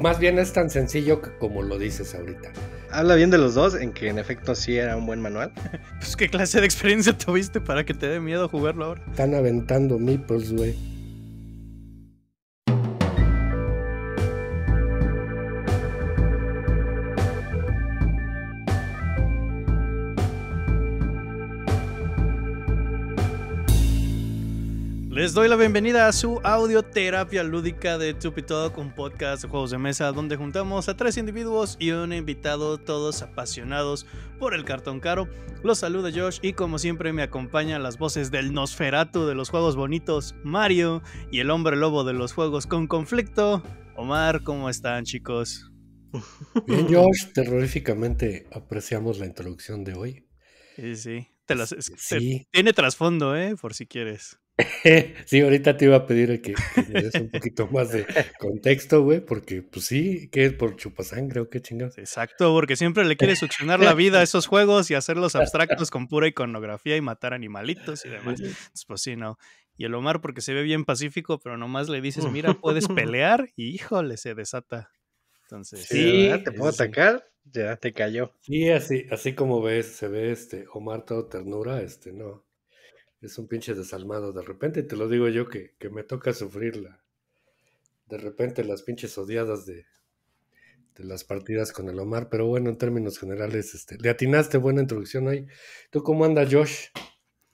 Más bien es tan sencillo como lo dices ahorita. Habla bien de los dos, en que en efecto sí era un buen manual. Pues qué clase de experiencia tuviste para que te dé miedo jugarlo ahora. Están aventando mipos, güey. Les doy la bienvenida a su audioterapia lúdica de todo con podcast de juegos de mesa, donde juntamos a tres individuos y un invitado, todos apasionados por el cartón caro. Los saluda Josh y como siempre me acompañan las voces del Nosferatu de los juegos bonitos, Mario, y el hombre lobo de los juegos con conflicto, Omar. ¿Cómo están, chicos? Bien, Josh, terroríficamente apreciamos la introducción de hoy. Sí, sí. tiene trasfondo, ¿eh? Por si quieres. sí, ahorita te iba a pedir que, des un poquito más de contexto, güey, porque pues sí, que es por chupasangre o qué chingados. Exacto, porque siempre le quieres succionar la vida a esos juegos y hacerlos abstractos con pura iconografía y matar animalitos y demás. pues sí, no. Y el Omar porque se ve bien pacífico, pero nomás le dices, mira, puedes pelear y híjole, se desata. Entonces, sí, te puedo atacar, ya te cayó. Y así, así como ves, se ve este Omar todo ternura, este, no, es un pinche desalmado de repente, y te lo digo yo que, me toca sufrirla. De repente las pinches odiadas de, de, las partidas con el Omar, pero bueno, en términos generales, este, le atinaste buena introducción hoy. ¿Tú cómo andas, Josh?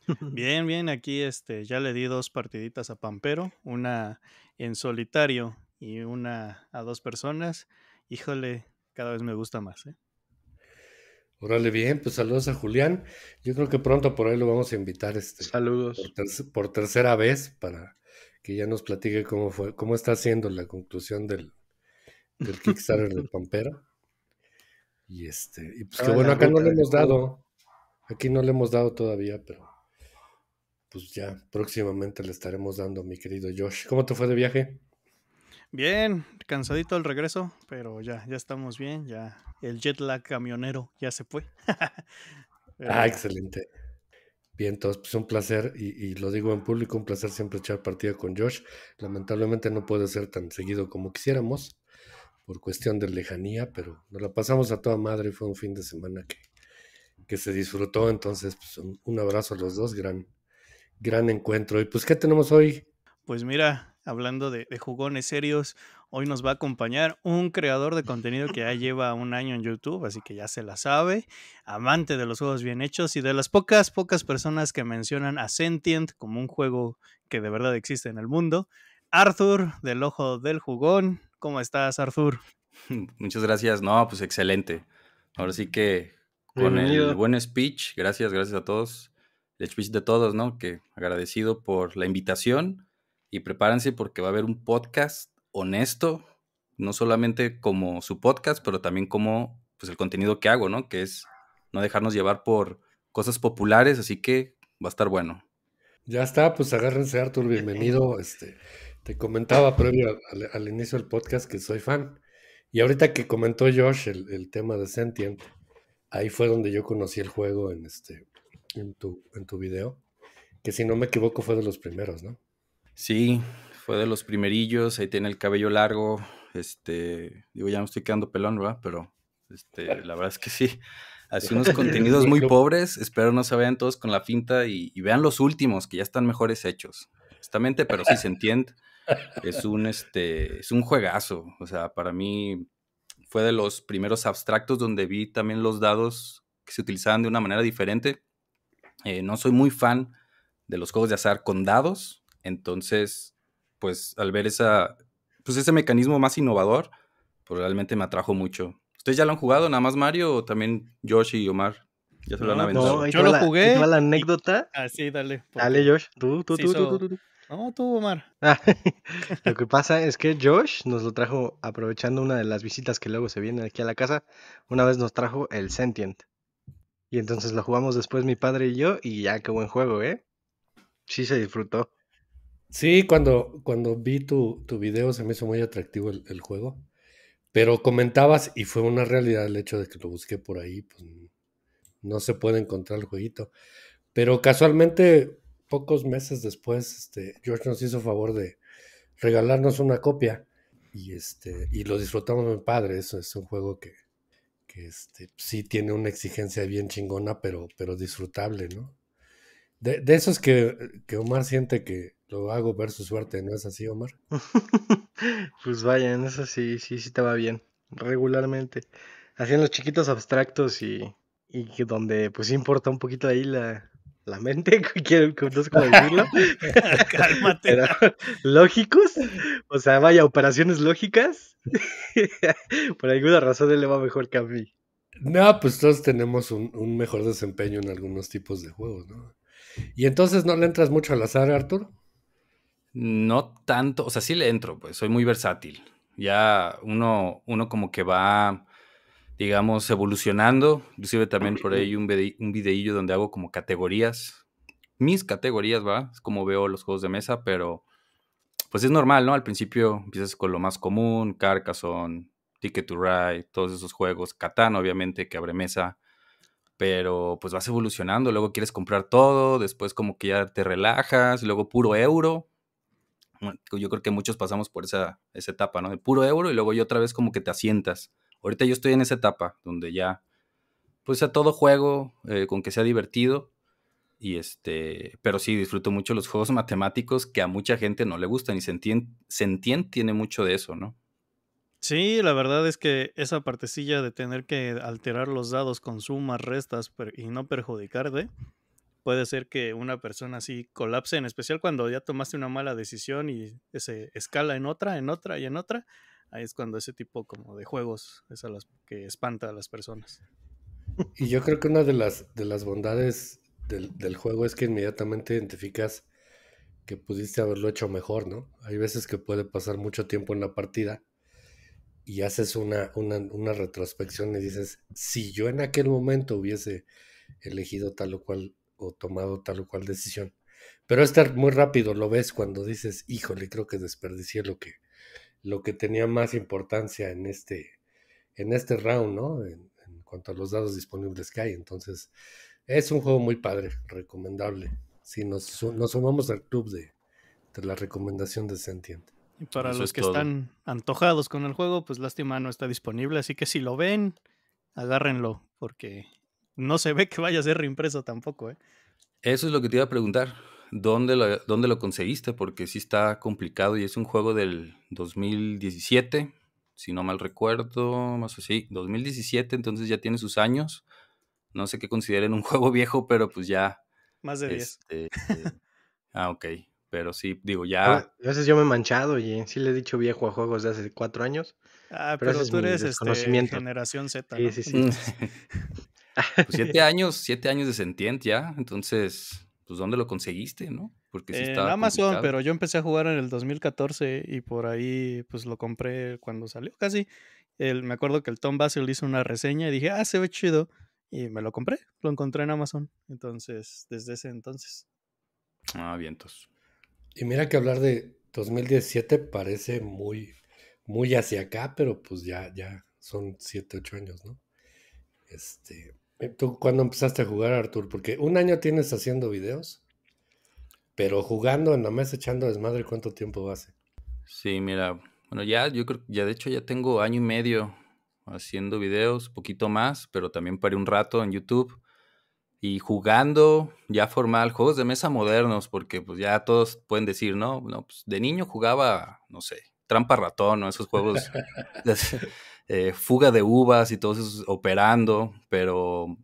Bien, bien, aquí este, ya le di dos partiditas a Pampero, una en solitario y una a dos personas. Híjole, cada vez me gusta más. ¿eh? Órale, bien, pues saludos a Julián. Yo creo que pronto por ahí lo vamos a invitar. Este, saludos. Por, tercera vez para que ya nos platique cómo fue, cómo está haciendo la conclusión del, del Kickstarter de Pampera. Y este, pues que bueno, acá no le hemos dado, aquí no le hemos dado todavía, pero pues ya próximamente le estaremos dando, a mi querido Josh. ¿Cómo te fue de viaje? Bien, cansadito el regreso, pero ya, ya estamos bien, ya el jet lag camionero ya se fue. ah, excelente. Bien, entonces, pues un placer, y, lo digo en público, un placer siempre echar partida con Josh. Lamentablemente no puede ser tan seguido como quisiéramos, por cuestión de lejanía, pero nos la pasamos a toda madre, fue un fin de semana que, se disfrutó, entonces, pues un, un abrazo a los dos, gran, gran encuentro. Y pues, ¿qué tenemos hoy? Pues mira, hablando de, jugones serios, hoy nos va a acompañar un creador de contenido que ya lleva un año en YouTube, así que ya se la sabe, amante de los juegos bien hechos y de las pocas, pocas personas que mencionan a Sentient como un juego que de verdad existe en el mundo. Arthur, del ojo del jugón, ¿cómo estás Arthur? Muchas gracias, no, pues excelente. Ahora sí que con el buen speech, gracias, gracias a todos. El speech de todos, ¿no? Que agradecido por la invitación y prepárense porque va a haber un podcast honesto, no solamente como su podcast, pero también como pues, el contenido que hago, ¿no? Que es no dejarnos llevar por cosas populares, así que va a estar bueno. Ya está, pues agárrense Arthur bienvenido. Este, te comentaba previo al, inicio del podcast que soy fan. Y ahorita que comentó Josh el, el, tema de Sentient, ahí fue donde yo conocí el juego en este en tu, en tu video, que si no me equivoco fue de los primeros, ¿no? Sí, fue de los primerillos, ahí tiene el cabello largo, este, digo, ya me estoy quedando pelón, ¿verdad? Pero este, la verdad es que sí. Hace unos contenidos muy pobres, espero no se vean todos con la finta y, vean los últimos, que ya están mejores hechos. Justamente, pero sí se entiende. Es un, este, es un juegazo, o sea, para mí fue de los primeros abstractos donde vi también los dados que se utilizaban de una manera diferente. Eh, no soy muy fan de los juegos de azar con dados, entonces, pues al ver esa, pues ese mecanismo más innovador, pues realmente me atrajo mucho. ¿Ustedes ya lo han jugado, nada más Mario, o también Josh y Omar? Ya se lo han aventado. No, yo lo jugué. La, anécdota? Ah, dale. Dale, Josh. Tú, tú, tú, tú, No, tú, Omar. Ah, lo que pasa es que Josh nos lo trajo aprovechando una de las visitas que luego se vienen aquí a la casa. Una vez nos trajo el Sentient. Y entonces lo jugamos después mi padre y yo, y ya, qué buen juego, ¿eh? Sí se disfrutó. Sí, cuando, cuando vi tu, tu video se me hizo muy atractivo el, juego, pero comentabas, y fue una realidad el hecho de que lo busqué por ahí, pues no se puede encontrar el jueguito. Pero casualmente, pocos meses después, este, George nos hizo favor de regalarnos una copia y, este, y lo disfrutamos muy padre. Eso es un juego que, este, sí tiene una exigencia bien chingona, pero, pero disfrutable, ¿no? De, de esos que Omar siente que, lo hago ver su suerte, ¿no es así, Omar? pues vaya, en eso sí, sí, sí te va bien. Regularmente. Hacían los chiquitos abstractos y, donde pues importa un poquito ahí la, la mente, que no cómo decirlo. Cálmate. lógicos, o sea, vaya, operaciones lógicas. Por alguna razón él le va mejor que a mí. No, pues todos tenemos un, un mejor desempeño en algunos tipos de juegos, ¿no? Y entonces no le entras mucho al azar, Arthur. No tanto, o sea, sí le entro, pues soy muy versátil. Ya uno, como que va, digamos, evolucionando. Inclusive también por ahí un, un videillo donde hago como categorías. Mis categorías, ¿va? Es como veo los juegos de mesa, pero pues es normal, ¿no? Al principio empiezas con lo más común, Carcassonne, Ticket to Ride, todos esos juegos, Catán, obviamente, que abre mesa, pero pues vas evolucionando, luego quieres comprar todo, después como que ya te relajas, luego puro euro, yo creo que muchos pasamos por esa, esa etapa, ¿no? De puro euro y luego yo otra vez como que te asientas. Ahorita yo estoy en esa etapa donde ya, pues a todo juego, eh, con que sea divertido. Y este, pero sí, disfruto mucho los juegos matemáticos que a mucha gente no le gustan y se tiene mucho de eso, ¿no? Sí, la verdad es que esa partecilla de tener que alterar los dados con sumas, restas y no perjudicarte, ¿eh? puede ser que una persona así colapse, en especial cuando ya tomaste una mala decisión y se escala en otra, en otra y en otra. Ahí es cuando ese tipo como de juegos es a las que espanta a las personas. Y yo creo que una de las, de las bondades del, juego es que inmediatamente identificas que pudiste haberlo hecho mejor, ¿no? Hay veces que puede pasar mucho tiempo en la partida y haces una, una, una retrospección y dices, si yo en aquel momento hubiese elegido tal o cual o tomado tal o cual decisión. Pero estar muy rápido lo ves cuando dices, híjole, creo que desperdicié lo que, lo que tenía más importancia en este, en este round, ¿no? En, cuanto a los dados disponibles que hay. Entonces, es un juego muy padre, recomendable. Si nos, sumamos al club de, la recomendación de Sentient. Y para los que están antojados con el juego, pues lástima no está disponible. Así que si lo ven, agárrenlo, porque no se ve que vaya a ser reimpreso tampoco, ¿eh? Eso es lo que te iba a preguntar. ¿Dónde lo, lo conseguiste? Porque sí está complicado y es un juego del 2017, si no mal recuerdo, más o sí, 2017, entonces ya tiene sus años. No sé qué consideren un juego viejo, pero pues ya. Más de 10. Este, ah, ok. Pero sí, digo, ya. A veces yo me he manchado y sí le he dicho viejo a juegos de hace cuatro años. Ah, pero, tú eres este, generación Z. Sí, sí, sí. Pues, siete años, siete años de Sentient ya, entonces, pues ¿dónde lo conseguiste, no? Porque eh, en Amazon, pero yo empecé a jugar en el 2014 y por ahí, pues lo compré cuando salió casi. me acuerdo que el Tom Basil hizo una reseña y dije, ah, se ve chido. Y me lo compré, lo encontré en Amazon. Entonces, desde ese entonces. Ah, vientos. Y mira que hablar de 2017 parece muy, muy hacia acá, pero pues ya, ya son 7, 8 años, ¿no? Este, eh, ¿Tú cuándo empezaste a jugar, Artur? Porque un año tienes haciendo videos, pero jugando en la mesa echando desmadre, ¿cuánto tiempo hace? Sí, mira, bueno, ya yo creo, ya de hecho ya tengo año y medio haciendo videos, poquito más, pero también paré un rato en YouTube y jugando ya formal juegos de mesa modernos, porque pues ya todos pueden decir, no, no, pues, de niño jugaba, no sé, trampa ratón o esos juegos Eh, fuga de uvas y todo eso operando, pero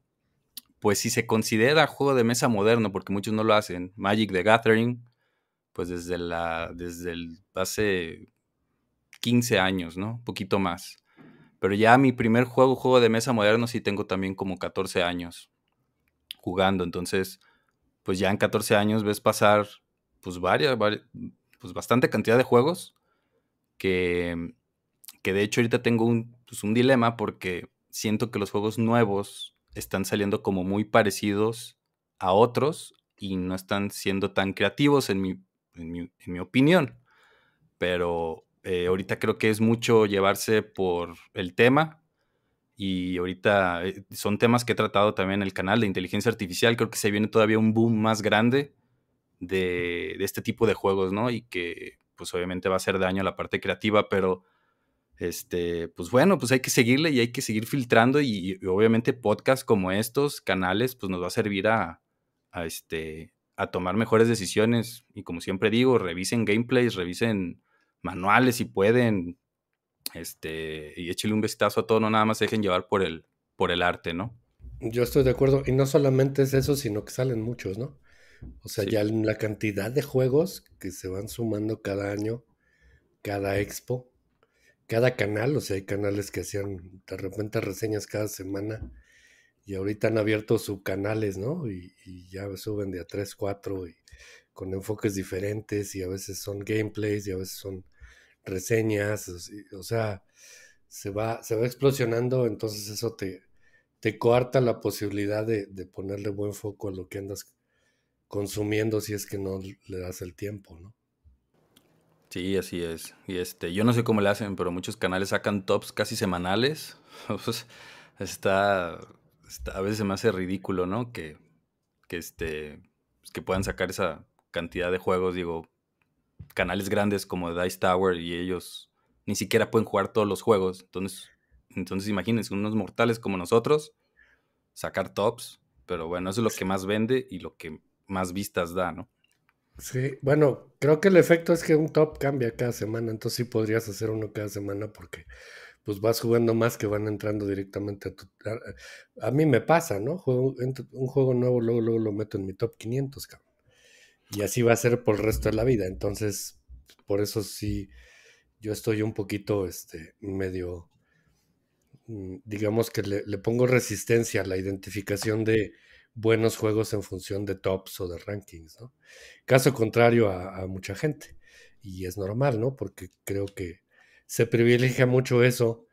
pues si se considera juego de mesa moderno, porque muchos no lo hacen, Magic the Gathering, pues desde, la, desde el, hace 15 años, ¿no? Un poquito más. Pero ya mi primer juego, juego de mesa moderno, sí tengo también como 14 años jugando. Entonces, pues ya en 14 años ves pasar, pues varias pues bastante cantidad de juegos que que de hecho ahorita tengo pues, un, dilema porque siento que los juegos nuevos están saliendo como muy parecidos a otros y no están siendo tan creativos en mi, en mi, opinión. Pero eh, ahorita creo que es mucho llevarse por el tema y ahorita eh, son temas que he tratado también en el canal de inteligencia artificial. Creo que se viene todavía un boom más grande de, este tipo de juegos, ¿no? Y que pues obviamente va a hacer daño a la parte creativa, pero este, pues bueno, pues hay que seguirle y hay que seguir filtrando y, obviamente podcasts como estos, canales, pues nos va a servir a, este, a tomar mejores decisiones. Y como siempre digo, revisen gameplays, revisen manuales si pueden, este, y échale un vistazo a todo, no nada más dejen llevar por el, por el arte, ¿no? Yo estoy de acuerdo, y no solamente es eso, sino que salen muchos, ¿no? O sea, ya la cantidad de juegos que se van sumando cada año, cada expo, cada canal, o sea, hay canales que hacían de repente reseñas cada semana y ahorita han abierto canales ¿no? Y, ya suben de a 3, 4 y con enfoques diferentes y a veces son gameplays y a veces son reseñas, o sea, se va, se va explosionando, entonces eso te, te coarta la posibilidad de, de, ponerle buen foco a lo que andas consumiendo si es que no le das el tiempo, ¿no? Sí, así es. Y este, yo no sé cómo le hacen, pero muchos canales sacan tops casi semanales. Pues, está, a veces se me hace ridículo, ¿no? Que, que este, que puedan sacar esa cantidad de juegos, digo, canales grandes como Dice Tower y ellos ni siquiera pueden jugar todos los juegos. Entonces, entonces imagínense, unos mortales como nosotros, sacar tops, pero bueno, eso es lo que más vende y lo que más vistas da, ¿no? Sí, bueno, creo que el efecto es que un top cambia cada semana, entonces sí podrías hacer uno cada semana porque pues vas jugando más que van entrando directamente a tu... A, mí me pasa, ¿no? Juego, un juego nuevo, luego, luego lo meto en mi top 500, Y así va a ser por el resto de la vida. Entonces, por eso sí, yo estoy un poquito, este, medio, mm, digamos que le pongo resistencia a la identificación de buenos juegos en función de tops o de rankings, ¿no? Caso contrario a, mucha gente. Y es normal, ¿no? Porque creo que se privilegia mucho eso,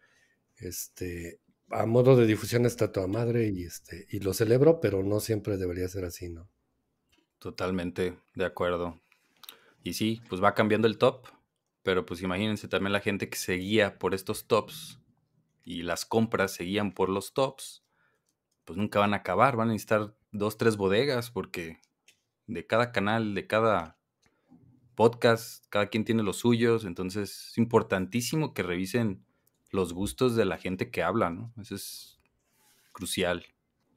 este, a modo de difusión está toda madre y, este, y lo celebro, pero no siempre debería ser así, ¿no? Totalmente, de acuerdo. Y sí, pues va cambiando el top, pero pues imagínense también la gente que seguía por estos tops y las compras seguían por los tops pues nunca van a acabar, van a necesitar dos, tres bodegas porque de cada canal, de cada podcast, cada quien tiene los suyos, entonces es importantísimo que revisen los gustos de la gente que habla, ¿no? Eso es crucial.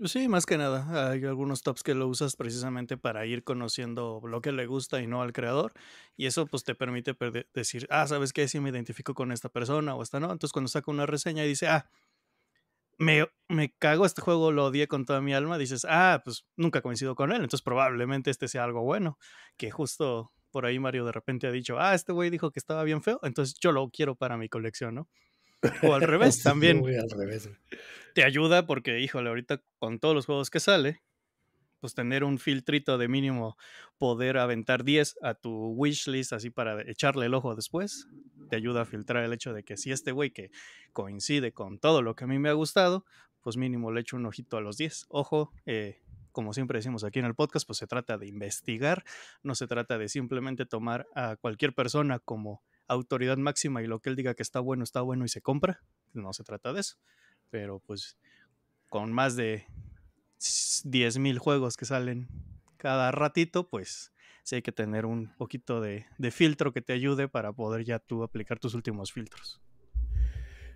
Sí, más que nada. Hay algunos tops que lo usas precisamente para ir conociendo lo que le gusta y no al creador. Y eso pues te permite decir, ah, ¿sabes qué? Si me identifico con esta persona o esta no. Entonces cuando saca una reseña y dice, ah, me, me cago este juego, lo odié con toda mi alma, dices, ah, pues nunca coincido con él, entonces probablemente este sea algo bueno, que justo por ahí Mario de repente ha dicho, ah, este güey dijo que estaba bien feo, entonces yo lo quiero para mi colección, ¿no? O al revés también. al revés. Te ayuda porque, híjole, ahorita con todos los juegos que sale, pues tener un filtrito de mínimo poder aventar 10 a tu wishlist así para echarle el ojo después, te ayuda a filtrar el hecho de que si este güey que coincide con todo lo que a mí me ha gustado, pues mínimo le echo un ojito a los 10. Ojo, eh, como siempre decimos aquí en el podcast, pues se trata de investigar, no se trata de simplemente tomar a cualquier persona como autoridad máxima y lo que él diga que está bueno, está bueno y se compra. No se trata de eso. Pero pues con más de 10.000 juegos que salen cada ratito, pues sí hay que tener un poquito de, filtro que te ayude para poder ya tú aplicar tus últimos filtros.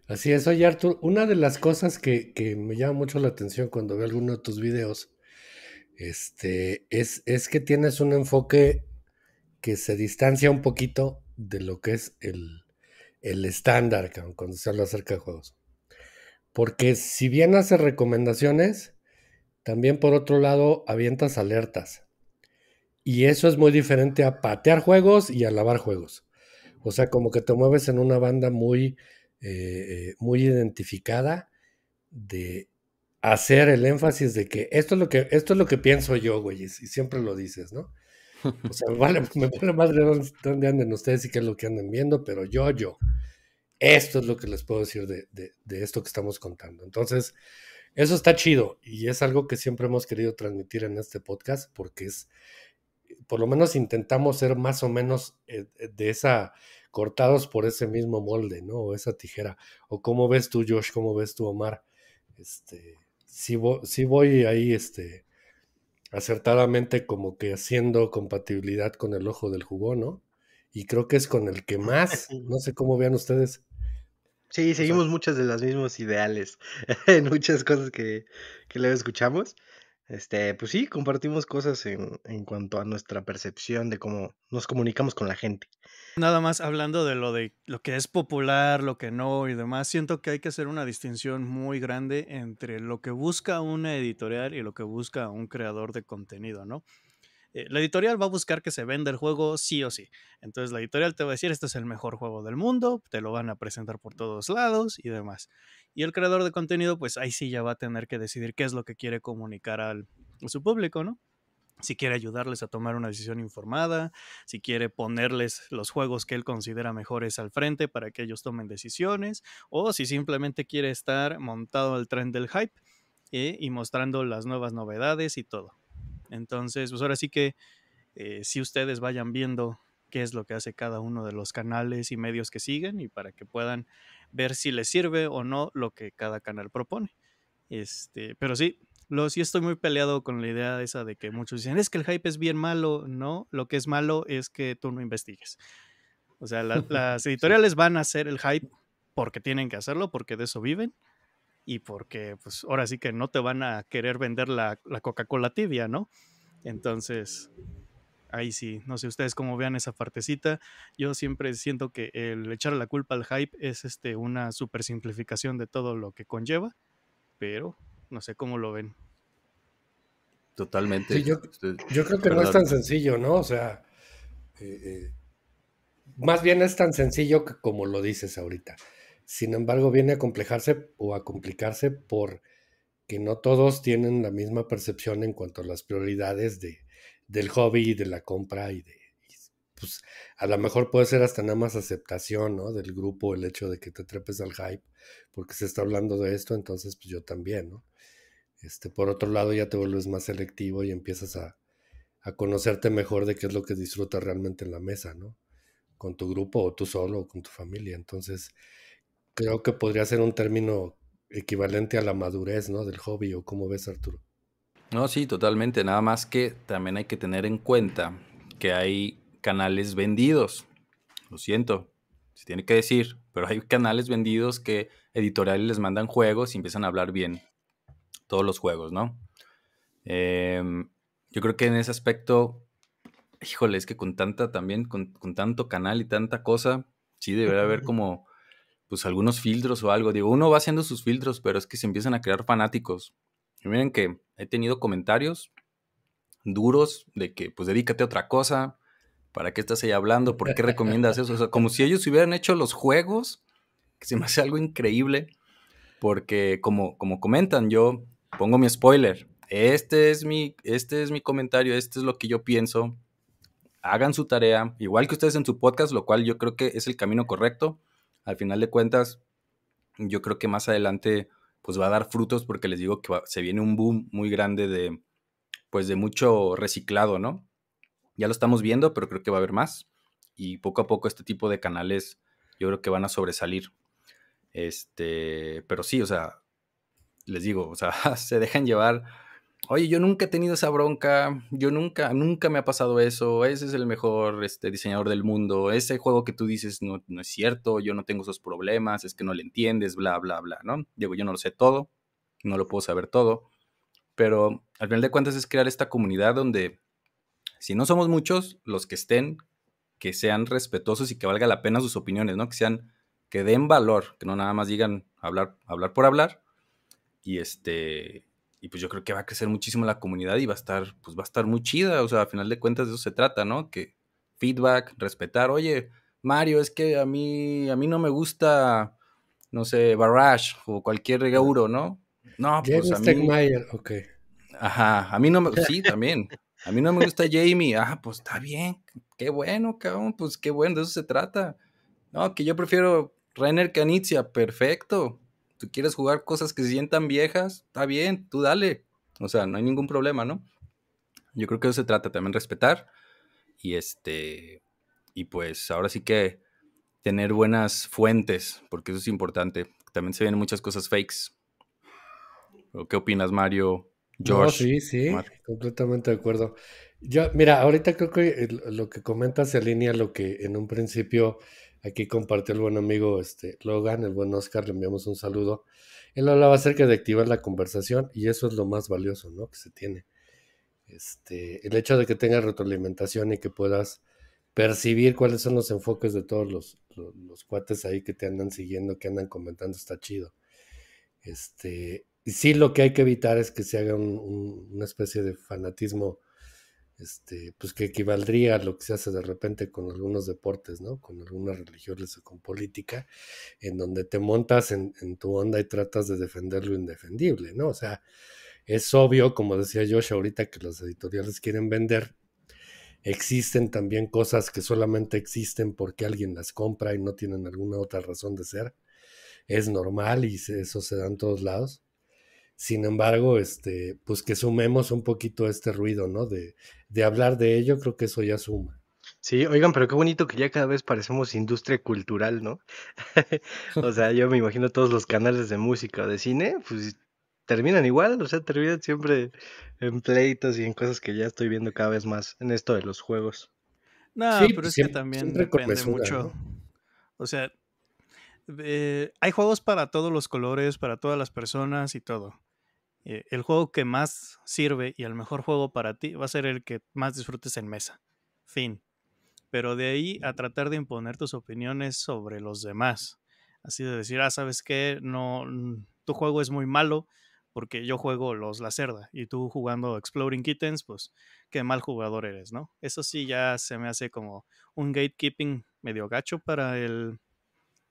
Así es, oye Artur, una de las cosas que, me llama mucho la atención cuando veo alguno de tus videos este, es, es que tienes un enfoque que se distancia un poquito de lo que es el, el estándar cuando se habla acerca de juegos. Porque si bien hace recomendaciones, también por otro lado, avientas alertas. Y eso es muy diferente a patear juegos y a lavar juegos. O sea, como que te mueves en una banda muy, eh, eh, muy identificada de hacer el énfasis de que esto es lo que, esto es lo que pienso yo, güey, y siempre lo dices, ¿no? O sea, vale, me vale madre dónde anden ustedes y qué es lo que andan viendo, pero yo, yo, esto es lo que les puedo decir de, de esto que estamos contando. Entonces, eso está chido y es algo que siempre hemos querido transmitir en este podcast porque es, por lo menos intentamos ser más o menos eh, eh, de esa, cortados por ese mismo molde, ¿no? O esa tijera. O cómo ves tú, Josh, cómo ves tú, Omar. Este, si, voy, si voy ahí, este, acertadamente como que haciendo compatibilidad con el ojo del jugón, ¿no? Y creo que es con el que más, no sé cómo vean ustedes. Sí, seguimos muchas de las mismas ideales en muchas cosas que, que escuchamos. Este, pues sí, compartimos cosas en, cuanto a nuestra percepción de cómo nos comunicamos con la gente. Nada más hablando de lo de lo que es popular, lo que no y demás, siento que hay que hacer una distinción muy grande entre lo que busca una editorial y lo que busca un creador de contenido, ¿no? Eh, la editorial va a buscar que se venda el juego sí o sí. Entonces la editorial te va a decir, este es el mejor juego del mundo, te lo van a presentar por todos lados y demás. Y el creador de contenido, pues ahí sí ya va a tener que decidir qué es lo que quiere comunicar a su público, ¿no? si quiere ayudarles a tomar una decisión informada, si quiere ponerles los juegos que él considera mejores al frente para que ellos tomen decisiones, o si simplemente quiere estar montado al tren del hype eh, y mostrando las nuevas novedades y todo. Entonces, pues ahora sí que eh, si ustedes vayan viendo qué es lo que hace cada uno de los canales y medios que siguen y para que puedan ver si les sirve o no lo que cada canal propone. Este, pero sí, lo, sí estoy muy peleado con la idea esa de que muchos dicen, es que el hype es bien malo, no, lo que es malo es que tú no investigues. O sea, las editoriales van a hacer el hype porque tienen que hacerlo, porque de eso viven y porque pues ahora sí que no te van a querer vender la, Coca-Cola tibia, ¿no? Entonces, ahí sí, no sé ustedes cómo vean esa partecita. Yo siempre siento que el echar la culpa al hype es este, una super simplificación de todo lo que conlleva, pero no sé cómo lo ven. Totalmente. yo, este, yo, creo que no es tan sencillo, ¿no? O sea, eh, eh, más bien es tan sencillo que como lo dices ahorita. Sin embargo, viene a complejarse o a complicarse por que no todos tienen la misma percepción en cuanto a las prioridades de, del hobby y de la compra y de pues a lo mejor puede ser hasta nada más aceptación ¿no? del grupo el hecho de que te trepes al hype porque se está hablando de esto, entonces pues yo también, ¿no? Este, por otro lado ya te vuelves más selectivo y empiezas a, conocerte mejor de qué es lo que disfrutas realmente en la mesa, ¿no? Con tu grupo o tú solo o con tu familia. Entonces, Creo que podría ser un término equivalente a la madurez, ¿no? Del hobby, o cómo ves, Arturo. No, sí, totalmente. Nada más que también hay que tener en cuenta que hay canales vendidos. Lo siento, se tiene que decir, pero hay canales vendidos que editoriales les mandan juegos y empiezan a hablar bien todos los juegos, ¿no? Em, yo creo que en ese aspecto, híjole, es que con tanta también, con, con tanto canal y tanta cosa, sí debería haber como pues algunos filtros o algo. Digo, uno va haciendo sus filtros, pero es que se empiezan a crear fanáticos. Y miren que he tenido comentarios duros de que pues dedícate a otra cosa, ¿para qué estás ahí hablando? ¿Por qué recomiendas eso? O sea, como si ellos hubieran hecho los juegos, que se me hace algo increíble, porque como, como comentan, yo pongo mi spoiler, este es mi, este es mi comentario, este es lo que yo pienso, hagan su tarea, igual que ustedes en su podcast, lo cual yo creo que es el camino correcto al final de cuentas, yo creo que más adelante pues va a dar frutos porque les digo que se viene un boom muy grande de pues de mucho reciclado, ¿no? Ya lo estamos viendo, pero creo que va a haber más y poco a poco este tipo de canales yo creo que van a sobresalir. Este, pero sí, o sea, les digo, o sea, se dejan llevar oye, yo nunca he tenido esa bronca, yo nunca, nunca me ha pasado eso, ese es el mejor este, diseñador del mundo, ese juego que tú dices no, no es cierto, yo no tengo esos problemas, es que no le entiendes, bla, bla, bla, ¿no? Digo, yo no lo sé todo, no lo puedo saber todo, pero al final de cuentas es crear esta comunidad donde si no somos muchos, los que estén, que sean respetuosos y que valga la pena sus opiniones, ¿no? Que sean, que den valor, que no nada más digan hablar, hablar por hablar y este y pues yo creo que va a crecer muchísimo la comunidad y va a estar, pues va a estar muy chida, o sea, a final de cuentas de eso se trata, ¿no? Que feedback, respetar, oye, Mario, es que a mí, a mí no me gusta, no sé, Barrage o cualquier regauro, ¿no? No, pues a mí... ok. Ajá, a mí no me, sí, también. A mí no me gusta Jamie. Ah, pues está bien. Qué bueno, cabrón. Pues qué bueno, de eso se trata. No, que yo prefiero Renner Canizia. Perfecto. Si quieres jugar cosas que se sientan viejas, está bien, tú dale. O sea, no hay ningún problema, ¿no? Yo creo que eso se trata también respetar. Y este, y pues ahora sí que tener buenas fuentes, porque eso es importante. También se vienen muchas cosas fakes. ¿Qué opinas, Mario? George. sí, sí, completamente de acuerdo. Yo, mira, ahorita creo que lo que comentas se alinea lo que en un principio Aquí compartió el buen amigo este, Logan, el buen Oscar, le enviamos un saludo. Él hablaba acerca de activar la conversación y eso es lo más valioso, ¿no? Que se tiene. Este, el hecho de que tengas retroalimentación y que puedas percibir cuáles son los enfoques de todos los, cuates ahí que te andan siguiendo, que andan comentando, está chido. Este, sí, lo que hay que evitar es que se haga una especie de fanatismo este, pues que equivaldría a lo que se hace de repente con algunos deportes, ¿no? Con algunas religiones o con política, en donde te montas en, tu onda y tratas de defender lo indefendible, ¿no? O sea, es obvio, como decía Josh ahorita, que los editoriales quieren vender. Existen también cosas que solamente existen porque alguien las compra y no tienen alguna otra razón de ser. Es normal y eso se da en todos lados. Sin embargo, este, pues que sumemos un poquito este ruido, ¿no? De, de hablar de ello, creo que eso ya suma. Sí, oigan, pero qué bonito que ya cada vez parecemos industria cultural, ¿no? o sea, yo me imagino todos los canales de música o de cine, pues terminan igual, o sea, terminan siempre en pleitos y en cosas que ya estoy viendo cada vez más en esto de los juegos. No, pero es pues, que también depende mucho. O sea, eh, hay juegos para todos los colores, para todas las personas y todo. Eh, el juego que más sirve y el mejor juego para ti va a ser el que más disfrutes en mesa. Fin. Pero de ahí a tratar de imponer tus opiniones sobre los demás. Así de decir, ah, ¿sabes qué? No, tu juego es muy malo porque yo juego los La Cerda y tú jugando Exploring Kittens, pues qué mal jugador eres, ¿no? Eso sí ya se me hace como un gatekeeping medio gacho para el,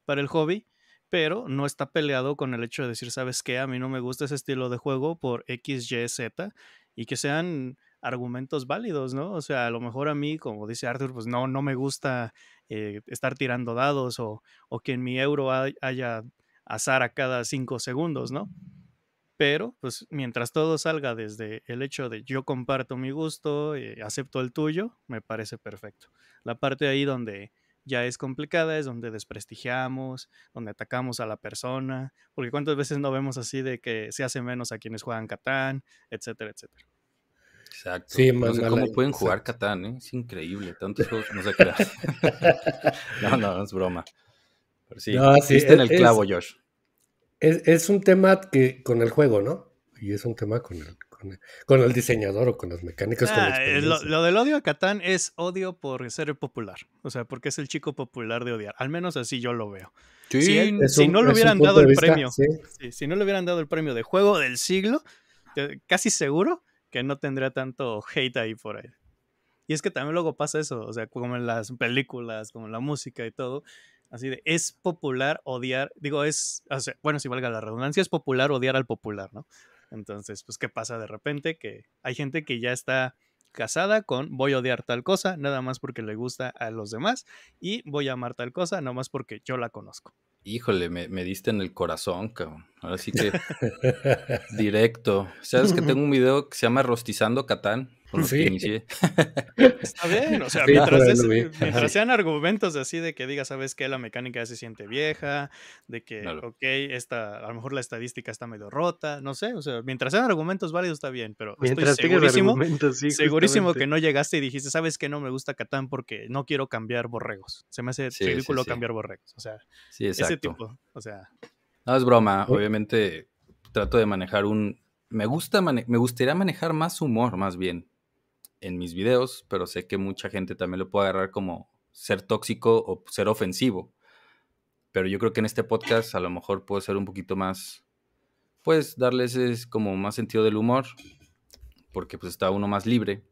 para el hobby pero no está peleado con el hecho de decir, ¿sabes qué? A mí no me gusta ese estilo de juego por X, Y, Z y que sean argumentos válidos, ¿no? O sea, a lo mejor a mí, como dice Arthur, pues no, no me gusta eh, estar tirando dados o, que en mi euro haya azar a cada cinco segundos, ¿no? Pero, pues mientras todo salga desde el hecho de yo comparto mi gusto, eh, acepto el tuyo, me parece perfecto. La parte ahí donde ya es complicada, es donde desprestigiamos, donde atacamos a la persona, porque cuántas veces no vemos así de que se hace menos a quienes juegan Catán, etcétera, etcétera. Exacto. Sí, no sé cómo pueden jugar Catán, ¿eh? Es increíble. Tantos juegos no se qué. no, no, es broma. Pero sí, no, sí en el clavo, George Josh. Es, es, un tema que con el juego, ¿no? Y es un tema con el, con, el diseñador o con los mecánicos. Ah, eh, lo, del odio a Catán es odio por ser popular, o sea, porque es el chico popular de odiar, al menos así yo lo veo. si, no le hubieran dado el premio, si, no le hubieran dado el premio de juego del siglo, casi seguro que no tendría tanto hate ahí por ahí. Y es que también luego pasa eso, o sea, como en las películas, como en la música y todo, así de, es popular odiar, digo, es, bueno, si valga la redundancia, es popular odiar al popular, ¿no? Entonces, pues, ¿qué pasa de repente? Que hay gente que ya está casada con voy a odiar tal cosa, nada más porque le gusta a los demás, y voy a amar tal cosa, nada más porque yo la conozco. Híjole, me, me diste en el corazón, cabrón. Ahora sí que directo. Sabes que tengo un video que se llama Rostizando Catán. Que Está bien, o sea, mientras, sean argumentos así de que diga, sabes que la mecánica se siente vieja, de que, ok, esta, a lo mejor la estadística está medio rota, no sé, o sea, mientras sean argumentos válidos está bien, pero mientras estoy segurísimo, segurísimo que no llegaste y dijiste, sabes que no me gusta Catán porque no quiero cambiar borregos, se me hace ridículo cambiar borregos, o sea, ese tipo, o sea, no es broma, obviamente trato de manejar un... Me, gusta me gustaría manejar más humor, más bien, en mis videos, pero sé que mucha gente también lo puede agarrar como ser tóxico o ser ofensivo. Pero yo creo que en este podcast a lo mejor puedo ser un poquito más, pues darles es como más sentido del humor, porque pues está uno más libre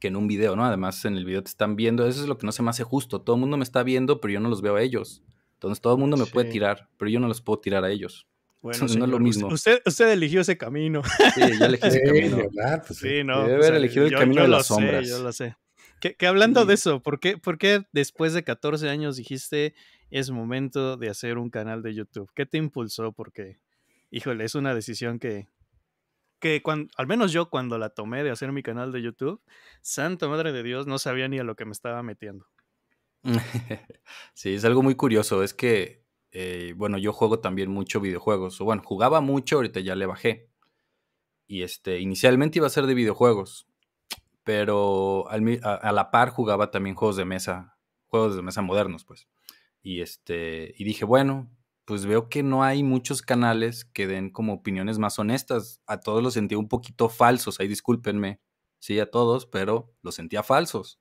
que en un video, ¿no? Además en el video te están viendo, eso es lo que no se me hace justo, todo el mundo me está viendo, pero yo no los veo a ellos. Entonces todo el mundo me puede tirar, pero yo no los puedo tirar a ellos. Bueno, no es lo mismo. Usted, eligió ese camino. Sí, yo elegí ese camino. Ah, pues, sí, eh, no. Debe pues, haber eh, elegido el camino de las sé, sombras. Yo lo sé. Que, hablando de eso, ¿por qué, ¿por después de 14 años dijiste es momento de hacer un canal de YouTube? ¿Qué te impulsó? Porque, híjole, es una decisión que, que al menos yo cuando la tomé de hacer mi canal de YouTube, santo madre de Dios, no sabía ni a lo que me estaba metiendo. sí, es algo muy curioso. Es que, eh, bueno, yo juego también mucho videojuegos. O bueno, jugaba mucho, ahorita ya le bajé. Y este, inicialmente iba a ser de videojuegos. Pero a, a, la par jugaba también juegos de mesa. Juegos de mesa modernos, pues. Y este. Y dije, bueno, pues veo que no hay muchos canales que den como opiniones más honestas. A todos los sentía un poquito falsos. Ahí discúlpenme. Sí, a todos, pero los sentía falsos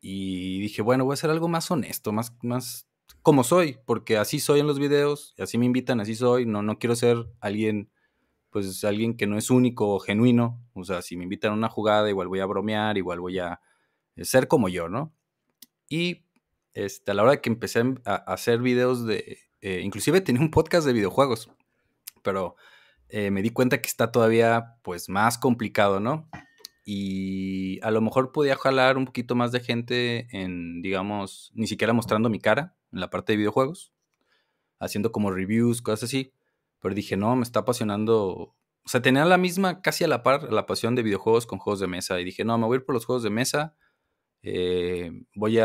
y dije, bueno, voy a hacer algo más honesto, más, más como soy, porque así soy en los videos, así me invitan, así soy, no, no quiero ser alguien, pues alguien que no es único o genuino, o sea, si me invitan a una jugada, igual voy a bromear, igual voy a eh, ser como yo, ¿no? Y este, a la hora que empecé a, hacer videos de, eh, inclusive tenía un podcast de videojuegos, pero eh, me di cuenta que está todavía, pues, más complicado, ¿no? y a lo mejor podía jalar un poquito más de gente en, digamos, ni siquiera mostrando mi cara en la parte de videojuegos, haciendo como reviews, cosas así. Pero dije, no, me está apasionando. O sea, tenía la misma, casi a la par, la pasión de videojuegos con juegos de mesa. Y dije, no, me voy a ir por los juegos de mesa. Eh, voy,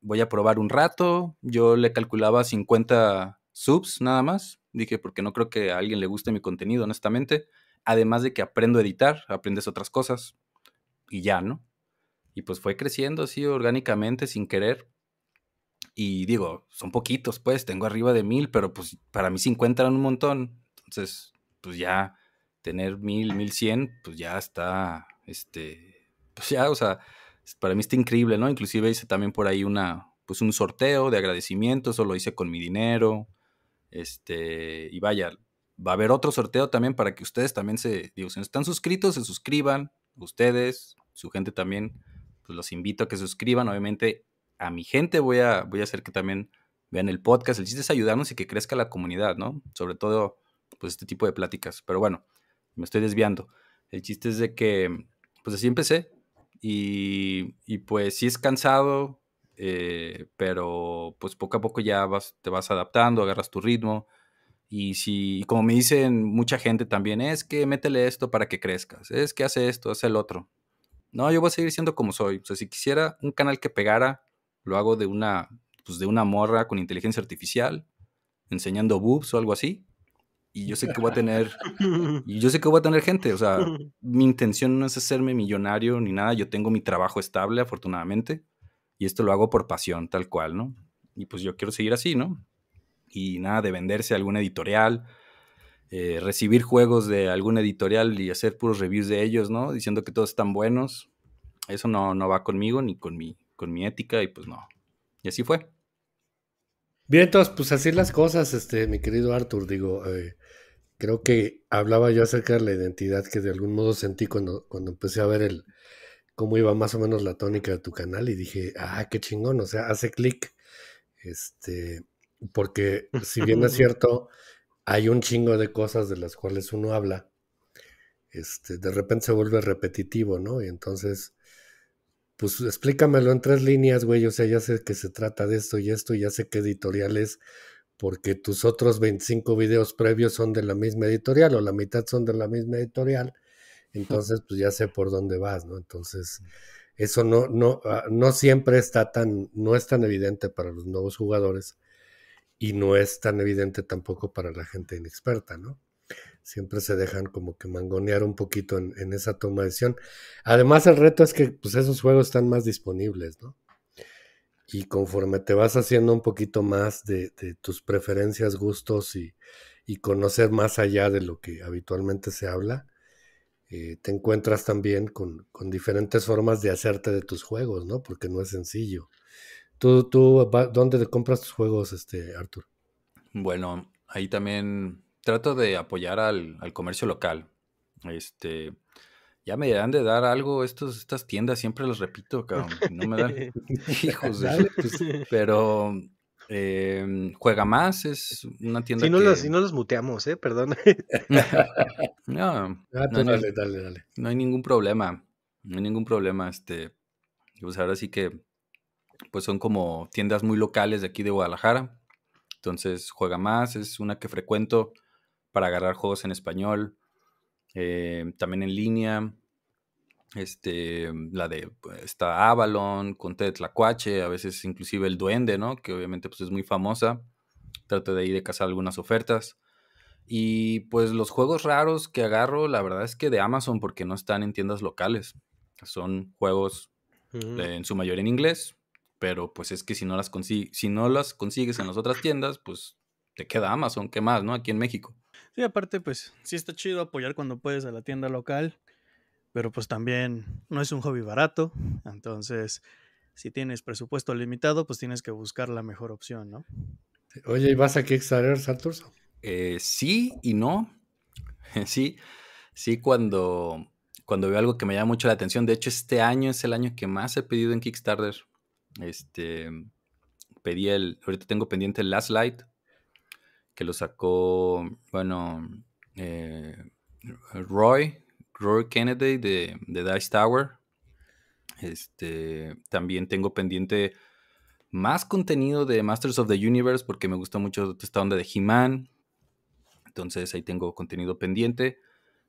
voy a probar un rato. Yo le calculaba 50 subs nada más. Dije, porque no creo que a alguien le guste mi contenido, honestamente. Además de que aprendo a editar, aprendes otras cosas y ya, ¿no? Y pues fue creciendo así orgánicamente sin querer. Y digo, son poquitos, pues, tengo arriba de mil, pero pues para mí 50 eran un montón. Entonces, pues ya tener mil, mil cien, pues ya está, este, pues ya, o sea, para mí está increíble, ¿no? Inclusive hice también por ahí una, pues un sorteo de agradecimiento, eso lo hice con mi dinero, este, y vaya, va a haber otro sorteo también para que ustedes también se, digo, si no están suscritos, se suscriban, ustedes, su gente también, pues los invito a que suscriban. Obviamente a mi gente voy a, voy a hacer que también vean el podcast. El chiste es ayudarnos y que crezca la comunidad, ¿no? Sobre todo, pues este tipo de pláticas. Pero bueno, me estoy desviando. El chiste es de que, pues así empecé. Y, y pues sí es cansado, eh, pero pues poco a poco ya vas, te vas adaptando, agarras tu ritmo. Y si, como me dicen mucha gente también, es que métele esto para que crezcas, es que hace esto, hace el otro. No, yo voy a seguir siendo como soy. O sea, si quisiera un canal que pegara, lo hago de una, pues, de una morra con inteligencia artificial, enseñando boobs o algo así. Y yo sé que voy a tener, y yo sé que voy a tener gente. O sea, mi intención no es hacerme millonario ni nada. Yo tengo mi trabajo estable, afortunadamente. Y esto lo hago por pasión, tal cual, ¿no? Y pues yo quiero seguir así, ¿no? y nada de venderse a alguna editorial, eh, recibir juegos de alguna editorial y hacer puros reviews de ellos, ¿no? Diciendo que todos están buenos. Eso no, va conmigo ni con mi, con mi ética y pues no. Y así fue. Bien, entonces, pues así las cosas, este, mi querido Arthur, digo, eh, creo que hablaba yo acerca de la identidad que de algún modo sentí cuando, cuando empecé a ver el cómo iba más o menos la tónica de tu canal y dije, ah, qué chingón, o sea, hace clic. Este, porque si bien es cierto, hay un chingo de cosas de las cuales uno habla, este, de repente se vuelve repetitivo, ¿no? Y entonces, pues explícamelo en tres líneas, güey, o sea, ya sé que se trata de esto y esto, ya sé qué editorial es, porque tus otros 25 videos previos son de la misma editorial o la mitad son de la misma editorial, entonces, pues ya sé por dónde vas, ¿no? Entonces mm. eso no, no, ah, no siempre está tan, no es tan evidente para los nuevos jugadores, y no es tan evidente tampoco para la gente inexperta, ¿no? Siempre se dejan como que mangonear un poquito en, esa toma de decisión. Además, el reto es que pues, esos juegos están más disponibles, ¿no? Y conforme te vas haciendo un poquito más de, tus preferencias, gustos y, conocer más allá de lo que habitualmente se habla, eh, te encuentras también con, diferentes formas de hacerte de tus juegos, ¿no? Porque no es sencillo. ¿Tú, tú dónde te compras tus juegos, este, Arthur? Bueno, ahí también trato de apoyar al, comercio local. Este, ya me han de dar algo estos, estas tiendas, siempre los repito, cabrón. No me dan. Hijos pues. Pero em, Juega Más es una tienda. Si no, los, si muteamos, ¿eh? Perdón. no, ah, pues no, dale, dale, dale. No hay ningún problema. No hay ningún problema. Este, pues ahora sí que pues son como tiendas muy locales de aquí de Guadalajara. Entonces juega más, es una que frecuento para agarrar juegos en español, eh, también en línea. Este, la de pues, está Avalon, con La Cuache, a veces inclusive el Duende, ¿no? Que obviamente pues, es muy famosa. Trato de ir de cazar algunas ofertas. Y pues los juegos raros que agarro, la verdad es que de Amazon, porque no están en tiendas locales. Son juegos en su mayoría en inglés, pero pues es que si no las, si no las consigues en las otras tiendas, pues te queda Amazon, ¿qué más, no? Aquí en México. Sí, aparte, pues sí está chido apoyar cuando puedes a la tienda local, pero pues también no es un hobby barato, entonces si tienes presupuesto limitado, pues tienes que buscar la mejor opción, ¿no? Oye, ¿y vas a Kickstarter, Santurso? Eh, sí y no. sí, sí, cuando, cuando veo algo que me llama mucho la atención. De hecho, este año es el año que más he pedido en Kickstarter. Este, pedí el, ahorita tengo pendiente el Last Light, que lo sacó, bueno, eh, Roy, Roy Kennedy de, Dice Tower. Este, también tengo pendiente más contenido de Masters of the Universe porque me gusta mucho esta onda de He-Man. Entonces ahí tengo contenido pendiente.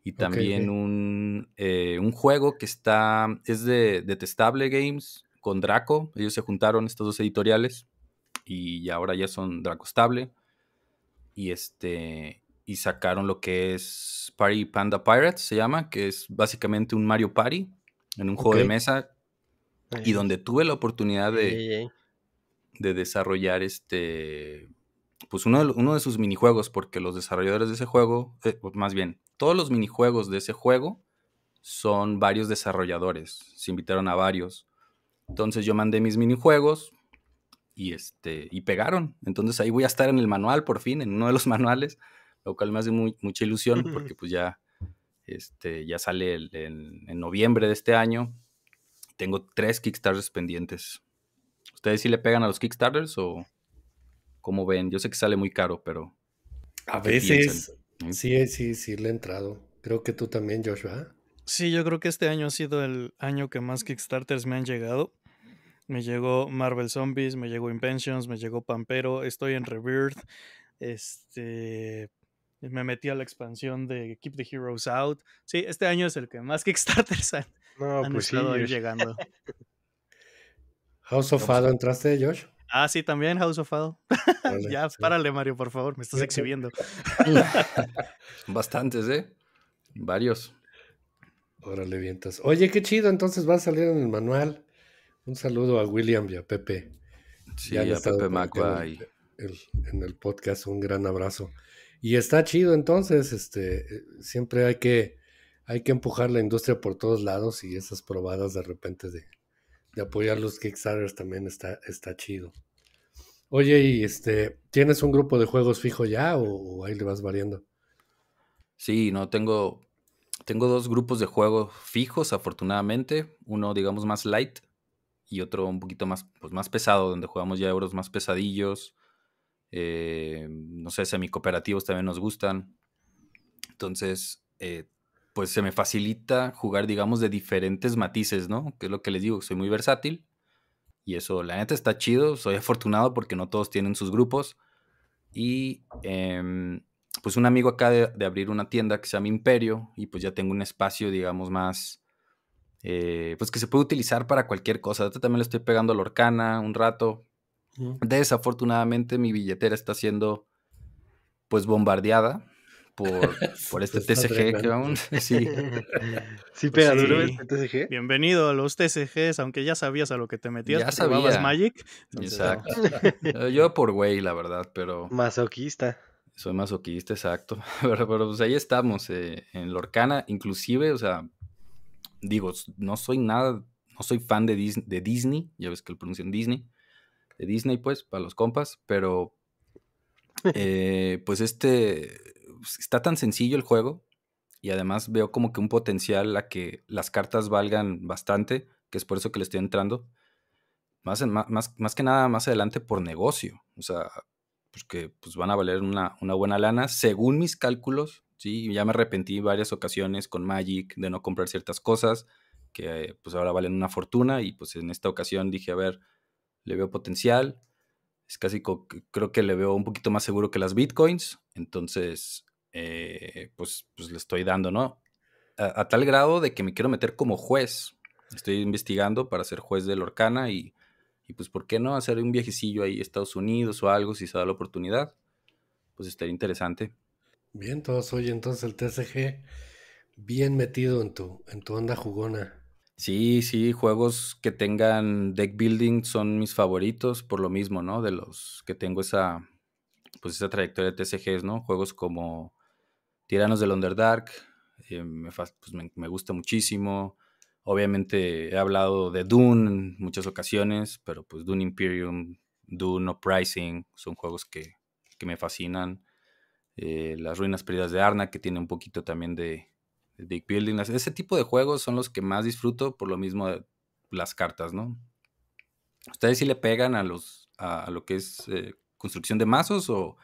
Y también Un, eh, un, juego que está, es de, Detestable Games, con Draco. Ellos se juntaron, estas dos editoriales, y ahora ya son Draco Stable. Y este. Y sacaron lo que es Party Panda Pirates, se llama, que es básicamente un Mario Party en un juego de mesa. Y donde tuve la oportunidad de, de desarrollar este pues uno de, uno de, sus minijuegos, porque los desarrolladores de ese juego, eh, más bien, todos los minijuegos de ese juego son varios desarrolladores, se invitaron a varios. Entonces yo mandé mis minijuegos y, este, y pegaron. Entonces ahí voy a estar en el manual, por fin, en uno de los manuales, lo cual me hace mucha ilusión porque pues ya, este, ya sale en noviembre de este año. Tengo tres Kickstarters pendientes. ¿Ustedes sí le pegan a los Kickstarters o cómo ven? Yo sé que sale muy caro, pero... A veces... Sí, sí, sí, le he entrado. Creo que tú también, Joshua. Sí, yo creo que este año ha sido el año que más Kickstarters me han llegado. Me llegó Marvel Zombies, me llegó Inventions, me llegó Pampero, estoy en Rebirth. Este me metí a la expansión de Keep the Heroes Out. Sí, este año es el que más Kickstarters han, pues estado llegando. House of Fado, ¿entraste, Josh? Ah, sí, también House of Fado. ya, párale, Mario, por favor, me estás exhibiendo. Bastantes, ¿eh? Varios. Órale, vientas. Oye, qué chido, entonces va a salir en el manual. Un saludo a William y a Pepe. Sí, ya a Pepe Macua. En, el, podcast, un gran abrazo. Y está chido, entonces, este, siempre hay que, hay que empujar la industria por todos lados y esas probadas de repente de, de apoyar los Kickstarters también está, está chido. Oye, y este, ¿tienes un grupo de juegos fijo ya o ahí le vas variando? Sí, no tengo, tengo dos grupos de juego fijos, afortunadamente. Uno, digamos, más light y otro un poquito más, pues, más pesado, donde jugamos ya euros más pesadillos. Eh, no sé, cooperativos también nos gustan. Entonces, eh, pues se me facilita jugar, digamos, de diferentes matices, ¿no? Que es lo que les digo, soy muy versátil. Y eso, la neta, está chido. Soy afortunado porque no todos tienen sus grupos. Y em, pues un amigo acá de, abrir una tienda que se llama Imperio y pues ya tengo un espacio, digamos, más, eh, pues que se puede utilizar para cualquier cosa. también le estoy pegando a Lorcana un rato. Desafortunadamente mi billetera está siendo pues bombardeada por, por este TCG que aún sí. Sí, pues, duro este TCG. Bienvenido a los TCGs, aunque ya sabías a lo que te metías. Ya sabías Magic. Exacto. Yo por güey, la verdad, pero. Masoquista soy masoquista, exacto. Pero, pues ahí estamos, eh, en Lorcana, inclusive, o sea, digo, no soy nada, no soy fan de Disney, de Disney ya ves que lo en Disney, de Disney, pues, para los compas, pero eh, pues este pues, está tan sencillo el juego y además veo como que un potencial a que las cartas valgan bastante, que es por eso que le estoy entrando. Más, más, más que nada más adelante por negocio. O sea, pues que pues, van a valer una, buena lana, según mis cálculos, ¿sí? Ya me arrepentí varias ocasiones con Magic de no comprar ciertas cosas que pues ahora valen una fortuna y pues en esta ocasión dije, a ver, le veo potencial, es casi, creo que le veo un poquito más seguro que las bitcoins, entonces eh, pues, pues le estoy dando, ¿no? A, a, tal grado de que me quiero meter como juez, estoy investigando para ser juez de Lorcana y y pues, ¿por qué no hacer un viajecillo ahí a Estados Unidos o algo si se da la oportunidad? Pues estaría interesante. Bien, todos oye entonces el TCG bien metido en tu, en tu onda jugona. Sí, sí, juegos que tengan deck building son mis favoritos, por lo mismo, ¿no? De los que tengo esa, pues esa trayectoria de TCGs, ¿no? Juegos como Tiranos del Underdark, eh, pues, me, gusta muchísimo. Obviamente he hablado de Dune en muchas ocasiones, pero pues Dune Imperium, Dune Pricing, son juegos que, me fascinan. Eh, las Ruinas Perdidas de Arna, que tiene un poquito también de, de building. Ese tipo de juegos son los que más disfruto por lo mismo las cartas, ¿no? ¿Ustedes sí le pegan a, los, a, lo que es eh, construcción de mazos o,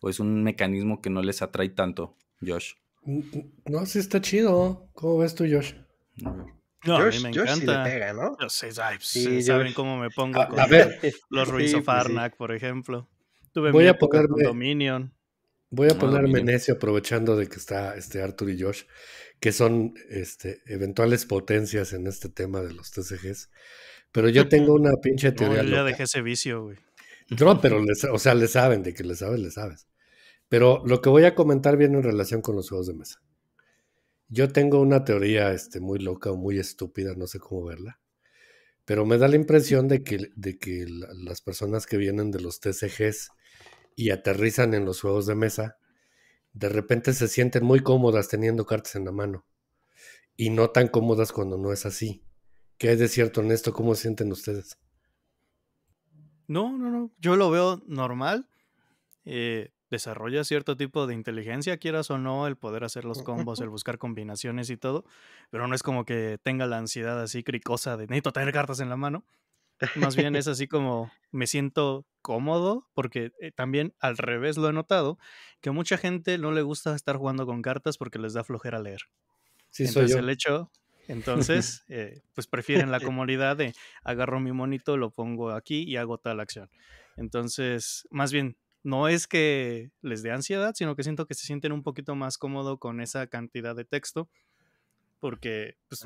o, es un mecanismo que no les atrae tanto, Josh? Mm, mm, no, sí está chido. ¿Cómo ves tú, Josh? No, a me encanta. Los pues, seis eh, saben cómo me pongo con los Ruiz of pues por ejemplo. Voy a ponerme... Dominion. Voy a ponerme necio aprovechando de que está este Arthur y Josh, que son este, eventuales potencias en este tema de los TCGs. Pero yo tengo una pinche teoría. No, ya dejé ese vicio, güey. No, pero o sea, le saben, de que le sabes, le sabes. Pero lo que voy a comentar viene en relación con los juegos de mesa. Yo tengo una teoría este, muy loca o muy estúpida, no sé cómo verla, pero me da la impresión de que, de que las personas que vienen de los TCGs y aterrizan en los juegos de mesa, de repente se sienten muy cómodas teniendo cartas en la mano y no tan cómodas cuando no es así. ¿Qué hay de cierto en esto? ¿Cómo sienten ustedes? No, no, no. Yo lo veo normal. Eh, desarrolla cierto tipo de inteligencia, quieras o no, el poder hacer los combos, el buscar combinaciones y todo, pero no es como que tenga la ansiedad así cricosa de necesito tener cartas en la mano. Más bien es así como me siento cómodo, porque eh, también al revés lo he notado, que mucha gente no le gusta estar jugando con cartas porque les da flojera leer. Sí, Entonces el hecho, entonces, eh, pues prefieren la comodidad de agarro mi monito, lo pongo aquí y hago tal acción. Entonces, más bien, no es que les dé ansiedad, sino que siento que se sienten un poquito más cómodo con esa cantidad de texto. Porque, pues,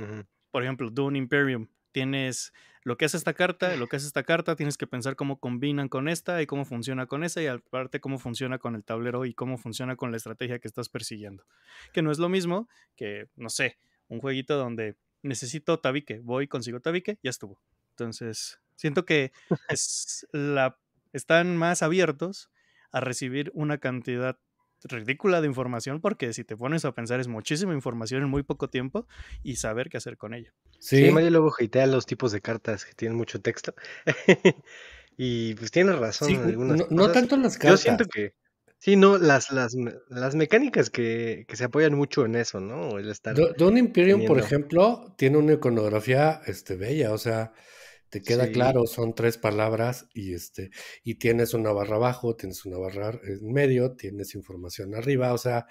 por ejemplo, Dune Imperium, tienes lo que hace esta carta, lo que hace esta carta, tienes que pensar cómo combinan con esta y cómo funciona con esa y aparte cómo funciona con el tablero y cómo funciona con la estrategia que estás persiguiendo. Que no es lo mismo que, no sé, un jueguito donde necesito tabique, voy, consigo tabique, ya estuvo. Entonces, siento que es la, están más abiertos a recibir una cantidad ridícula de información porque si te pones a pensar es muchísima información en muy poco tiempo y saber qué hacer con ella. Sí, sí Mario luego los tipos de cartas que tienen mucho texto. y pues tienes razón en algunas no, cosas. no, tanto las cartas. Yo siento que sí, no, las, las, las mecánicas que, se apoyan mucho en eso, ¿no? El estar Don Imperium, por ejemplo, tiene una iconografía este, bella, o sea, te queda claro, son tres palabras y este, y tienes una barra abajo, tienes una barra en medio, tienes información arriba, o sea,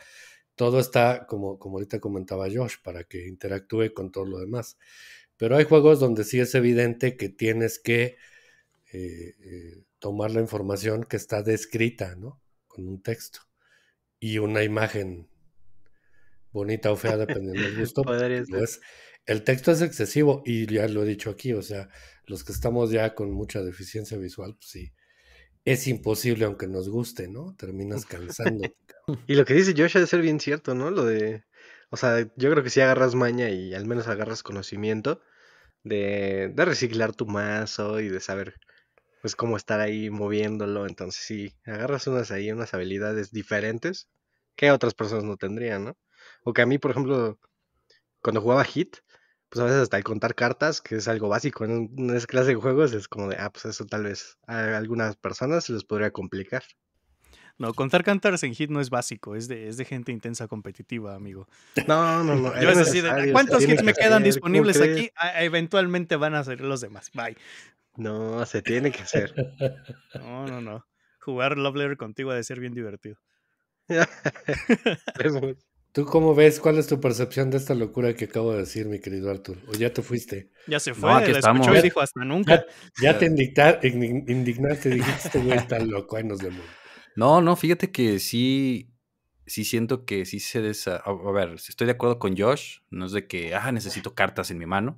todo está como, como ahorita comentaba Josh, para que interactúe con todo lo demás. Pero hay juegos donde sí es evidente que tienes que eh, eh, tomar la información que está descrita, ¿no? Con un texto y una imagen bonita o fea, dependiendo del gusto el texto es excesivo y ya lo he dicho aquí, o sea, los que estamos ya con mucha deficiencia visual, pues sí, es imposible aunque nos guste, ¿no? Terminas cansando y lo que dice Josh ha de ser bien cierto, ¿no? Lo de, o sea, yo creo que si agarras maña y al menos agarras conocimiento de, de reciclar tu mazo y de saber, pues, cómo estar ahí moviéndolo, entonces sí, agarras unas ahí, unas habilidades diferentes que otras personas no tendrían, ¿no? O que a mí, por ejemplo, cuando jugaba Hit, pues a veces hasta el contar cartas, que es algo básico en una clase de juegos, es como de, ah, pues eso tal vez a algunas personas se les podría complicar. No, contar cartas en hit no es básico, es de, gente intensa competitiva, amigo. No, no, no. Yo es así de, ¿cuántos hits me quedan disponibles aquí? eventualmente van a salir los demás. Bye. No, se tiene que hacer. No, no, no. Jugar Love contigo ha de ser bien divertido. ¿Tú cómo ves? ¿Cuál es tu percepción de esta locura que acabo de decir, mi querido Arthur? ¿O ya te fuiste? Ya se fue, la escuchó y dijo hasta nunca. Ya, te indignaste, dijiste, este güey, está loco, ahí nos vemos. No, no, fíjate que sí, sí siento que sí se desa... A ver, estoy de acuerdo con Josh, no es de que, ah, necesito cartas en mi mano,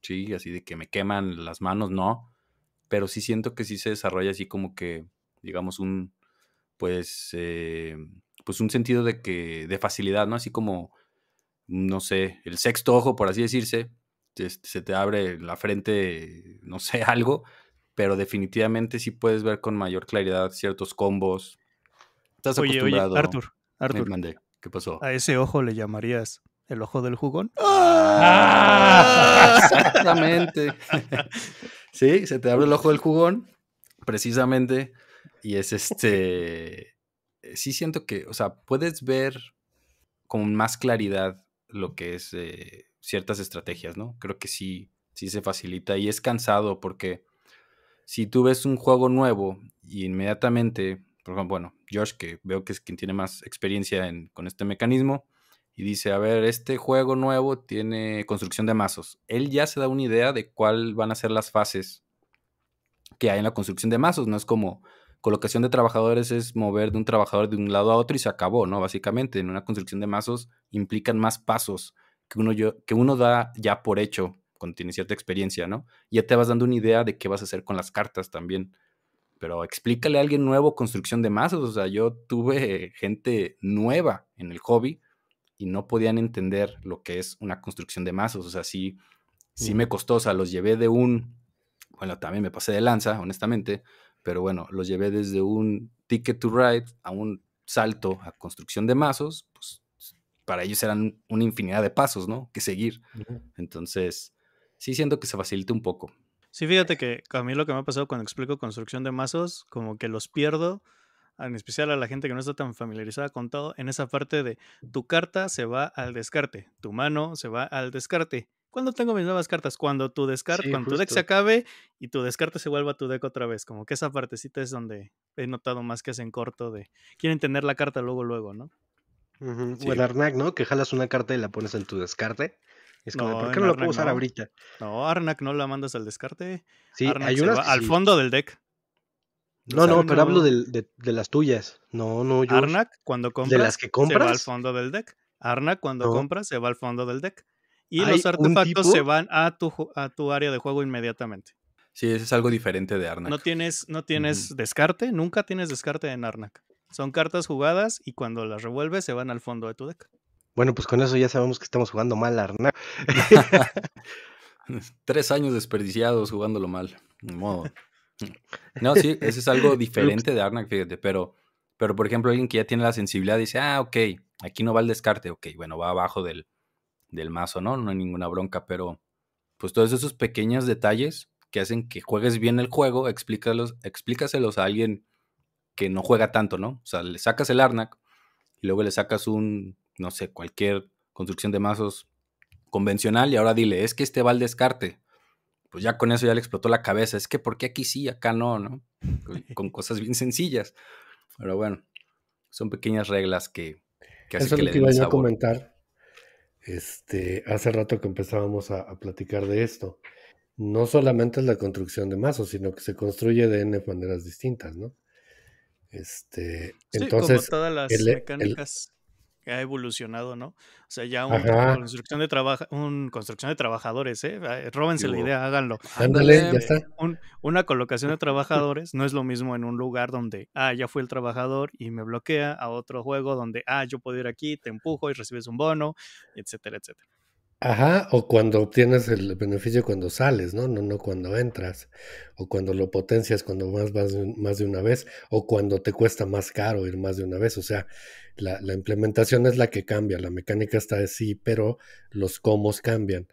sí, así de que me queman las manos, no, pero sí siento que sí se desarrolla así como que, digamos, un, pues... Eh, pues un sentido de que, de facilidad, ¿no? Así como, no sé, el sexto ojo, por así decirse, este, se te abre la frente, no sé, algo, pero definitivamente sí puedes ver con mayor claridad ciertos combos. Estás acostumbrado. Arthur, Arthur. ¿Qué pasó? A ese ojo le llamarías el ojo del jugón. Ah, exactamente. sí, se te abre el ojo del jugón, precisamente, y es este. Eh, sí siento que, o sea, puedes ver con más claridad lo que es eh, ciertas estrategias, ¿no? Creo que sí, sí se facilita y es cansado porque si tú ves un juego nuevo y inmediatamente, por ejemplo, bueno, Josh, que veo que es quien tiene más experiencia en, con este mecanismo, y dice, a ver, este juego nuevo tiene construcción de mazos. Él ya se da una idea de cuál van a ser las fases que hay en la construcción de mazos. No es como, colocación de trabajadores es mover de un trabajador de un lado a otro y se acabó, ¿no? Básicamente, en una construcción de mazos implican más pasos que uno, que uno da ya por hecho cuando tiene cierta experiencia, ¿no? Ya te vas dando una idea de qué vas a hacer con las cartas también. Pero explícale a alguien nuevo construcción de mazos. O sea, yo tuve gente nueva en el hobby y no podían entender lo que es una construcción de mazos. O sea, sí, sí mm. me costó. O sea, los llevé de un. Bueno, también me pasé de lanza, honestamente pero bueno, los llevé desde un ticket to ride a un salto a construcción de mazos, pues para ellos eran una infinidad de pasos, ¿no? Que seguir. Entonces, sí siento que se facilita un poco. Sí, fíjate que a mí lo que me ha pasado cuando explico construcción de mazos, como que los pierdo, en especial a la gente que no está tan familiarizada con todo, en esa parte de tu carta se va al descarte, tu mano se va al descarte. ¿Cuándo tengo mis nuevas cartas? Cuando tu descarte, cuando tu deck se acabe y tu descarte se vuelva a tu deck otra vez. Como que esa partecita es donde he notado más que hacen corto de quieren tener la carta luego, luego, ¿no? el Arnak, ¿no? Que jalas una carta y la pones en tu descarte. Es como, ¿por qué no la puedo usar ahorita? No, Arnak no la mandas al descarte. Sí, Arnak va al fondo del deck. No, no, pero hablo de, las tuyas. No, no, yo. Arnak, cuando compras, de las que compras, se va al fondo del deck. Arnak, cuando compras, se va al fondo del deck y los artefactos se van a tu, a tu área de juego inmediatamente. Sí, eso es algo diferente de Arnak. No tienes, no tienes descarte, nunca tienes descarte en Arnak. Son cartas jugadas y cuando las revuelves se van al fondo de tu deck. Bueno, pues con eso ya sabemos que estamos jugando mal Arnak. Tres años desperdiciados jugándolo mal. No, no sí, eso es algo diferente de Arnak, fíjate, pero, pero por ejemplo, alguien que ya tiene la sensibilidad dice, ah, ok, aquí no va el descarte, ok, bueno, va abajo del, del mazo, ¿no? No hay ninguna bronca, pero pues todos esos pequeños detalles que hacen que juegues bien el juego, explícalos, explícaselos a alguien que no juega tanto, ¿no? O sea, le sacas el arnac, y luego le sacas un, no sé, cualquier construcción de mazos convencional y ahora dile, es que este va al descarte. Pues ya con eso ya le explotó la cabeza. Es que ¿por qué aquí sí, acá no, no? Con, cosas bien sencillas. Pero bueno, son pequeñas reglas que, que hacen eso es lo que iba a comentar. Este, hace rato que empezábamos a, platicar de esto. No solamente es la construcción de mazos, sino que se construye de N maneras distintas, ¿no? Este, sí, entonces, como todas las mecánicas ha evolucionado, ¿no? O sea, ya una construcción de trabajo, un construcción de trabajadores, ¿eh? Ah, róbense la idea, háganlo. Ándale, ya está. una colocación de trabajadores no es lo mismo en un lugar donde, ah, ya fui el trabajador y me bloquea a otro juego donde, ah, yo puedo ir aquí, te empujo y recibes un bono, etcétera, etcétera. Ajá, o cuando obtienes el beneficio cuando sales, ¿no? No, no cuando entras, o cuando lo potencias cuando vas más, de una vez, o cuando te cuesta más caro ir más de una vez. O sea, la, implementación es la que cambia, la mecánica está de sí, pero los cómo cambian.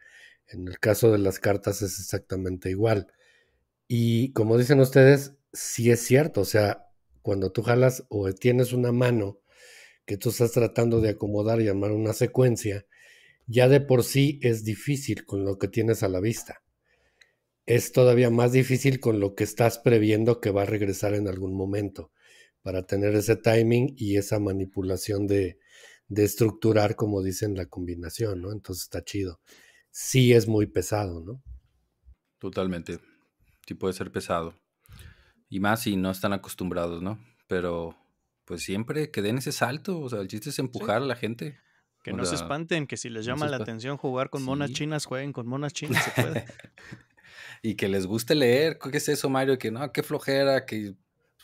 En el caso de las cartas es exactamente igual. Y como dicen ustedes, sí es cierto, o sea, cuando tú jalas o tienes una mano que tú estás tratando de acomodar y armar una secuencia, ya de por sí es difícil con lo que tienes a la vista. Es todavía más difícil con lo que estás previendo que va a regresar en algún momento para tener ese timing y esa manipulación de, estructurar, como dicen, la combinación, ¿no? Entonces está chido. Sí es muy pesado, ¿no? Totalmente. Sí puede ser pesado. Y más si no están acostumbrados, ¿no? Pero pues siempre que den ese salto, o sea, el chiste es empujar a la gente. Que no se espanten, que si les llama la atención jugar con monas chinas, jueguen con monas chinas, y que les guste leer, ¿qué es eso, Mario? Que no, qué flojera, que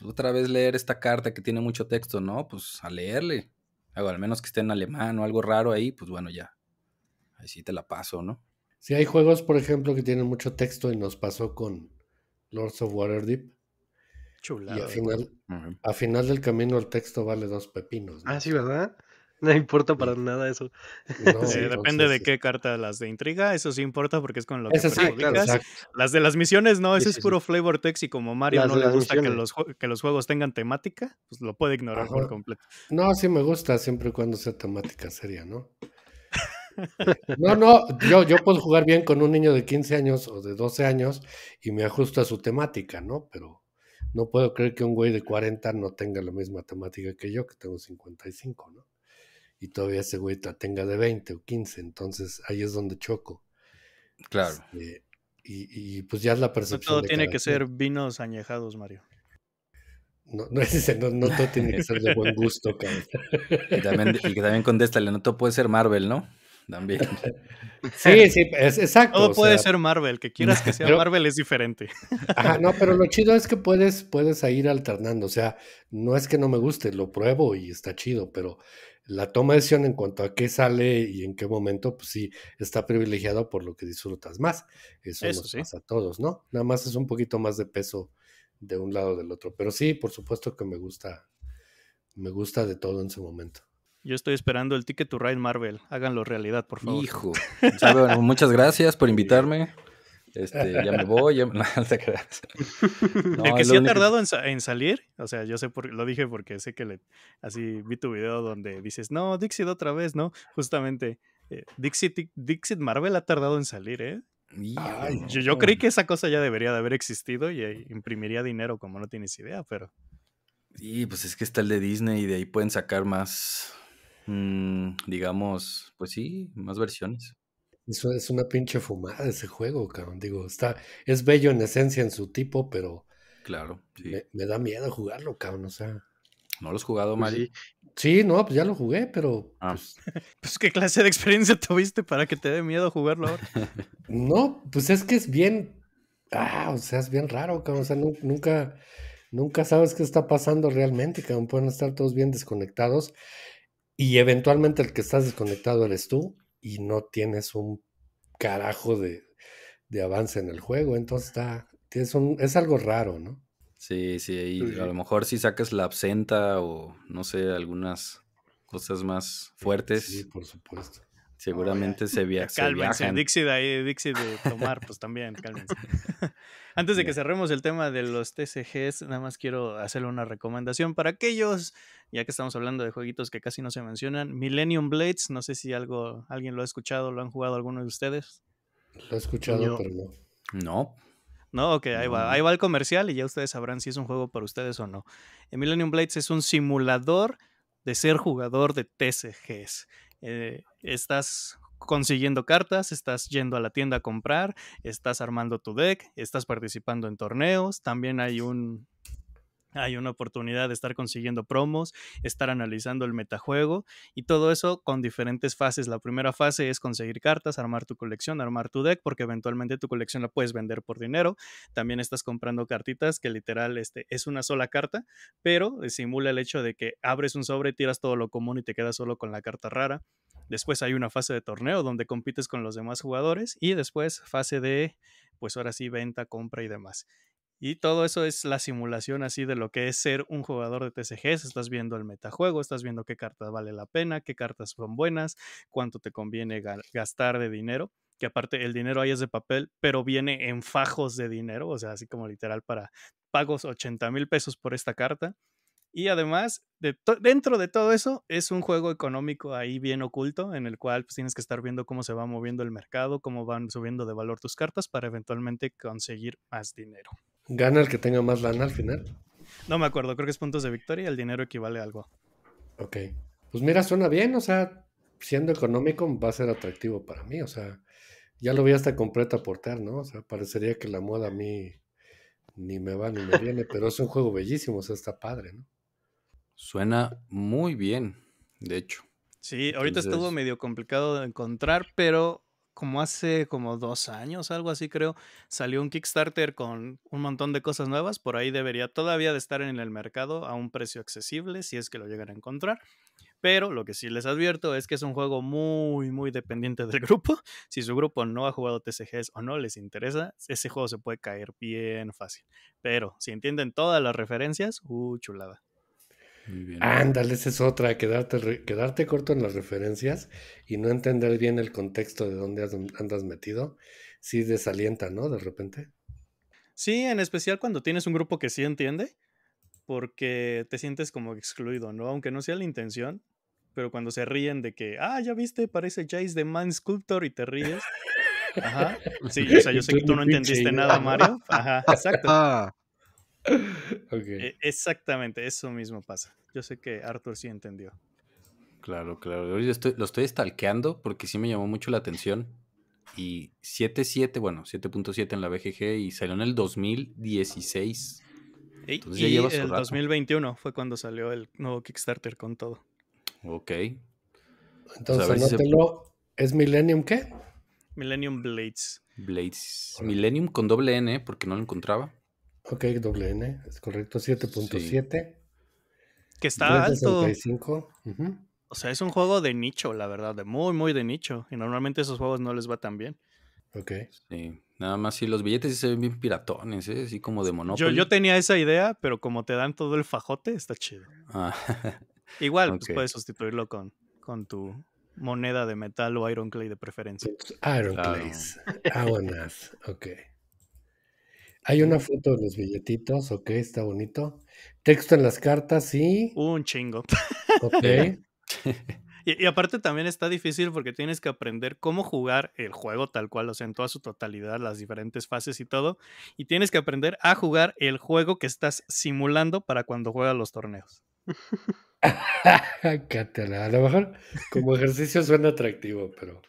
otra vez leer esta carta que tiene mucho texto, ¿no? Pues a leerle. O al menos que esté en alemán o algo raro ahí, pues bueno, ya. Ahí sí te la paso, ¿no? Si hay juegos, por ejemplo, que tienen mucho texto y nos pasó con Lords of Waterdeep. Chulado. Y al final, final del camino el texto vale dos pepinos. Ah, sí, ¿verdad? No importa para nada eso. Eh, depende de qué carta, las de intriga, eso sí importa porque es con lo que eso sí, Las de las misiones, no, eso es puro flavor text y como Mario no le gusta que los, juegos tengan temática, pues lo puede ignorar por completo. No, sí me gusta siempre y cuando sea temática seria, ¿no? No, no, yo, yo puedo jugar bien con un niño de 15 años o de 12 años y me ajusto a su temática, ¿no? Pero no puedo creer que un güey de 40 no tenga la misma temática que yo, que tengo 55, ¿no? y todavía ese güey la tenga de 20 o 15. Entonces ahí es donde choco. Claro. Este, y, pues ya es la percepción. No todo tiene que ser vinos añejados, Mario. No, no, es no, no todo tiene que ser de buen gusto, cabrón. Y también, también contéstale, no todo puede ser Marvel, ¿no? También. Sí, sí, exacto. Todo puede ser Marvel, que quieras que sea Marvel es diferente. no, pero lo chido es que puedes, puedes ir alternando. O sea, no es que no me guste, lo pruebo y está chido, pero la toma de decisión en cuanto a qué sale y en qué momento, pues sí, está privilegiado por lo que disfrutas más. Eso, nos pasa a todos, ¿no? Nada más es un poquito más de peso de un lado o del otro. Pero sí, por supuesto que me gusta, me gusta de todo en su momento. Yo estoy esperando el Ticket to Ride Marvel. Háganlo realidad, por favor. Hijo. Muchas gracias por invitarme. Este, ya me voy, ya me... No, el que sí ha tardado en, salir, o sea, yo sé por, lo dije porque sé que le, así vi tu video donde dices, no, Dixit otra vez, ¿no? Justamente, eh, Dixit, Marvel ha tardado en salir, ¿eh? yo, creí que esa cosa ya debería de haber existido y eh, imprimiría dinero como no tienes idea, pero... Sí, pues es que está el de Disney y de ahí pueden sacar más, mm, digamos, pues sí, más versiones es una pinche fumada ese juego, cabrón. Digo, está, es bello en esencia en su tipo, pero. Claro. Sí. Me, da miedo jugarlo, cabrón. O sea. ¿No lo has jugado, pues Mari? sí. no, pues ya lo jugué, pero. Ah. Pues, pues... qué clase de experiencia tuviste para que te dé miedo jugarlo ahora. no, pues es que es bien. Ah, o sea, es bien raro, cabrón. O sea, nunca, nunca sabes qué está pasando realmente, cabrón. Pueden estar todos bien desconectados. Y eventualmente el que estás desconectado eres tú y no tienes un carajo de, avance en el juego. Entonces está, es, es algo raro, ¿no? Sí, sí, y a lo mejor si sacas la absenta o no sé, algunas cosas más eh, fuertes. Sí, por supuesto. Seguramente se, viaja se Dixie de Dixie de tomar, pues también, cálmense. Antes de que cerremos el tema de los TCGs, nada más quiero hacerle una recomendación para aquellos, ya que estamos hablando de jueguitos que casi no se mencionan, Millennium Blades, no sé si algo, alguien lo ha escuchado, lo han jugado alguno de ustedes. Lo he escuchado, pero no. No. No, ok, ahí, Va, ahí va el comercial y ya ustedes sabrán si es un juego para ustedes o no. Millennium Blades es un simulador de ser jugador de TCGs. Eh, estás consiguiendo cartas, estás yendo a la tienda a comprar, estás armando tu deck, estás participando en torneos, también hay un, hay una oportunidad de estar consiguiendo promos, estar analizando el metajuego y todo eso con diferentes fases. La primera fase es conseguir cartas, armar tu colección, armar tu deck, porque eventualmente tu colección la puedes vender por dinero. También estás comprando cartitas que literal este, es una sola carta, pero simula el hecho de que abres un sobre, tiras todo lo común y te quedas solo con la carta rara. Después hay una fase de torneo donde compites con los demás jugadores y después fase de, pues ahora sí, venta, compra y demás. Y todo eso es la simulación así de lo que es ser un jugador de TCGs. Estás viendo el metajuego, estás viendo qué cartas vale la pena, qué cartas son buenas, cuánto te conviene gastar de dinero. Que aparte el dinero ahí es de papel, pero viene en fajos de dinero, o sea, así como literal para pagos 80 mil pesos por esta carta. Y además, dentro de todo eso, es un juego económico ahí bien oculto, en el cual pues, tienes que estar viendo cómo se va moviendo el mercado, cómo van subiendo de valor tus cartas para eventualmente conseguir más dinero. Gana el que tenga más lana al final. No me acuerdo, creo que es puntos de victoria y el dinero equivale a algo. Ok. Pues mira, suena bien, o sea, siendo económico va a ser atractivo para mí, o sea, ya lo vi hasta completa portar, ¿no? O sea, parecería que la moda a mí ni me va ni me viene, pero es un juego bellísimo, o sea, está padre, ¿no? Suena muy bien, de hecho. Sí, ahorita estuvo medio complicado de encontrar, pero como hace como dos años, algo así creo, salió un Kickstarter con un montón de cosas nuevas. Por ahí debería todavía de estar en el mercado a un precio accesible si es que lo llegan a encontrar. Pero lo que sí les advierto es que es un juego muy, muy dependiente del grupo. Si su grupo no ha jugado TCGs o no les interesa, ese juego se puede caer bien fácil. Pero si entienden todas las referencias, uh, chulada. Ándale, esa es otra, quedarte, quedarte corto en las referencias y no entender bien el contexto de dónde andas metido, sí desalienta, ¿no? De repente. Sí, en especial cuando tienes un grupo que sí entiende, porque te sientes como excluido, ¿no? Aunque no sea la intención, pero cuando se ríen de que, ah, ya viste, parece Jace de Man Sculptor y te ríes. Ajá. Sí, o sea, yo sé que tú no entendiste nada, Mario. Ajá, exacto. Ah. E, exactamente, eso mismo pasa. Yo sé que Arthur sí entendió. Claro, claro. lo estoy stalkeando porque sí me llamó mucho la atención. Y 7.7, bueno, 7.7 en la BGG y salió en el 2016. Entonces y, ya lleva su el 2021 fue cuando salió el nuevo Kickstarter con todo. Ok. Pues Entonces, ¿es Millennium qué? Millennium Blades. Blades. Millennium con doble N, porque no lo encontraba. Ok, doble N, es correcto, 7.7. Que está alto. O sea, es un juego de nicho, la verdad, de muy, muy de nicho. Y normalmente esos juegos no les va tan bien. Ok. Sí, nada más si los billetes se ven bien piratones, ¿eh? así como de Monopoly. Yo, tenía esa idea, pero como te dan todo el fajote, está chido. Ah. Igual, pues, puedes sustituirlo con, con tu moneda de metal o Ironclay de preferencia. Ironclays. Ah, ok. Hay una foto de los billetitos, ok, está bonito. Texto en las cartas, sí Un chingo. Ok. y, aparte también está difícil porque tienes que aprender cómo jugar el juego tal cual, o sea, en toda su totalidad, las diferentes fases y todo. Y tienes que aprender a jugar el juego que estás simulando para cuando juegas los torneos. a lo mejor como ejercicio suena atractivo, pero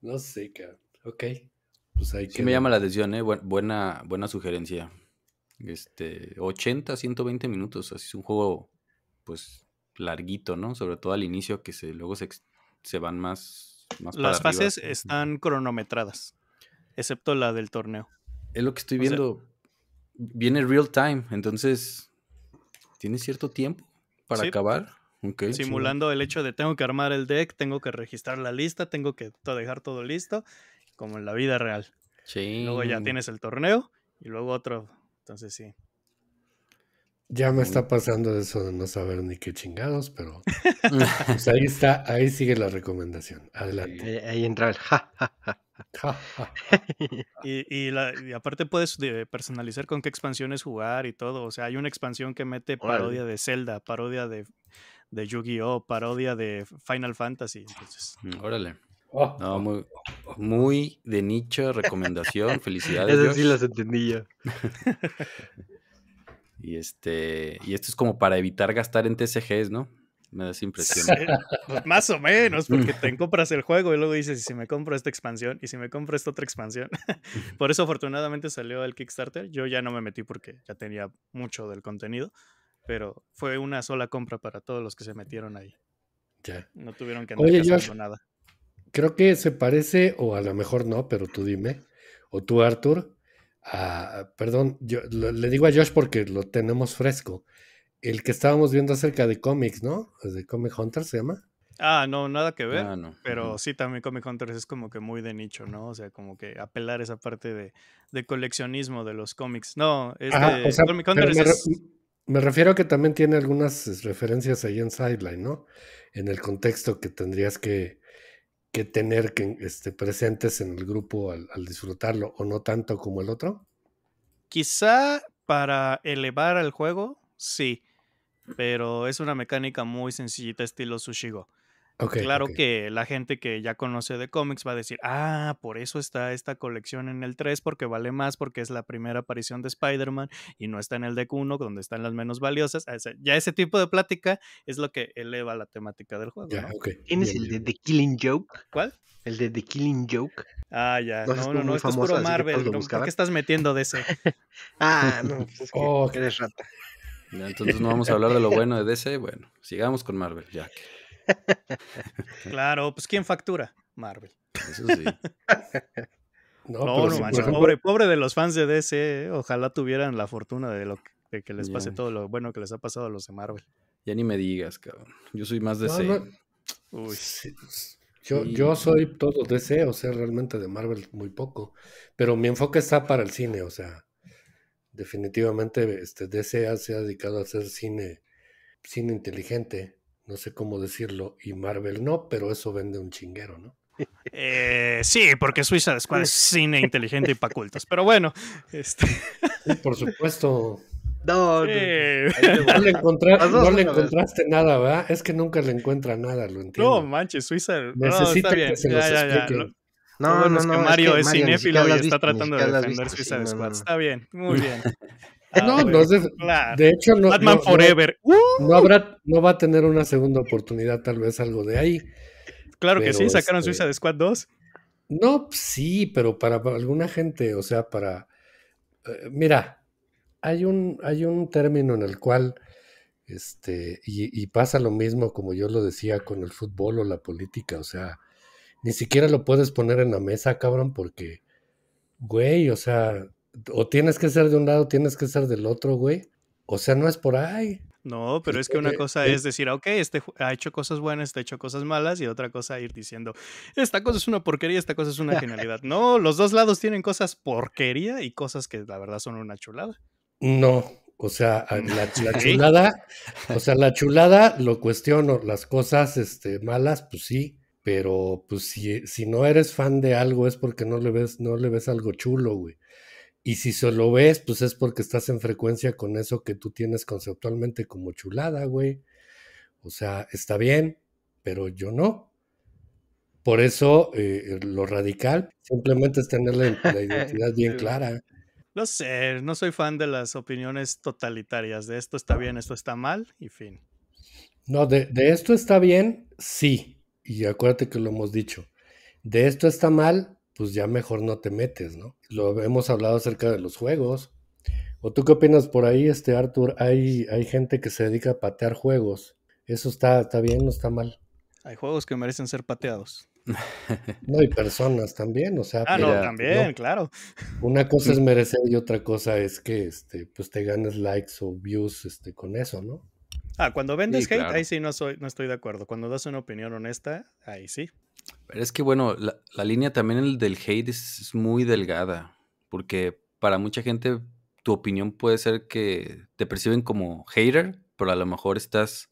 no sé, qué. Ok. Pues me llama la atención, ¿eh? buena, sugerencia. Este, 80, 120 minutos, así es un juego, pues, larguito, ¿no? Sobre todo al inicio, que se, luego se, van más, Las fases están cronometradas, excepto la del torneo. Es lo que estoy viendo. Viene real time, entonces, tiene cierto tiempo para acabar? simulando el hecho de tengo que armar el deck, tengo que registrar la lista, tengo que dejar todo listo como en la vida real. Sí. Luego ya tienes el torneo y luego otro. Entonces sí. Ya me está pasando eso de no saber ni qué chingados, pero pues, ahí está, ahí sigue la recomendación. Adelante. Ahí, entra el y, aparte puedes eh, personalizar con qué expansiones jugar y todo. O sea, hay una expansión que mete parodia de Zelda, parodia de, de Yu-Gi-Oh, parodia de Final Fantasy. Mm, órale. Oh. No, muy, de nicho, recomendación, felicidades. Eso las entendí yo. y este, y esto es como para evitar gastar en TCGs, ¿no? Me da impresión. Pues más o menos, porque te compras el juego y luego dices, si me compro esta expansión? ¿Y si me compro esta otra expansión? Por eso afortunadamente salió el Kickstarter. Yo ya no me metí porque ya tenía mucho del contenido, pero fue una sola compra para todos los que se metieron ahí. Ya. No tuvieron que andar nada creo que se parece, o a lo mejor no, pero tú dime, o tú Arthur, perdón, yo le digo a Josh porque lo tenemos fresco, el que estábamos viendo acerca de cómics, ¿no? De Comic Hunter se llama. Ah, no, nada que ver. Ah, pero sí, también Comic Hunters es como que muy de nicho, ¿no? O sea, como que apelar esa parte de, coleccionismo de los cómics. No, es me, refiero a que también tiene algunas este, referencias ahí en Sideline, ¿no? En el contexto que tendrías que, que tener que, este, presentes en el grupo al, disfrutarlo o no tanto como el otro? Quizá para elevar el juego, sí, pero es una mecánica muy sencillita estilo Sushigo claro que la gente que ya conoce de cómics va a decir, ah, por eso está esta colección en el 3, porque vale más, porque es la primera aparición de Spider-Man y no está en el de 1, donde están las menos valiosas. ya ese tipo de plática es lo que eleva la temática del juego. ¿Tienes el de The Killing Joke? ¿Cuál? El de The Killing Joke. Ah, ya. No, no, no, es puro Marvel. ¿Por qué estás metiendo de ese? ah, no, oh, pues qué rata. entonces no vamos a hablar de lo bueno de DC. Bueno, sigamos con Marvel, ya claro, pues ¿quién factura? Marvel. Eso sí. no, pobre, de los fans de DC. ¿eh? Ojalá tuvieran la fortuna de, que, les pase todo lo bueno que les ha pasado a los de Marvel. Ya ni me digas, cabrón. Yo soy más DC. Pues, yo, yo, soy todo DC, o sea, realmente de Marvel muy poco, pero mi enfoque está para el cine, o sea, definitivamente este, DC se ha dedicado a hacer cine, cine inteligente, no sé cómo decirlo, y Marvel no, pero eso vende un chinguero, ¿no? Eh, sí, porque Suiza Squad es cine inteligente y pacultas, Pero bueno, este... por supuesto. No, no, le, encontraste nada, ¿verdad? Es que nunca le encuentra nada, lo entiendo. No, manches, Suiza. Necesita que se explique. no, no, no, es que Mario es, cinéfilo y está tratando de defender Suiza Squad. Está bien, muy bien. no, ah, no es de, hecho no. no, Forever. No, ¡Uh! habrá, no va a tener una segunda oportunidad, tal vez algo de ahí. Claro que sí, sacaron este Suiza de Squad 2. No, sí, pero para, alguna gente, o sea, para. Eh, mira, hay un, hay un término en el cual. Este, y, y, pasa lo mismo, como yo lo decía, con el fútbol o la política. O sea, ni siquiera lo puedes poner en la mesa, cabrón, porque, güey, o sea, o tienes que ser de un lado, tienes que ser del otro, güey. O sea, no es por ahí. No, pero es que una eh, cosa eh, eh. es decir, ok, este ha hecho cosas buenas, este ha hecho cosas malas, y otra cosa ir diciendo, esta cosa es una porquería, esta cosa es una genialidad. No, los dos lados tienen cosas porquería y cosas que la verdad son una chulada. No, o sea, mm, la, chulada, o sea, la chulada lo cuestiono, las cosas este, malas, pues sí, pero pues si, si no eres fan de algo es porque no le ves, no le ves algo chulo, güey. Y si se lo ves, pues es porque estás en frecuencia con eso que tú tienes conceptualmente como chulada, güey. O sea, está bien, pero yo no. Por eso eh, lo radical simplemente es tener la, identidad bien clara. No sé, no soy fan de las opiniones totalitarias, de esto está bien, esto está mal, y fin. No, de, de esto está bien, sí. Y acuérdate que lo hemos dicho. De esto está mal, pues ya mejor no te metes, ¿no? Lo hemos hablado acerca de los juegos. ¿O tú qué opinas por ahí, este Arthur? Hay, hay gente que se dedica a patear juegos. ¿Eso está, bien no está mal? Hay juegos que merecen ser pateados. No, hay personas también, o sea. Ah, no, también, claro. Una cosa es merecer y otra cosa es que este, pues te ganes likes o views este, con eso, ¿no? Ah, cuando vendes hate, ahí sí no, estoy de acuerdo. Cuando das una opinión honesta, ahí sí. Pero es que bueno, la, línea también del hate es, muy delgada, porque para mucha gente tu opinión puede ser que te perciben como hater, pero a lo mejor estás,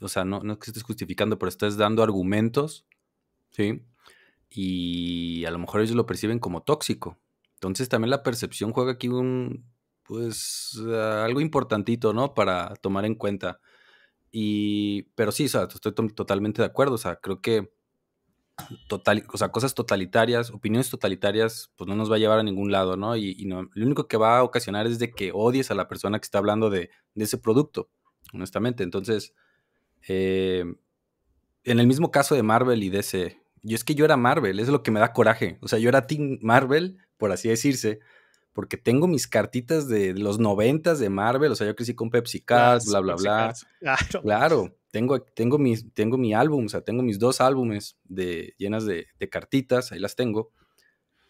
o sea, no, no es que estés justificando, pero estás dando argumentos, ¿sí? Y a lo mejor ellos lo perciben como tóxico. Entonces también la percepción juega aquí un, pues eh, algo importantito, ¿no? Para tomar en cuenta. Y, pero sí, o sea, estoy totalmente de acuerdo, o sea, creo que total, o sea, cosas totalitarias, opiniones totalitarias, pues no nos va a llevar a ningún lado, ¿no? Y, no, lo único que va a ocasionar es de que odies a la persona que está hablando de, ese producto, honestamente. Entonces, eh, en el mismo caso de Marvel y DC, yo es que yo era Marvel, es lo que me da coraje, o sea, yo era Team Marvel, por así decirse, porque tengo mis cartitas de los noventas de Marvel, o sea, yo crecí con Pepsi Cards, bla, bla, bla. Claro. Tengo, tengo, mis, tengo mi álbum, o sea, tengo mis dos álbumes de, llenas de, cartitas, ahí las tengo.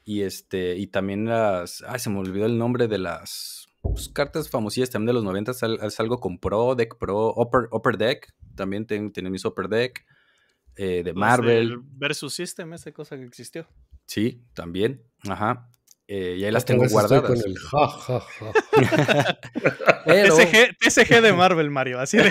Y este, y también las, ay, se me olvidó el nombre de las pues, cartas famosas también de los 90, Es algo con Pro, Deck Pro, Upper, Deck, también tengo mis Upper Deck, eh, de Marvel. Versus System, esa cosa que existió. Sí, también, ajá. Eh, y ahí las tengo guardadas. TSG de Marvel, Mario, así de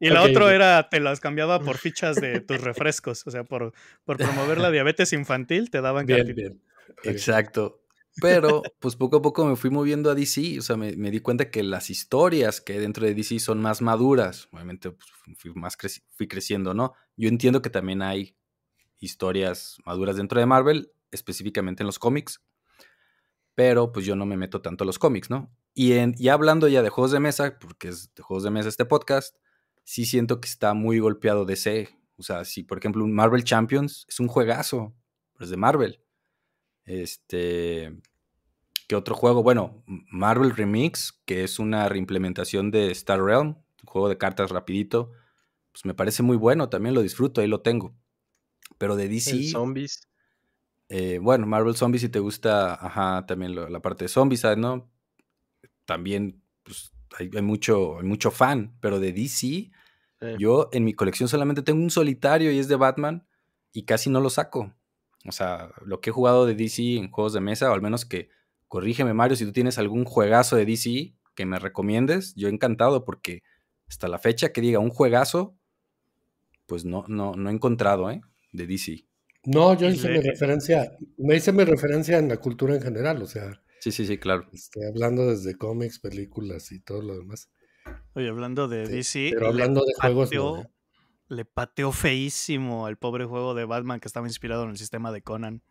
Y la otro otra era, te las cambiaba por fichas de tus refrescos, o sea, por, por promover la diabetes infantil te daban bien, bien. Exacto. Pero, pues poco a poco me fui moviendo a DC, o sea, me, di cuenta que las historias que dentro de DC son más maduras, obviamente pues, más fui creciendo, ¿no? Yo entiendo que también hay historias maduras dentro de Marvel, específicamente en los cómics, pero pues yo no me meto tanto a los cómics, ¿no? Y, en, y hablando ya de juegos de mesa, porque es de juegos de mesa este podcast, sí siento que está muy golpeado DC. O sea, si por ejemplo un Marvel Champions es un juegazo, pero es de Marvel. Este, ¿qué otro juego? Bueno, Marvel Remix, que es una reimplementación de Star Realm, un juego de cartas rapidito, pues me parece muy bueno, también lo disfruto, ahí lo tengo. Pero de DC... zombies. Eh, bueno, Marvel Zombies, si te gusta, también la parte de zombies, ¿no? También pues, hay, mucho, hay mucho fan, pero de DC, yo en mi colección solamente tengo un solitario y es de Batman y casi no lo saco. O sea, lo que he jugado de DC en juegos de mesa, o al menos que, corrígeme Mario, si tú tienes algún juegazo de DC que me recomiendes, yo encantado porque hasta la fecha que diga un juegazo, pues no, no, no he encontrado, ¿eh? De DC. No, yo hice mi referencia, me hice mi referencia en la cultura en general, o sea. Sí, sí, sí, claro. Este, hablando desde cómics, películas y todo lo demás. Oye, hablando de DC. Pero hablando de juegos. ¿eh? Le pateó feísimo el pobre juego de Batman que estaba inspirado en el sistema de Conan.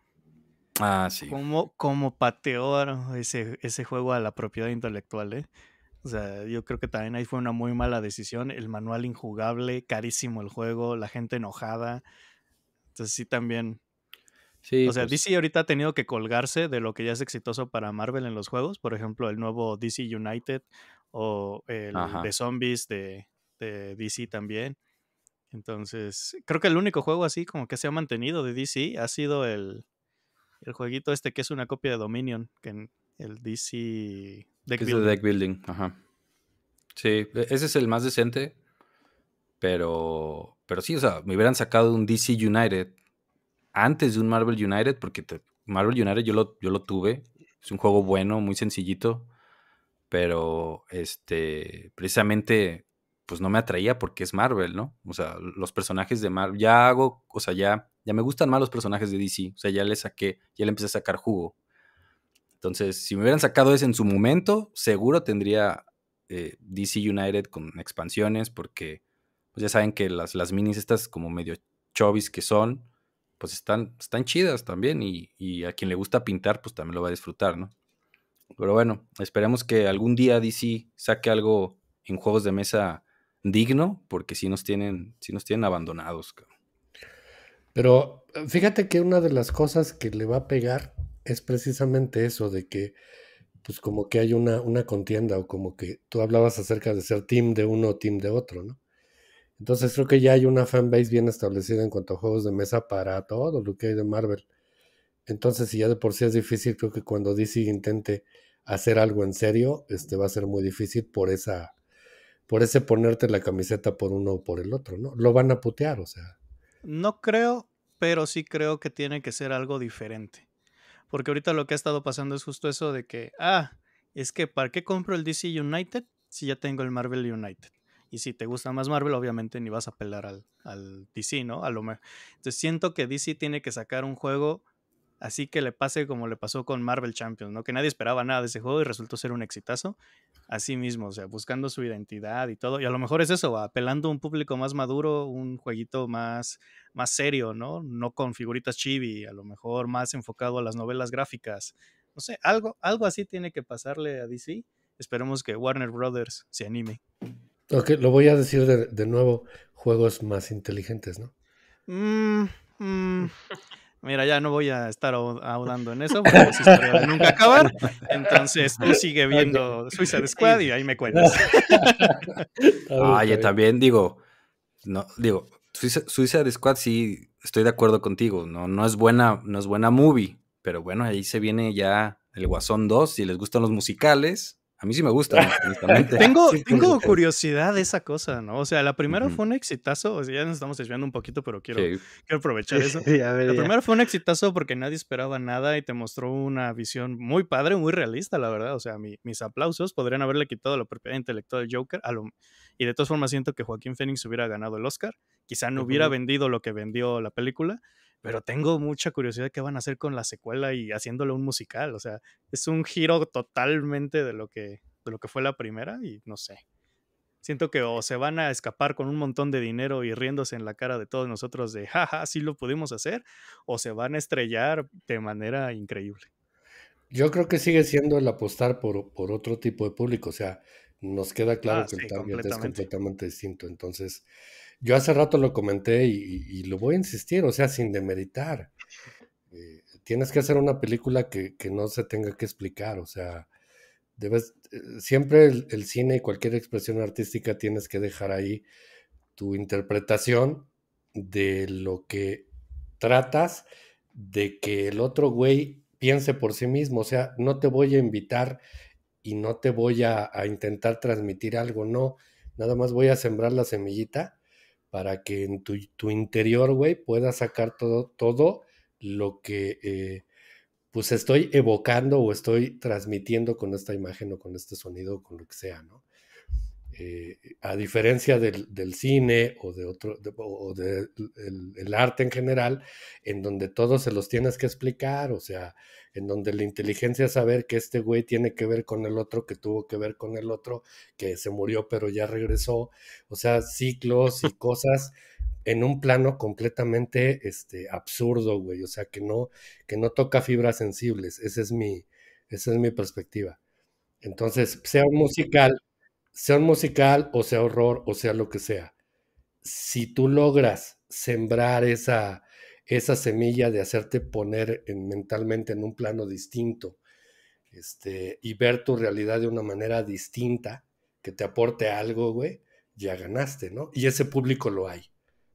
Ah, sí. ¿Cómo, pateó ese, ese juego a la propiedad intelectual, eh? O sea, yo creo que también ahí fue una muy mala decisión. El manual injugable, carísimo el juego, la gente enojada. Entonces sí también. Sí, o sea, pues DC ahorita ha tenido que colgarse de lo que ya es exitoso para Marvel en los juegos. Por ejemplo, el nuevo DC United o el de zombies de, DC también. Entonces, creo que el único juego así como que se ha mantenido de DC ha sido el, jueguito este que es una copia de Dominion, que en el DC Deck Building. Deck Building, ajá. Sí, e-, ese es el más decente, pero pero sí, o sea, me hubieran sacado un DC United antes de un Marvel United, porque Marvel United yo lo, yo lo tuve. Es un juego bueno, muy sencillito. Pero este, precisamente, pues no me atraía porque es Marvel, ¿no? O sea, los personajes de Marvel. Ya hago, o sea, ya, ya me gustan más los personajes de DC. O sea, ya le saqué, ya le empecé a sacar jugo. Entonces, si me hubieran sacado ese en su momento, seguro tendría eh, DC United con expansiones, porque pues ya saben que las, las minis estas como medio chovis que son, pues están, están chidas también y, a quien le gusta pintar, pues también lo va a disfrutar, ¿no? Pero bueno, esperemos que algún día DC saque algo en juegos de mesa digno, porque si nos tienen, si nos tienen abandonados. Pero eh, fíjate que una de las cosas que le va a pegar es precisamente eso, de que pues como que hay una, una contienda o como que tú hablabas acerca de ser team de uno o team de otro, ¿no? Entonces creo que ya hay una fanbase bien establecida en cuanto a juegos de mesa para todo lo que hay de Marvel. Entonces, si ya de por sí es difícil, creo que cuando DC intente hacer algo en serio, este va a ser muy difícil por esa, por ese ponerte la camiseta por uno o por el otro, ¿no? Lo van a putear, o sea. No creo, pero sí creo que tiene que ser algo diferente. Porque ahorita lo que ha estado pasando es justo eso de que, ah, es que ¿para qué compro el DC United si ya tengo el Marvel United? Y si te gusta más Marvel, obviamente ni vas a apelar al, al DC, ¿no? A lo Entonces siento que DC tiene que sacar un juego así que le pase como le pasó con Marvel Champions, ¿no? Que nadie esperaba nada de ese juego y resultó ser un exitazo. Así mismo, o sea, buscando su identidad y todo. Y a lo mejor es eso, apelando a un público más maduro, un jueguito más, más serio, ¿no? No con figuritas chibi, a lo mejor más enfocado a las novelas gráficas. No sé, algo, algo así tiene que pasarle a DC. Esperemos que Warner Brothers se anime lo voy a decir de, nuevo, juegos más inteligentes, ¿no? Mm, mm. mira, ya no voy a estar ahondando en eso, porque nunca acabar. Entonces, tú sigue viendo Suicide Squad y ahí me cuentas. Ah, oye, también digo, no, digo, Suicide Squad sí estoy de acuerdo contigo, no, no es buena, no es buena movie, pero bueno, ahí se viene ya el Guasón 2, si les gustan los musicales, a mí sí me gusta, tengo, tengo curiosidad de esa cosa, ¿no? O sea, la primera fue un exitazo. ya nos estamos desviando un poquito, pero quiero, aprovechar eso. la primera fue un exitazo porque nadie esperaba nada y te mostró una visión muy padre, muy realista, la verdad. O sea, mis aplausos podrían haberle quitado la propiedad intelectual Joker. A lo, y de todas formas, siento que Joaquín Phoenix hubiera ganado el Oscar. Quizá no hubiera vendido lo que vendió la película pero tengo mucha curiosidad de qué van a hacer con la secuela y haciéndolo un musical. O sea, es un giro totalmente de lo que, de lo que fue la primera y no sé. Siento que o se van a escapar con un montón de dinero y riéndose en la cara de todos nosotros de, jaja, ja, sí lo pudimos hacer, o se van a estrellar de manera increíble. Yo creo que sigue siendo el apostar por, por otro tipo de público. O sea, nos queda claro ah, que el cambio es completamente distinto. Entonces, yo hace rato lo comenté y, lo voy a insistir, o sea, sin demeritar. Eh, tienes que hacer una película que, no se tenga que explicar, o sea, debes, eh, siempre el, cine y cualquier expresión artística tienes que dejar ahí tu interpretación de lo que tratas, de que el otro güey piense por sí mismo, o sea, no te voy a invitar y no te voy a intentar transmitir algo, no, nada más voy a sembrar la semillita para que en tu, interior, güey, puedas sacar todo, todo lo que eh, pues estoy evocando o estoy transmitiendo con esta imagen o con este sonido o con lo que sea, ¿no? Eh, a diferencia del, cine o de otro o del arte en general, en donde todo se los tienes que explicar, o sea, en donde la inteligencia es saber que este güey tiene que ver con el otro, que tuvo que ver con el otro, que se murió pero ya regresó, o sea, ciclos y cosas en un plano completamente este, absurdo, güey, o sea, que no, que no toca fibras sensibles, esa es mi, esa es mi perspectiva. Entonces, sea un musical, sea un musical o sea horror o sea lo que sea, si tú logras sembrar esa, esa semilla de hacerte poner mentalmente en un plano distinto este, y ver tu realidad de una manera distinta, que te aporte algo, güey, ya ganaste, ¿no? Y ese público lo hay.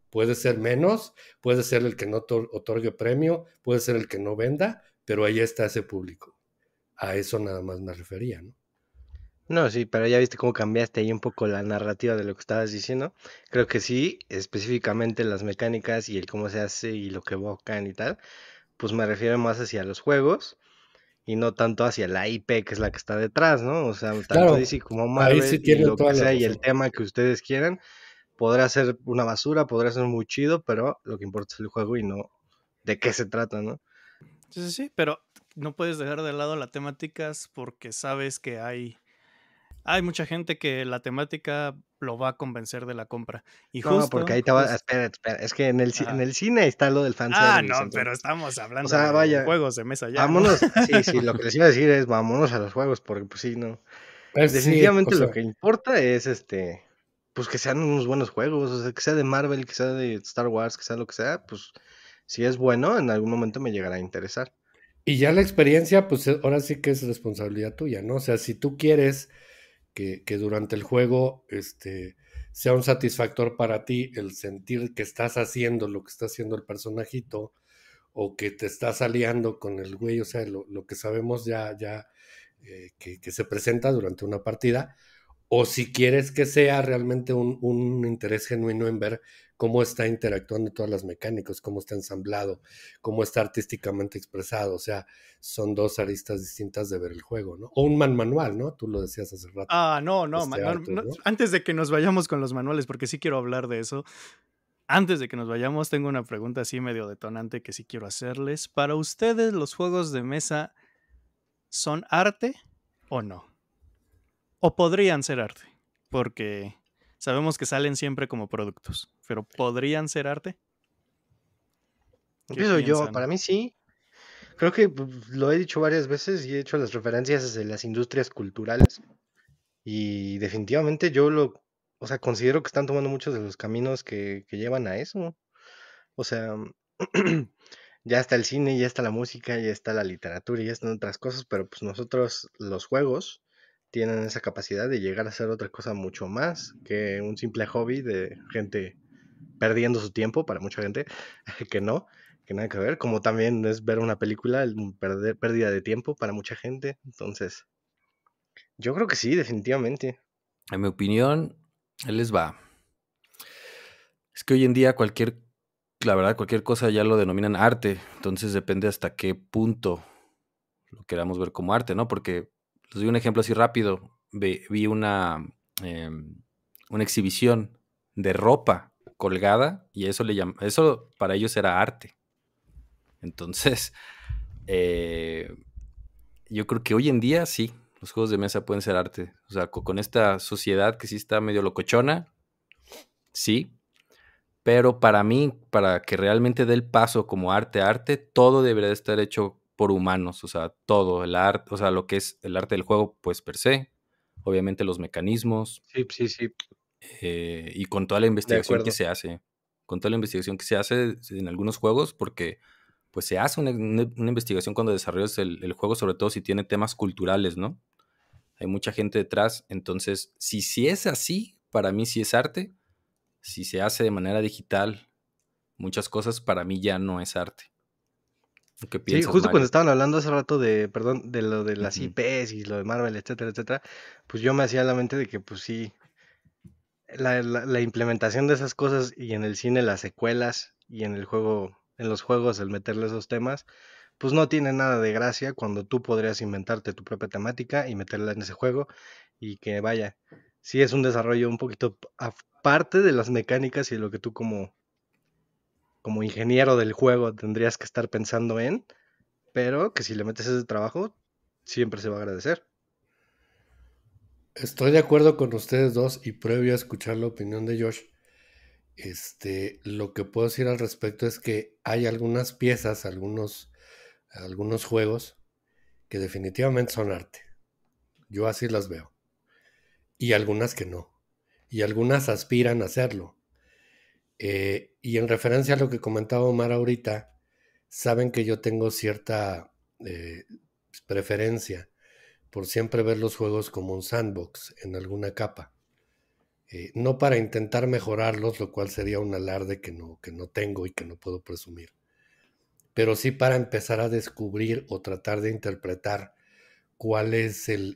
Puede ser menos, puede ser el que no otorgue premio, puede ser el que no venda, pero ahí está ese público. A eso nada más me refería, ¿no? No, sí, pero ya viste cómo cambiaste ahí un poco la narrativa de lo que estabas diciendo. Creo que sí, específicamente las mecánicas y el cómo se hace y lo que evocan y tal, pues me refiero más hacia los juegos y no tanto hacia la IP que es la que está detrás, ¿no? O sea, tanto DC como Marvel y lo que sea y el tema que ustedes quieran, podrá ser una basura, podrá ser muy chido, pero lo que importa es el juego y no de qué se trata, ¿no? Sí, sí, sí, pero no puedes dejar de lado las temáticas porque sabes que hay hay mucha gente que la temática lo va a convencer de la compra. Y no, porque ahí te va. Espera, espera. Es que en el, en el cine está lo del fanservice. Ah, no, pero estamos hablando de juegos de mesa ya. Vámonos. Sí, sí, lo que les iba a decir es vámonos a los juegos, porque pues sí, no. Pues definitivamente lo que importa es este. Pues que sean unos buenos juegos. O sea, que sea de Marvel, que sea de Star Wars, que sea lo que sea, pues si es bueno, en algún momento me llegará a interesar. Y ya la experiencia, pues ahora sí que es responsabilidad tuya, ¿no? O sea, si tú quieres que, durante el juego este, sea un satisfactor para ti el sentir que estás haciendo lo que está haciendo el personajito o que te estás aliando con el güey, o sea, lo, que sabemos ya, ya eh, que, se presenta durante una partida, o si quieres que sea realmente un, un interés genuino en ver cómo está interactuando todas las mecánicas, cómo está ensamblado, cómo está artísticamente expresado. O sea, son dos aristas distintas de ver el juego, ¿no? O un man manual, ¿no? Tú lo decías hace rato. Ah, este, no, no. antes de que nos vayamos con los manuales, porque sí quiero hablar de eso. Antes de que nos vayamos, tengo una pregunta así medio detonante que sí quiero hacerles. Para ustedes, los juegos de mesa son arte o no? ¿O podrían ser arte? Porque Sabemos que salen siempre como productos, pero ¿podrían ser arte? yo, para mí sí. Creo que lo he dicho varias veces y he hecho las referencias desde las industrias culturales. Y definitivamente yo lo, o sea, considero que están tomando muchos de los caminos que, llevan a eso. O sea, ya está el cine, ya está la música, ya está la literatura, ya están otras cosas, pero pues nosotros los juegos tienen esa capacidad de llegar a hacer otra cosa mucho más que un simple hobby de gente perdiendo su tiempo, para mucha gente que no, que nada que ver, como también es ver una película, perder, pérdida de tiempo para mucha gente, entonces yo creo que sí, definitivamente. En mi opinión, él les va. Es que hoy en día cualquier, la verdad, cualquier cosa ya lo denominan arte, entonces depende hasta qué punto lo queramos ver como arte, ¿no? Porque les doy un ejemplo así rápido. Vi una, em, una exhibición de ropa colgada y eso, le eso para ellos era arte. Entonces, eh, yo creo que hoy en día sí, los juegos de mesa pueden ser arte. O sea, con esta sociedad que sí está medio locochona, sí. Pero para mí, para que realmente dé el paso como arte a arte, todo debería estar hecho por humanos, o sea, todo, el arte, o sea, lo que es el arte del juego, pues per se, obviamente los mecanismos. Sí, pues, sí, sí. Eh, y con toda la investigación que se hace, con toda la investigación que se hace en algunos juegos, porque pues se hace una, investigación cuando desarrollas el, juego, sobre todo si tiene temas culturales, ¿no? Hay mucha gente detrás, entonces, si, si es así, para mí sí es arte, si se hace de manera digital, muchas cosas para mí ya no es arte sí, justo cuando estaban hablando hace rato de, perdón, de lo de las IPs y lo de Marvel, etcétera, etcétera, pues yo me hacía la mente de que, pues sí, la, implementación de esas cosas y en el cine las secuelas y en el juego, en los juegos el meterle esos temas, pues no tiene nada de gracia cuando tú podrías inventarte tu propia temática y meterla en ese juego y que vaya, sí es un desarrollo un poquito aparte de las mecánicas y de lo que tú como como ingeniero del juego tendrías que estar pensando en, pero que si le metes ese trabajo, siempre se va a agradecer. Estoy de acuerdo con ustedes dos y previo a escuchar la opinión de Josh, este, lo que puedo decir al respecto es que hay algunas piezas, algunos, algunos juegos que definitivamente son arte. Yo así las veo. Y algunas que no. Y algunas aspiran a hacerlo. Eh, y en referencia a lo que comentaba Omar ahorita, saben que yo tengo cierta eh, pues, preferencia por siempre ver los juegos como un sandbox en alguna capa. Eh, no para intentar mejorarlos, lo cual sería un alarde que no, que no tengo y que no puedo presumir, pero sí para empezar a descubrir o tratar de interpretar cuál es el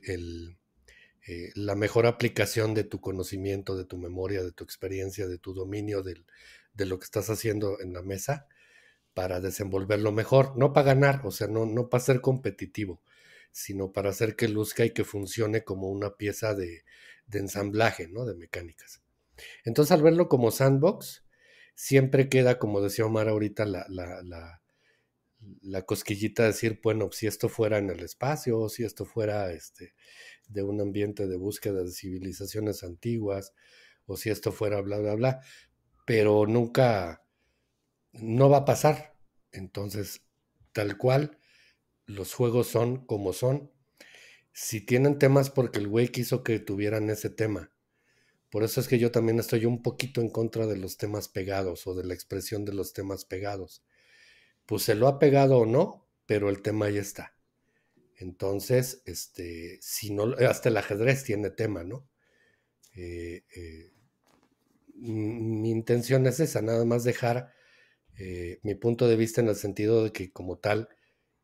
eh, la mejor aplicación de tu conocimiento, de tu memoria, de tu experiencia, de tu dominio, del, de lo que estás haciendo en la mesa para desenvolverlo mejor, no para ganar, o sea, no, no para ser competitivo, sino para hacer que luzca y que funcione como una pieza de, ensamblaje, ¿no? De mecánicas. Entonces, al verlo como sandbox, siempre queda, como decía Omar ahorita, la, la, la, cosquillita de decir, bueno, si esto fuera en el espacio, si esto fuera este, de un ambiente de búsqueda de civilizaciones antiguas, o si esto fuera bla, bla, bla, pero nunca, no va a pasar. Entonces, tal cual, los juegos son como son. Si tienen temas porque el güey quiso que tuvieran ese tema. Por eso es que yo también estoy un poquito en contra de los temas pegados o de la expresión de los temas pegados. Pues se lo ha pegado o no, pero el tema ya está. Entonces, este, si no, hasta el ajedrez tiene tema, ¿no? Eh, eh, mi intención es esa, nada más dejar eh, mi punto de vista en el sentido de que como tal,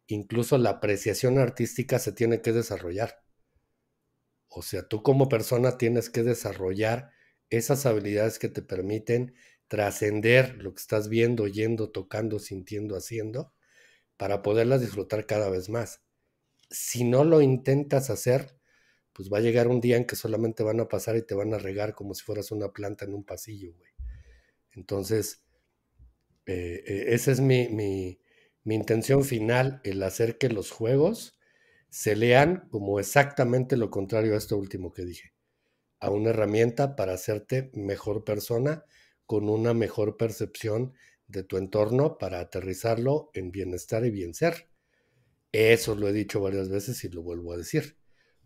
incluso la apreciación artística se tiene que desarrollar. O sea, tú como persona tienes que desarrollar esas habilidades que te permiten trascender lo que estás viendo, oyendo, tocando, sintiendo, haciendo, para poderlas disfrutar cada vez más si no lo intentas hacer, pues va a llegar un día en que solamente van a pasar y te van a regar como si fueras una planta en un pasillo, güey. Entonces, eh, eh, esa es mi, mi intención final, el hacer que los juegos se lean como exactamente lo contrario a esto último que dije, a una herramienta para hacerte mejor persona con una mejor percepción de tu entorno para aterrizarlo en bienestar y bien ser. Eso lo he dicho varias veces y lo vuelvo a decir.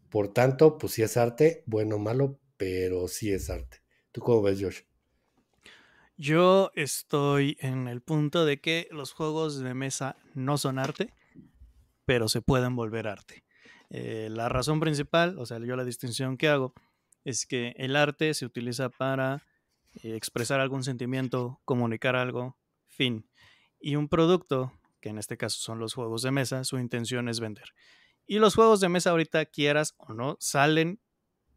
Por tanto, pues sí es arte, bueno o malo, pero sí es arte. ¿Tú cómo ves, Josh? Yo estoy en el punto de que los juegos de mesa no son arte, pero se pueden volver arte. Eh, la razón principal, o sea, yo la distinción que hago, es que el arte se utiliza para eh, expresar algún sentimiento, comunicar algo, fin. Y un producto que en este caso son los juegos de mesa, su intención es vender. Y los juegos de mesa ahorita, quieras o no, salen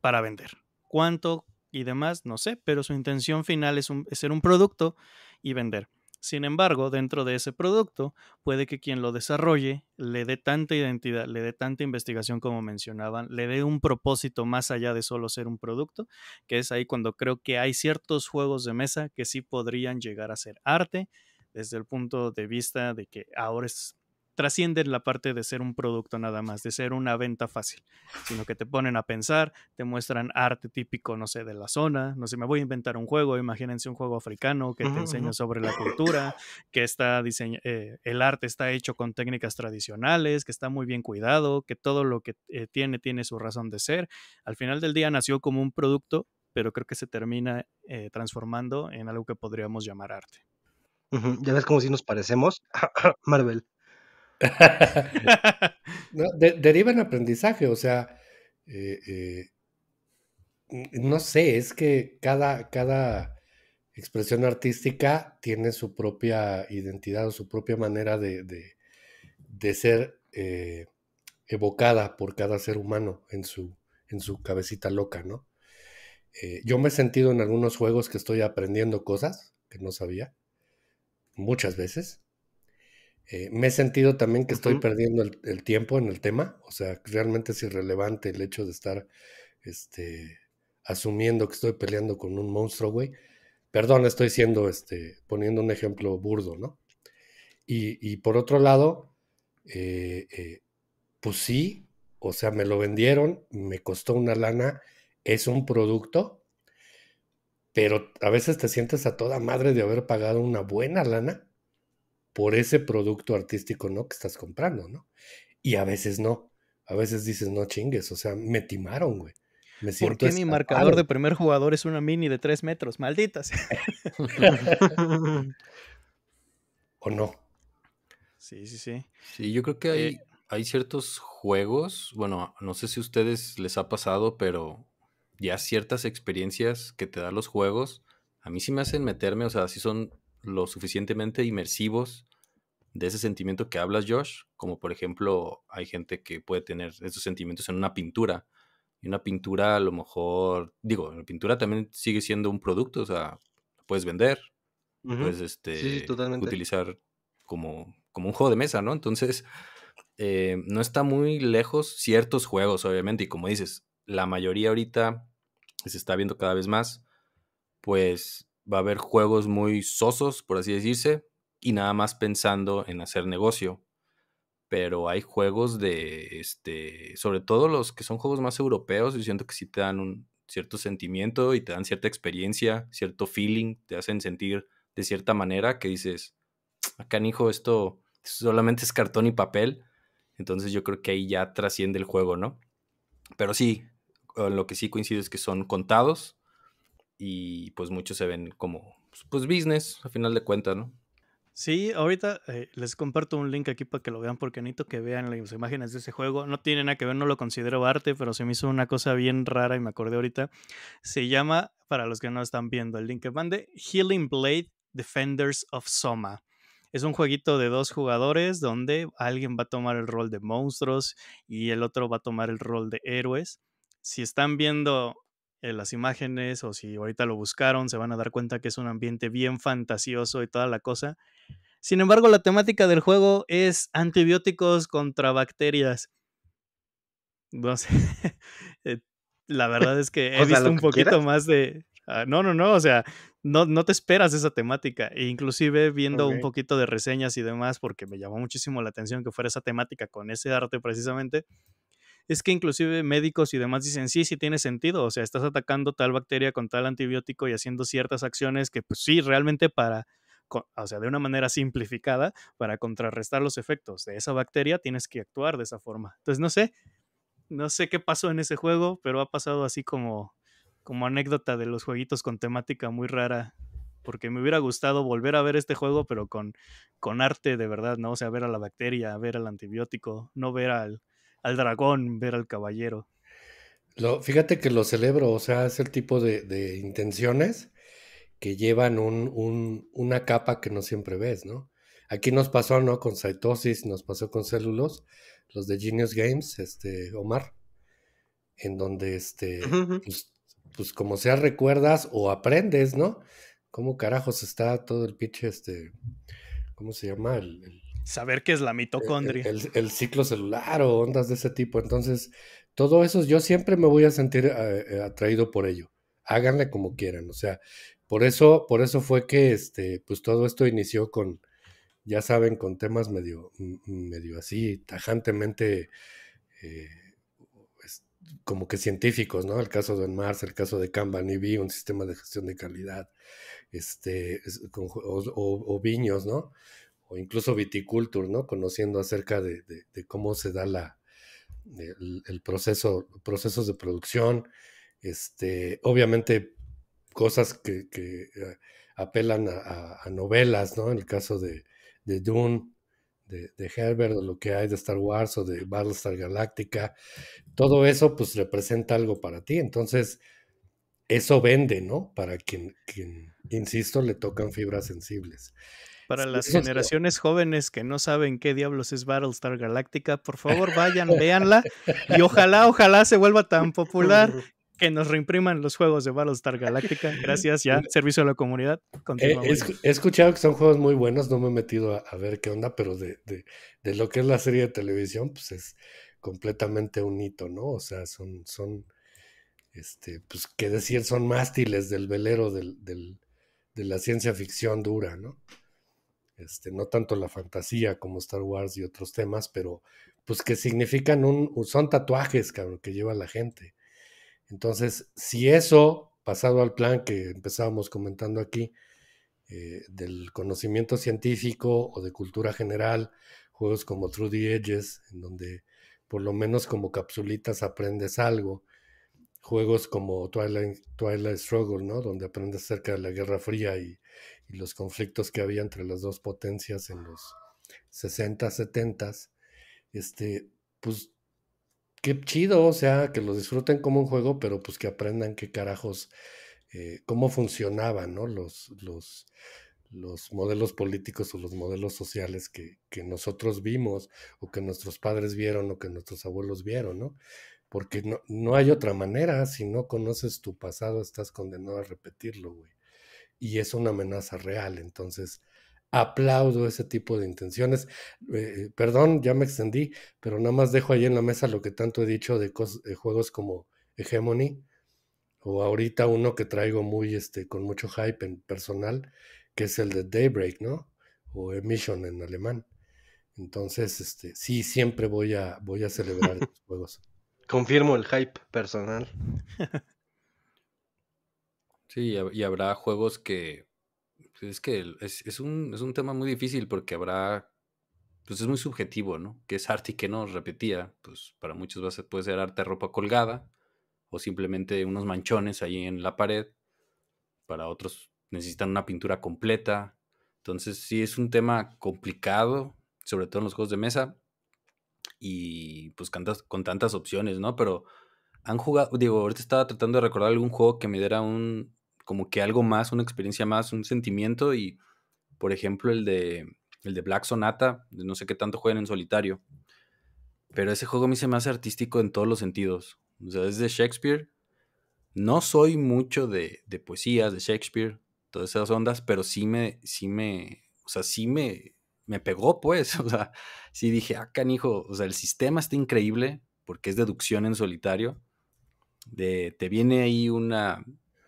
para vender. ¿Cuánto y demás? No sé, pero su intención final es, ser un producto y vender. Sin embargo, dentro de ese producto, puede que quien lo desarrolle le dé tanta identidad, le dé tanta investigación como mencionaban, le dé un propósito más allá de solo ser un producto, que es ahí cuando creo que hay ciertos juegos de mesa que sí podrían llegar a ser arte, desde el punto de vista de que ahora es trascienden la parte de ser un producto nada más, de ser una venta fácil, sino que te ponen a pensar, te muestran arte típico, no sé, de la zona, no sé, me voy a inventar un juego, imagínense un juego africano que te enseña sobre la cultura, que está eh, el arte está hecho con técnicas tradicionales, que está muy bien cuidado, que todo lo que eh, tiene tiene su razón de ser. Al final del día nació como un producto, pero creo que se termina eh, transformando en algo que podríamos llamar arte. Ya ves como si nos parecemos. Marvel. deriva en aprendizaje, o sea, eh, eh, no sé, es que cada, cada expresión artística tiene su propia identidad o su propia manera de, ser eh, evocada por cada ser humano en su, en su cabecita loca, ¿no? yo me he sentido en algunos juegos que estoy aprendiendo cosas que no sabía muchas veces. Eh, me he sentido también que estoy perdiendo el, tiempo en el tema, o sea, realmente es irrelevante el hecho de estar este, asumiendo que estoy peleando con un monstruo, güey. Perdón, estoy siendo, este, poniendo un ejemplo burdo, ¿no? Y, por otro lado, eh, eh, pues sí, o sea, me lo vendieron, me costó una lana, es un producto, pero a veces te sientes a toda madre de haber pagado una buena lana por ese producto artístico, ¿no? Que estás comprando, ¿no? Y a veces no. A veces dices, no chingues, o sea, me timaron, güey. Me siento ¿Por qué mi marcador de primer jugador es una mini de tres metros? Malditas. ¿O no? Sí, sí, sí. Sí, yo creo que eh, hay, hay ciertos juegos, bueno, no sé si a ustedes les ha pasado, pero ya ciertas experiencias que te dan los juegos, a mí sí me hacen meterme, o sea, sí son lo suficientemente inmersivos de ese sentimiento que hablas, Josh, como por ejemplo hay gente que puede tener esos sentimientos en una pintura. Y una pintura a lo mejor, digo, la pintura también sigue siendo un producto, o sea, puedes vender, puedes este, utilizar como, como un juego de mesa, ¿no? Entonces, eh, no está muy lejos ciertos juegos, obviamente, y como dices, la mayoría ahorita se está viendo cada vez más, pues va a haber juegos muy sosos, por así decirse, y nada más pensando en hacer negocio. Pero hay juegos de, este, sobre todo los que son juegos más europeos, yo siento que sí te dan un cierto sentimiento y te dan cierta experiencia, cierto feeling, te hacen sentir de cierta manera que dices, acá, ah, hijo, esto solamente es cartón y papel. Entonces yo creo que ahí ya trasciende el juego, ¿no? Pero sí, lo que sí coincide es que son contados y pues muchos se ven como pues business, a final de cuentas, ¿no? Sí, ahorita eh, les comparto un link aquí para que lo vean porque anito que vean las imágenes de ese juego. No tiene nada que ver, no lo considero arte, pero se me hizo una cosa bien rara y me acordé ahorita. Se llama, para los que no están viendo el link que mande, Healing Blade Defenders of Soma. Es un jueguito de dos jugadores donde alguien va a tomar el rol de monstruos y el otro va a tomar el rol de héroes si están viendo eh, las imágenes o si ahorita lo buscaron, se van a dar cuenta que es un ambiente bien fantasioso y toda la cosa. Sin embargo, la temática del juego es antibióticos contra bacterias. No sé. Eh, la verdad es que he visto un poquito más de. Ah, no, no, no. O sea, no, no te esperas esa temática. E inclusive viendo un poquito de reseñas y demás, porque me llamó muchísimo la atención que fuera esa temática con ese arte precisamente es que inclusive médicos y demás dicen, sí, sí tiene sentido, o sea, estás atacando tal bacteria con tal antibiótico y haciendo ciertas acciones que pues sí, realmente para, o sea, de una manera simplificada, para contrarrestar los efectos de esa bacteria tienes que actuar de esa forma. Entonces, no sé, no sé qué pasó en ese juego, pero ha pasado así como, como anécdota de los jueguitos con temática muy rara porque me hubiera gustado volver a ver este juego, pero con, con arte de verdad, ¿no? O sea, ver a la bacteria, ver al antibiótico, no ver al, al dragón, ver al caballero. Lo, fíjate que lo celebro, o sea, es el tipo de, intenciones que llevan un, una capa que no siempre ves, ¿no? Aquí nos pasó, ¿no? Con Cytosis, nos pasó con células, los de Genius Games, este, Omar, en donde, este, pues, pues, como sea, recuerdas o aprendes, ¿no? ¿Cómo carajos está todo el pinche, este, ¿cómo se llama? el saber qué es la e, e, mitocondria. El, ciclo celular o ondas de ese tipo. Entonces, todo eso yo siempre me voy a sentir eh, eh, atraído por ello. Háganle como quieran. O sea, por eso, por eso fue que este, pues todo esto inició con, ya saben, con temas medio, medio así, tajantemente. Eh, como que científicos, ¿no? El caso de Mars el caso de y vi un sistema de gestión de calidad, este, o, viños, ¿no? o incluso viticulture, ¿no? Conociendo acerca de, cómo se da la, el, proceso, procesos de producción, este, obviamente cosas que, eh, apelan a, novelas, ¿no? En el caso de, de Dune, de, Herbert, o lo que hay de Star Wars o de Battlestar Galactica, todo eso pues representa algo para ti. Entonces, eso vende, ¿no? Para quien, quien insisto, le tocan fibras sensibles. Para las generaciones jóvenes que no saben qué diablos es Battlestar Galáctica, por favor vayan, véanla y ojalá, ojalá se vuelva tan popular que nos reimpriman los juegos de Battlestar Galáctica. Gracias, ya, servicio a la comunidad. he, escuchado que son juegos muy buenos, no me he metido a, ver qué onda, pero de, de, lo que es la serie de televisión, pues es completamente un hito, ¿no? O sea, son, son este, pues qué decir, son mástiles del velero de la ciencia ficción dura, ¿no? Este, no tanto la fantasía como Star Wars y otros temas, pero pues que significan un, son tatuajes, cabrón, que lleva la gente. Entonces, si eso, pasado al plan que empezábamos comentando aquí, eh, del conocimiento científico o de cultura general, juegos como Through the Edges, en donde por lo menos como capsulitas aprendes algo, juegos como Twilight, Twilight Struggle, ¿no? Donde aprendes acerca de la Guerra Fría y y los conflictos que había entre las dos potencias en los 60, 70, este, pues qué chido, o sea, que los disfruten como un juego, pero pues que aprendan qué carajos, eh, cómo funcionaban, ¿no? Los, los, modelos políticos o los modelos sociales que, nosotros vimos o que nuestros padres vieron o que nuestros abuelos vieron, ¿no? Porque no, no hay otra manera, si no conoces tu pasado estás condenado a repetirlo, güey y es una amenaza real. Entonces, aplaudo ese tipo de intenciones. Eh, eh, perdón, ya me extendí, pero nada más dejo ahí en la mesa lo que tanto he dicho de, juegos como Hegemony o ahorita uno que traigo muy este con mucho hype en personal que es el de Daybreak, ¿no? O Emission en alemán. Entonces, este, sí, siempre voy a, voy a celebrar los juegos. Confirmo el hype personal. Sí, y habrá juegos que... Pues, es que es, un, tema muy difícil porque habrá... Pues es muy subjetivo, ¿no? que es arte y que no? Repetía, pues para muchos va puede ser arte ropa colgada o simplemente unos manchones ahí en la pared. Para otros necesitan una pintura completa. Entonces sí es un tema complicado, sobre todo en los juegos de mesa y pues con tantas opciones, ¿no? Pero han jugado, digo, ahorita estaba tratando de recordar algún juego que me diera un, como que algo más, una experiencia más, un sentimiento y, por ejemplo, el de, el de Black Sonata, de no sé qué tanto juegan en solitario. Pero ese juego me mí se me artístico en todos los sentidos. O sea, es de Shakespeare. No soy mucho de, de poesías, de Shakespeare, todas esas ondas, pero sí me, sí me, o sea, sí me, me pegó, pues. O sea, sí dije, ah, canijo, o sea, el sistema está increíble porque es deducción en solitario. De, te viene ahí una,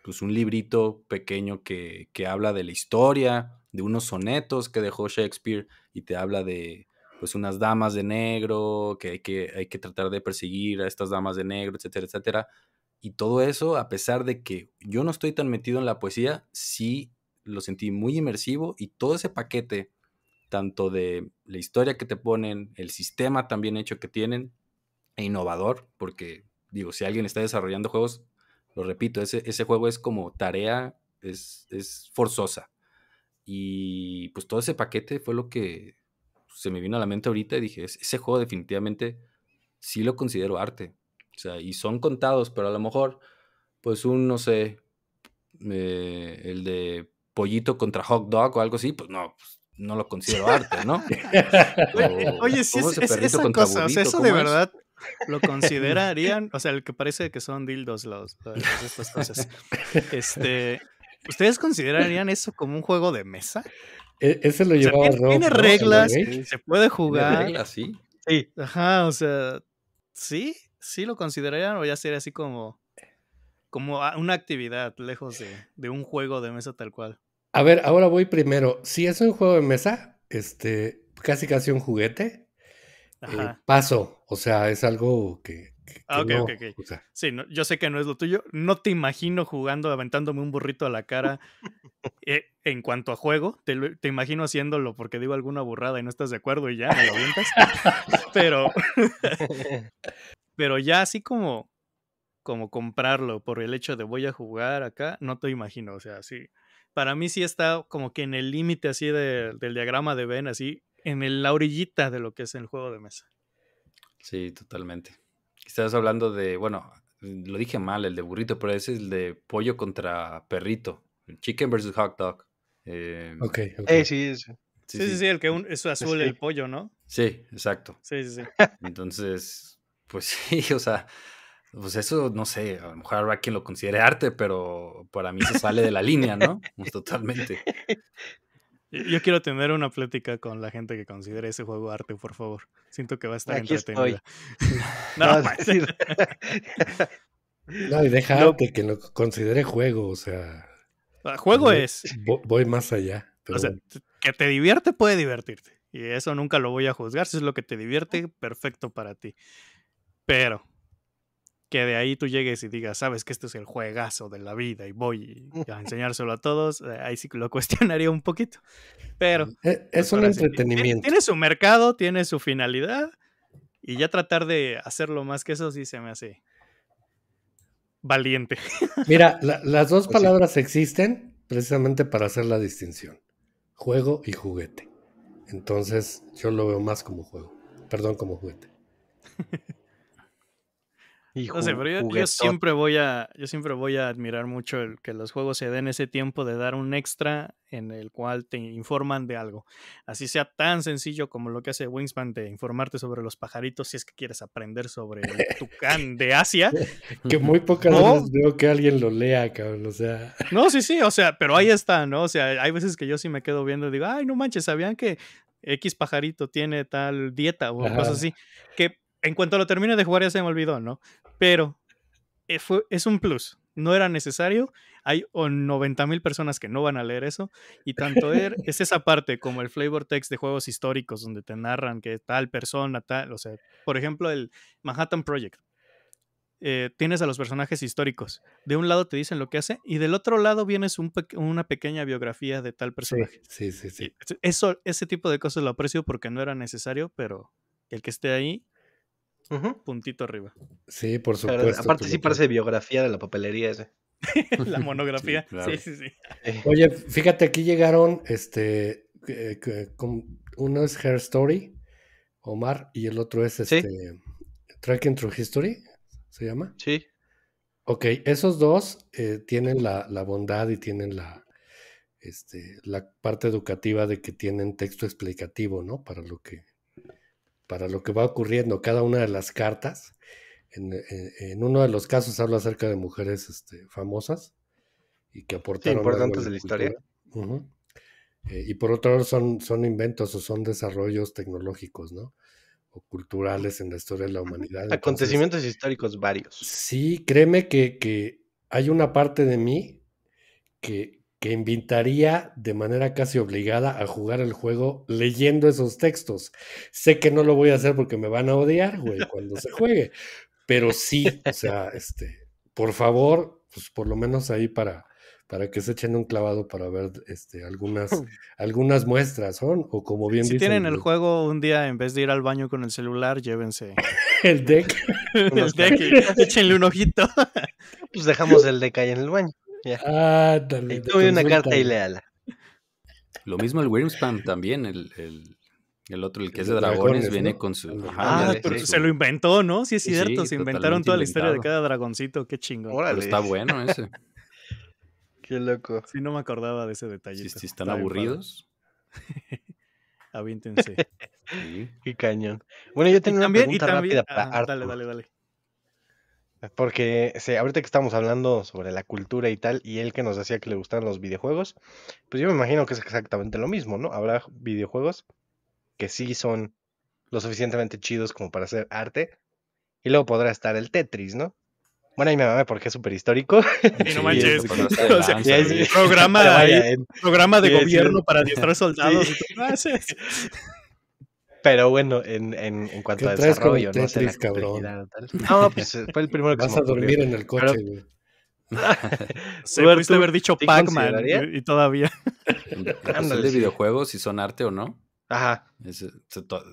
pues un librito pequeño que, habla de la historia, de unos sonetos que dejó Shakespeare y te habla de pues unas damas de negro, que hay que, hay que tratar de perseguir a estas damas de negro, etcétera, etcétera. Y todo eso, a pesar de que yo no estoy tan metido en la poesía, sí lo sentí muy inmersivo y todo ese paquete, tanto de la historia que te ponen, el sistema también hecho que tienen, e innovador, porque digo, si alguien está desarrollando juegos, lo repito, ese, ese juego es como tarea, es, forzosa. Y pues todo ese paquete fue lo que se me vino a la mente ahorita y dije, ese juego definitivamente sí lo considero arte. O sea, y son contados, pero a lo mejor, pues un, no sé, eh, el de pollito contra hot dog o algo así, pues no, pues, no lo considero arte, ¿no? Oye, sí, es, esa cosa, o sea, eso de verdad, lo considerarían, o sea, el que parece que son dildos los, estas cosas. Este, ¿ustedes considerarían eso como un juego de mesa? E-, ese lo llevaba Tiene, reglas, se puede jugar. Reglas, sí. Sí. Ajá, o sea, sí, sí lo considerarían o ya sería así como como ah, una actividad lejos de, de un juego de mesa tal cual. A ver, ahora voy primero. Si es un juego de mesa, este, casi casi un juguete, eh, paso, o sea, es algo que... Ah, no, Sí, yo sé que no es lo tuyo. No te imagino jugando, aventándome un burrito a la cara eh, en cuanto a juego. Te, imagino haciéndolo porque digo alguna burrada y no estás de acuerdo y ya, me lo avientas. pero, pero ya así como, como comprarlo por el hecho de voy a jugar acá, no te imagino, o sea, sí. Para mí sí está como que en el límite así del diagrama de Ben, así, en el, la orillita de lo que es el juego de mesa. Sí, totalmente. Estabas hablando de, bueno, lo dije mal, el de burrito, pero ese es el de pollo contra perrito. Chicken versus hot dog. Eh, ok, eh, sí, sí, sí, sí, el que es azul el pollo, ¿no? Sí, exacto. Sí, sí, sí. Entonces, pues sí, o sea, pues eso, no sé, a lo mejor habrá quien lo considere arte, pero para mí se sale de la línea, ¿no? Pues totalmente. Yo quiero tener una plática con la gente que considere ese juego arte, por favor. Siento que va a estar entretenida. no, no, no, pues. y deja que, lo considere juego, o sea. Ah, juego es. Voy más allá. O sea, que te divierte puede divertirte. Y eso nunca lo voy a juzgar. Si es lo que te divierte, perfecto para ti. Pero que de ahí tú llegues y digas, sabes que esto es el juegazo de la vida y voy a enseñárselo a todos, eh, ahí sí lo cuestionaría un poquito. Pero e, pues, es, un entretenimiento. Tiene, su mercado, tiene su finalidad y ya tratar de hacerlo más que eso sí se me hace valiente. Mira, las dos pues palabras existen precisamente para hacer la distinción, juego y juguete. Entonces yo lo veo más como juego, perdón, como juguete no sé, pero yo, siempre voy a, yo siempre voy a admirar mucho el, que los juegos se den ese tiempo de dar un extra en el cual te informan de algo. Así sea tan sencillo como lo que hace Wingspan de informarte sobre los pajaritos si es que quieres aprender sobre el tucán de Asia. que muy pocas veces veo que alguien lo lea, cabrón. O sea. No, sí, sí, o sea, pero ahí está, ¿no? O sea, hay veces que yo sí me quedo viendo y digo, ay, no manches, ¿sabían que X pajarito tiene tal dieta o cosas así? Que en cuanto lo termine de jugar ya se me olvidó, ¿no? Pero eh, es un plus. No era necesario. Hay 90 mil personas que no van a leer eso. Y tanto es esa parte como el flavor text de juegos históricos donde te narran que tal persona, tal. O sea, por ejemplo, el Manhattan Project. Eh, tienes a los personajes históricos. De un lado te dicen lo que hace y del otro lado vienes una pequeña biografía de tal personaje. Sí, sí, sí, Eso, ese tipo de cosas lo aprecio porque no era necesario, pero el que esté ahí Puntito arriba. Sí, por supuesto. aparte sí parece biografía de la papelería ese. la monografía. Sí, sí, sí, Oye, fíjate, aquí llegaron este con, uno es Her Story, Omar, y el otro es este Tracking Through History, se llama. Sí. Ok, esos dos eh, tienen la, bondad y tienen la, este, la parte educativa de que tienen texto explicativo, ¿no? Para lo que para lo que va ocurriendo cada una de las cartas. En, uno de los casos habla acerca de mujeres este, famosas y que aportaron. importantes de la historia. Eh, y por otro lado, son, son inventos o son desarrollos tecnológicos, ¿no? O culturales en la historia de la humanidad. Acontecimientos históricos varios. Sí, créeme que, que hay una parte de mí que, que invitaría de manera casi obligada a jugar el juego leyendo esos textos. Sé que no lo voy a hacer porque me van a odiar, güey, cuando se juegue, pero sí, o sea, este, por favor, pues por lo menos ahí para, para que se echen un clavado para ver este, algunas, algunas muestras, o como eh, bien si tienen el juego un día, en vez de ir al baño con el celular, llévense el deck. el un ojito. Pues dejamos el deck ahí en el baño. Ah, dale. Tuve una carta y Lo mismo el Pam también, el, otro, el que es de dragones, viene con su. Ah, se lo inventó, ¿no? Sí, es cierto, se inventaron toda la historia de cada dragoncito, qué chingón. Pero pues está bueno ese. qué loco. Sí, no me acordaba de ese detalle. Si, están aburridos, aviéntense. Qué cañón. Bueno, yo tengo también, una pregunta y rápida ah, para Dale, dale, dale. Porque se, ahorita que estamos hablando sobre la cultura y tal, y él que nos decía que le gustaban los videojuegos, pues yo me imagino que es exactamente lo mismo, ¿no? Habrá videojuegos que sí son lo suficientemente chidos como para hacer arte, y luego podrá estar el Tetris, ¿no? Bueno, ahí me mame porque es súper histórico. Y no manches. programa, programa de gobierno para adiestrar soldados. ¿Y haces? Ah, Pero bueno, en, en, cuanto a desarrollo, no cabrón. No, pues eh, fue el primero que se me a dormir en el coche, güey. Se pudiste haber dicho Pac-Man y, ¿eh? y todavía. canal de videojuegos, si son arte o no. Ajá. Eh,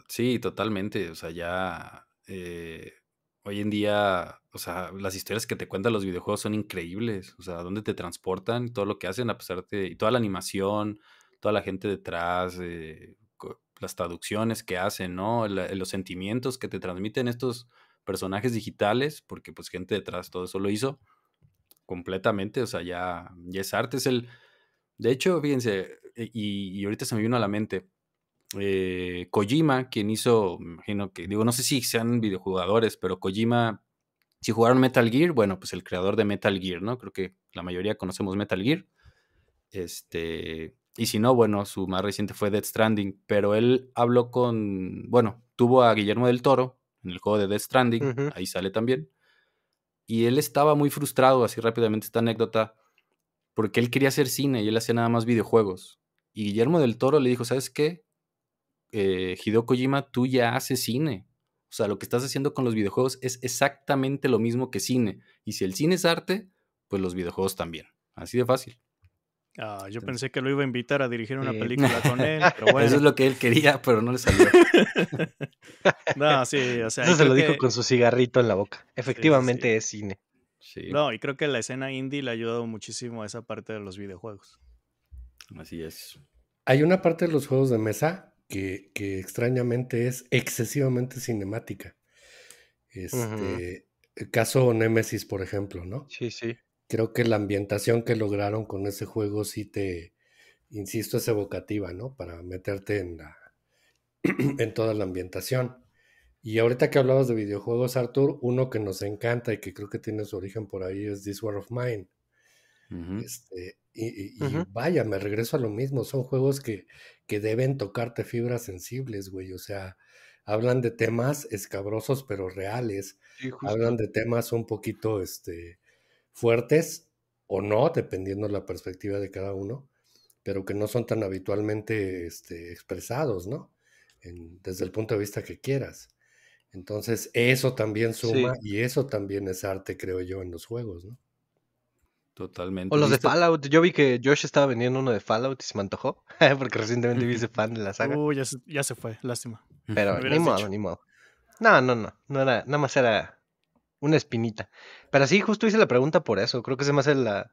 sí, totalmente. O sea, ya. hoy en día, o sea, las historias que te cuentan los videojuegos son increíbles. O sea, dónde te transportan, todo lo que hacen, a pesar de. Y toda la animación, toda la gente detrás. Eh, las traducciones que hacen, ¿no? los sentimientos que te transmiten estos personajes digitales, porque pues gente detrás todo eso lo hizo completamente, o sea, ya, ya es arte, es el... De hecho, fíjense, eh, y, ahorita se me vino a la mente, eh, Kojima, quien hizo, me imagino que, digo, no sé si sean videojugadores, pero Kojima, si jugaron Metal Gear, bueno, pues el creador de Metal Gear, ¿no? Creo que la mayoría conocemos Metal Gear. Este, y si no, bueno, su más reciente fue Death Stranding, pero él habló con, bueno, tuvo a Guillermo del Toro en el juego de Dead Stranding, ahí sale también. Y él estaba muy frustrado, así rápidamente esta anécdota, porque él quería hacer cine y él hacía nada más videojuegos. Y Guillermo del Toro le dijo, ¿sabes qué? Eh, Hideo Kojima, tú ya haces cine. O sea, lo que estás haciendo con los videojuegos es exactamente lo mismo que cine. Y si el cine es arte, pues los videojuegos también. Así de fácil. Ah, yo este, pensé que lo iba a invitar a dirigir una película con él, pero bueno. Eso es lo que él quería, pero no le salió. no, sí, o sea. Eso se lo dijo con su cigarrito en la boca. Efectivamente es cine. No, y creo que la escena indie le ha ayudado muchísimo a esa parte de los videojuegos. Así es. Hay una parte de los juegos de mesa que, extrañamente es excesivamente cinemática. Este, Caso Nemesis, por ejemplo, ¿no? Sí, sí creo que la ambientación que lograron con ese juego sí te, insisto, es evocativa, ¿no? Para meterte en, la, en toda la ambientación. Y ahorita que hablabas de videojuegos, Arthur, uno que nos encanta y que creo que tiene su origen por ahí es This War of Mine. Este, y, vaya, me regreso a lo mismo. Son juegos que, que deben tocarte fibras sensibles, güey. O sea, hablan de temas escabrosos pero reales. hablan de temas un poquito, este, fuertes o no, dependiendo la perspectiva de cada uno, pero que no son tan habitualmente este, expresados, ¿no? desde el punto de vista que quieras. Entonces, eso también suma y eso también es arte, creo yo, en los juegos, ¿no? Totalmente. O los de Fallout. Yo vi que Josh estaba vendiendo uno de Fallout y se me antojó. Porque recientemente vi fan de la saga. Uh, ya se, ya se fue, lástima. Pero ni modo, ni modo. No, no, no. no era, nada más era una espinita. Pero sí, justo hice la pregunta por eso. Creo que se más hace la,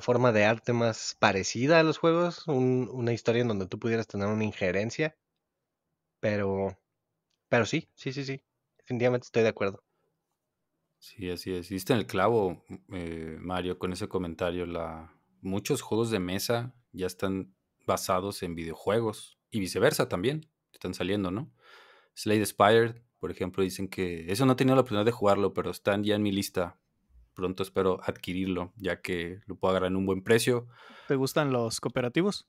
forma de arte más parecida a los juegos. una historia en donde tú pudieras tener una injerencia. Pero, pero sí, sí, sí, sí. Definitivamente estoy de acuerdo. Sí, así es. Hiciste en el clavo, eh, Mario, con ese comentario. La... Muchos juegos de mesa ya están basados en videojuegos y viceversa también. Están saliendo, ¿no? Slade Spire por ejemplo, dicen que eso no he tenido la oportunidad de jugarlo, pero están ya en mi lista. Pronto espero adquirirlo, ya que lo puedo agarrar en un buen precio. ¿Te gustan los cooperativos?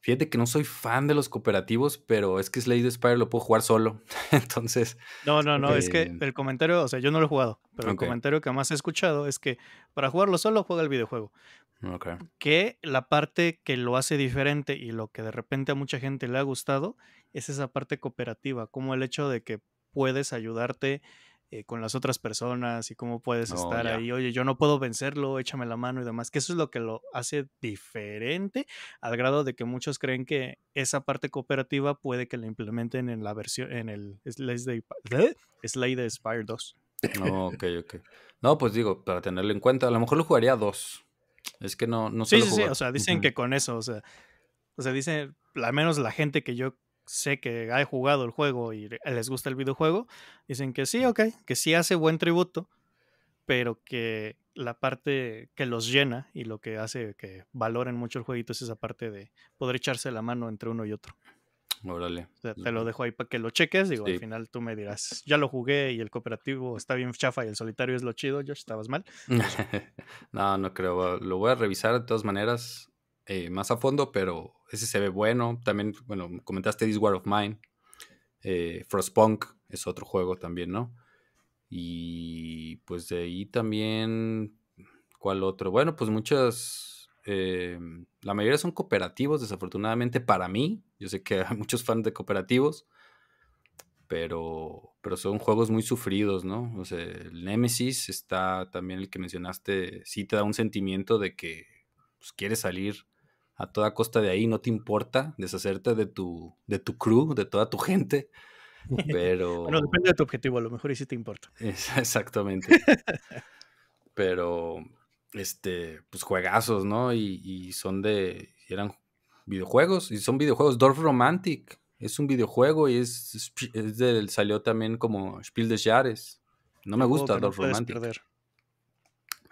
Fíjate que no soy fan de los cooperativos, pero es que Slade Spire lo puedo jugar solo. Entonces. No, no, no. Es que eh, el comentario, o sea, yo no lo he jugado, pero el comentario que más he escuchado es que para jugarlo solo juega el videojuego. Que la parte que lo hace diferente y lo que de repente a mucha gente le ha gustado es esa parte cooperativa, como el hecho de que puedes ayudarte eh, con las otras personas y cómo puedes estar ahí. Oye, yo no puedo vencerlo, échame la mano y demás. Que eso es lo que lo hace diferente al grado de que muchos creen que esa parte cooperativa puede que la implementen en la versión, en el Slay de, Spire 2. No, ok, ok. No, pues digo, para tenerlo en cuenta, a lo mejor lo jugaría a dos. Es que no, no sé. Sí, sí, sí, o sea, dicen que con eso, o sea, o sea, dicen, al menos la gente que yo sé que ha jugado el juego y les gusta el videojuego, dicen que sí, ok, que sí hace buen tributo, pero que la parte que los llena y lo que hace que valoren mucho el jueguito es esa parte de poder echarse la mano entre uno y otro. Órale. te lo dejo ahí para que lo cheques. Digo, al final tú me dirás, ya lo jugué y el cooperativo está bien chafa y el solitario es lo chido, yo estabas mal. no, no creo. Lo voy a revisar de todas maneras eh, más a fondo, pero ese se ve bueno. También, bueno, comentaste This War of Mine. Eh, Frostpunk es otro juego también, ¿no? Y pues de ahí también, ¿cuál otro? Bueno, pues muchas, eh, la mayoría son cooperativos, desafortunadamente para mí. Yo sé que hay muchos fans de cooperativos, pero, pero son juegos muy sufridos, ¿no? O sea, el Nemesis está también el que mencionaste, sí te da un sentimiento de que pues, quieres salir a toda costa de ahí, no te importa deshacerte de tu, de tu crew, de toda tu gente. Pero. bueno, depende de tu objetivo, a lo mejor y sí te importa. exactamente. pero, este, pues juegazos, ¿no? Y, son de. Eran videojuegos, y son videojuegos. Dorf Romantic es un videojuego y es, es del, salió también como Spiel des Jahres. No me oh, gusta Dorf Romantic. Perder.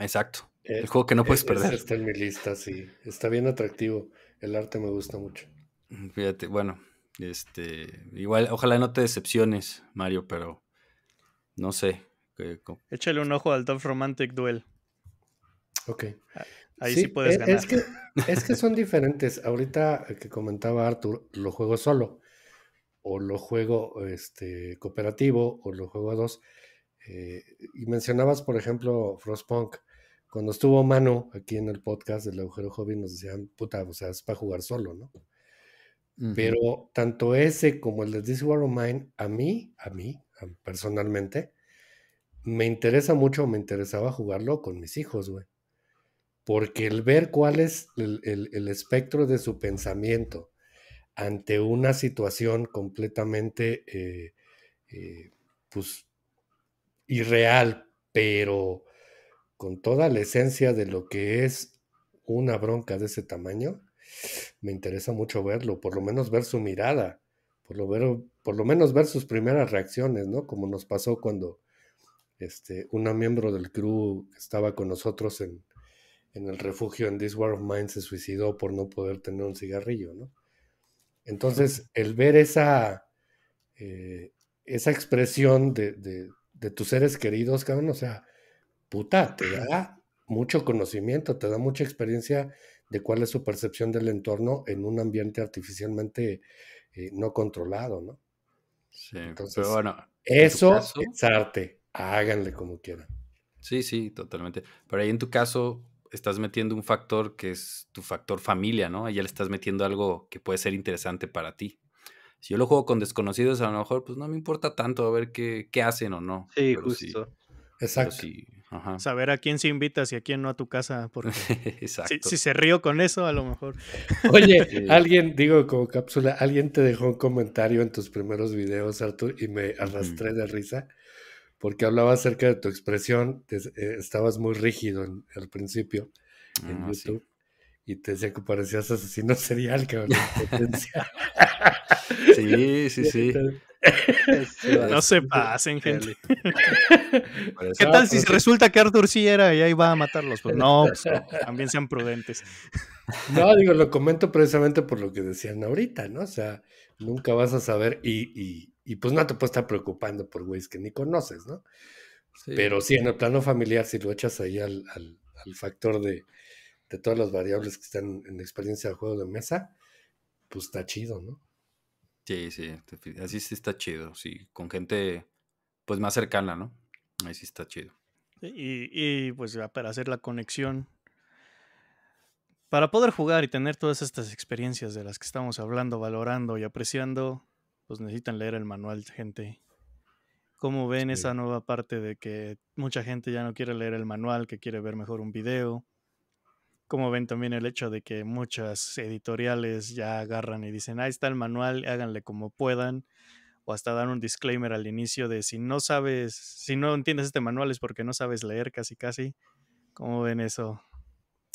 Exacto. El, juego que no puedes e, perder. Está en mi lista, sí. Está bien atractivo. El arte me gusta mucho. Mm, fíjate, bueno, este, igual, ojalá no te decepciones, Mario, pero no sé. Échale un ojo al Top Romantic Duel. Ok. Ah, ahí sí, puedes e, ganar. Es que, son diferentes. Ahorita que comentaba Arthur, lo juego solo. O lo juego este, cooperativo, o lo juego a dos. Eh, y mencionabas, por ejemplo, Frostpunk cuando estuvo Mano aquí en el podcast del Agujero Hobby, nos decían, puta, o sea, es para jugar solo, ¿no? Pero tanto ese como el de This War of Mine, a mí, a mí, personalmente, me interesa mucho, me interesaba jugarlo con mis hijos, güey. Porque el ver cuál es el, espectro de su pensamiento ante una situación completamente, eh, eh, pues, irreal, pero con toda la esencia de lo que es una bronca de ese tamaño, me interesa mucho verlo, por lo menos ver su mirada, por lo, menos ver sus primeras reacciones, ¿no? Como nos pasó cuando este, una miembro del crew estaba con nosotros en, el refugio en This world of Mine se suicidó por no poder tener un cigarrillo, ¿no? Entonces, el ver esa, eh, esa expresión de, de, de, tus seres queridos, cabrón, o sea, puta, te da mucho conocimiento, te da mucha experiencia de cuál es su percepción del entorno en un ambiente artificialmente eh, no controlado, ¿no? Sí, Entonces, pero bueno. Eso es arte, háganle como quieran. Sí, sí, totalmente. Pero ahí en tu caso estás metiendo un factor que es tu factor familia, ¿no? Ahí ya le estás metiendo algo que puede ser interesante para ti. Si yo lo juego con desconocidos, a lo mejor pues no me importa tanto a ver qué, hacen o no. Sí, justo. Exacto. Saber a quién se invita, y a quién no a tu casa, porque Si, se río con eso, a lo mejor. Oye, alguien, digo como cápsula, alguien te dejó un comentario en tus primeros videos, Artur, y me arrastré de risa, porque hablaba acerca de tu expresión, eh, estabas muy rígido en, al principio en ah, YouTube. Y te decía que parecías asesino serial, cabrón. sí, sí, sí. Este, no se pasen, gente. ¿Qué tal si resulta que Arthur sí era y ahí va a matarlos? Pues no, pues, también sean prudentes. No, digo, lo comento precisamente por lo que decían ahorita, ¿no? O sea, nunca vas a saber y, pues no te puedes estar preocupando por güeyes que ni conoces, ¿no? Pero sí, en el plano familiar, si lo echas ahí al, factor de, de, todas las variables que están en la experiencia de juego de mesa, pues está chido, ¿no? Sí, sí, este, así sí está chido, sí, con gente pues más cercana, ¿no? Ahí sí está chido. Y, y pues para hacer la conexión, para poder jugar y tener todas estas experiencias de las que estamos hablando, valorando y apreciando, pues necesitan leer el manual, gente. ¿Cómo ven esa nueva parte de que mucha gente ya no quiere leer el manual, que quiere ver mejor un video? ¿Cómo ven también el hecho de que muchas editoriales ya agarran y dicen, ahí está el manual, háganle como puedan, o hasta dan un disclaimer al inicio de si no sabes, si no entiendes este manual es porque no sabes leer casi casi. ¿Cómo ven eso?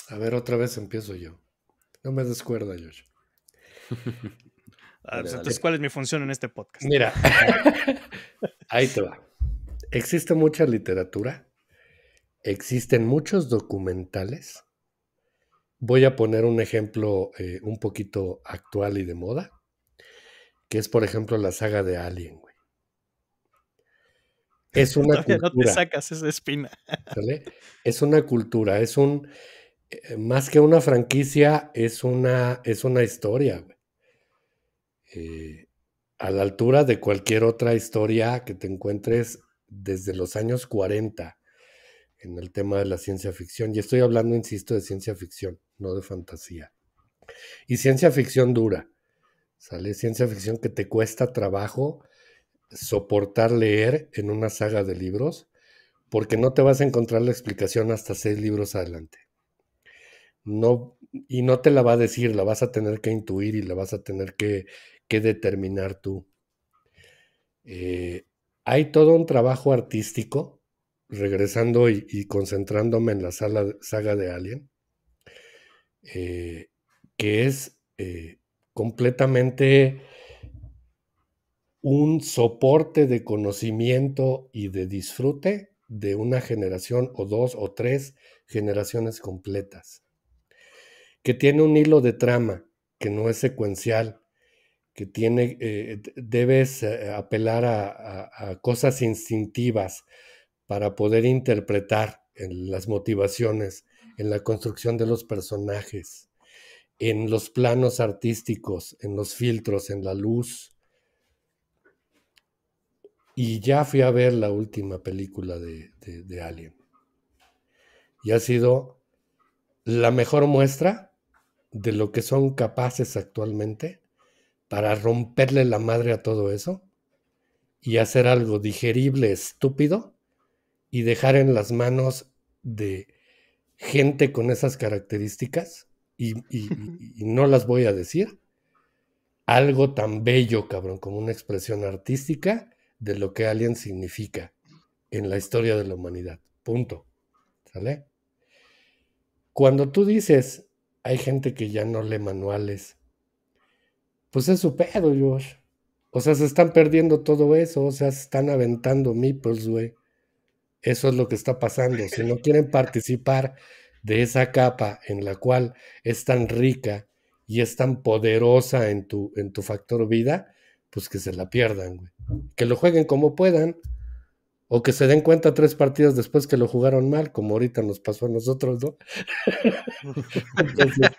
A ver, otra vez empiezo yo. No me descuerda, George. Ah, pues, entonces, ¿cuál es mi función en este podcast? Mira, ahí te va. Existe mucha literatura, existen muchos documentales voy a poner un ejemplo eh, un poquito actual y de moda, que es por ejemplo la saga de Alien, Es una cultura. No te sacas esa espina. Es una cultura, es un eh, más que una franquicia, es una, es una historia, eh, a la altura de cualquier otra historia que te encuentres desde los años 40 en el tema de la ciencia ficción. Y estoy hablando, insisto, de ciencia ficción, no de fantasía. Y ciencia ficción dura. Sale ciencia ficción que te cuesta trabajo soportar leer en una saga de libros, porque no te vas a encontrar la explicación hasta seis libros adelante. No, y no te la va a decir, la vas a tener que intuir y la vas a tener que, que determinar tú. Eh, hay todo un trabajo artístico regresando y, concentrándome en la saga de Alien, eh, que es eh, completamente un soporte de conocimiento y de disfrute de una generación o dos o tres generaciones completas, que tiene un hilo de trama que no es secuencial, que tiene, eh, debes apelar a cosas instintivas, para poder interpretar en las motivaciones, en la construcción de los personajes, en los planos artísticos, en los filtros, en la luz. Y ya fui a ver la última película de, de Alien. Y ha sido la mejor muestra de lo que son capaces actualmente para romperle la madre a todo eso y hacer algo digerible, estúpido, y dejar en las manos de gente con esas características, y, no las voy a decir, algo tan bello, cabrón, como una expresión artística de lo que alguien significa en la historia de la humanidad. Punto. ¿Sale? Cuando tú dices, hay gente que ya no lee manuales, pues es su pedo, George. O sea, se están perdiendo todo eso, o sea, se están aventando meeples, güey. Eso es lo que está pasando. Si no quieren participar de esa capa en la cual es tan rica y es tan poderosa en tu, en tu factor vida, pues que se la pierdan, güey. Que lo jueguen como puedan. O que se den cuenta tres partidas después que lo jugaron mal, como ahorita nos pasó a nosotros, ¿no?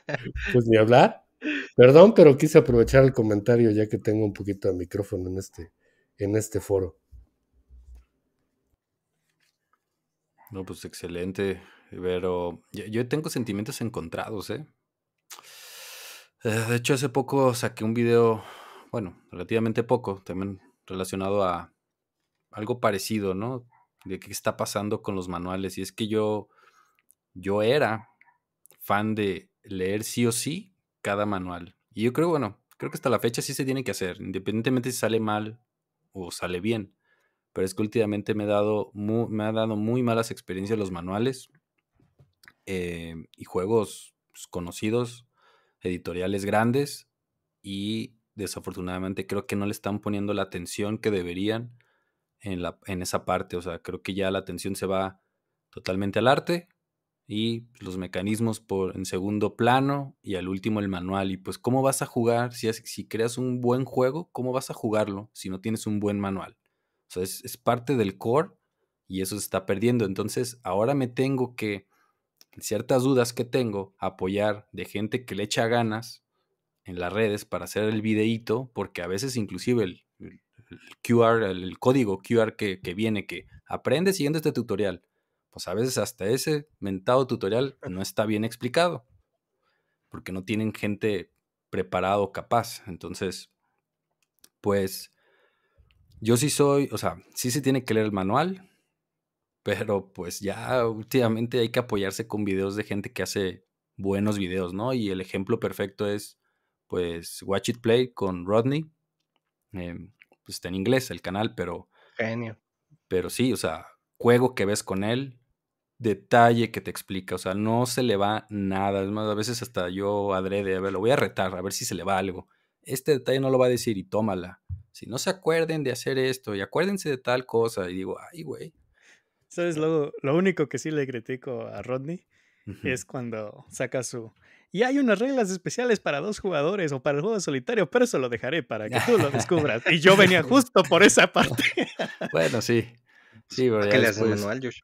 pues ni hablar. Perdón, pero quise aprovechar el comentario ya que tengo un poquito de micrófono en este, en este foro. No, pues excelente, pero yo, tengo sentimientos encontrados, ¿eh? De hecho, hace poco saqué un video, bueno, relativamente poco, también relacionado a algo parecido, ¿no? De qué está pasando con los manuales. Y es que yo, yo era fan de leer sí o sí cada manual. Y yo creo, bueno, creo que hasta la fecha sí se tiene que hacer, independientemente si sale mal o sale bien pero es que últimamente me, he dado muy, me ha dado muy malas experiencias los manuales eh, y juegos pues, conocidos, editoriales grandes, y desafortunadamente creo que no le están poniendo la atención que deberían en, la, en esa parte. O sea, creo que ya la atención se va totalmente al arte y pues, los mecanismos por, en segundo plano y al último el manual. Y pues, ¿cómo vas a jugar? Si, si creas un buen juego, ¿cómo vas a jugarlo si no tienes un buen manual? es, parte del core y eso se está perdiendo. Entonces, ahora me tengo que, ciertas dudas que tengo, apoyar de gente que le echa ganas en las redes para hacer el videíto, porque a veces inclusive el, el, QR, el, código QR que, que viene, que aprende siguiendo este tutorial, pues a veces hasta ese mentado tutorial no está bien explicado, porque no tienen gente preparado capaz. Entonces, pues yo sí soy, o sea, sí se tiene que leer el manual, pero pues ya últimamente hay que apoyarse con videos de gente que hace buenos videos, ¿no? Y el ejemplo perfecto es, pues, Watch It Play con Rodney. Em, pues está en inglés el canal, pero... Genio. Pero sí, o sea, juego que ves con él, detalle que te explica, o sea, no se le va nada. Es más, a veces hasta yo adrede, a ver, lo voy a retar, a ver si se le va algo. Este detalle no lo va a decir y tómala si no se acuerden de hacer esto y acuérdense de tal cosa, y digo, ay, güey. ¿Sabes? Lo, lo único que sí le critico a Rodney es cuando saca su... Y hay unas reglas especiales para dos jugadores o para el juego solitario, pero eso lo dejaré para que tú lo descubras. Y yo venía justo por esa parte. bueno, sí. Sí, pero le hace el manual, Josh?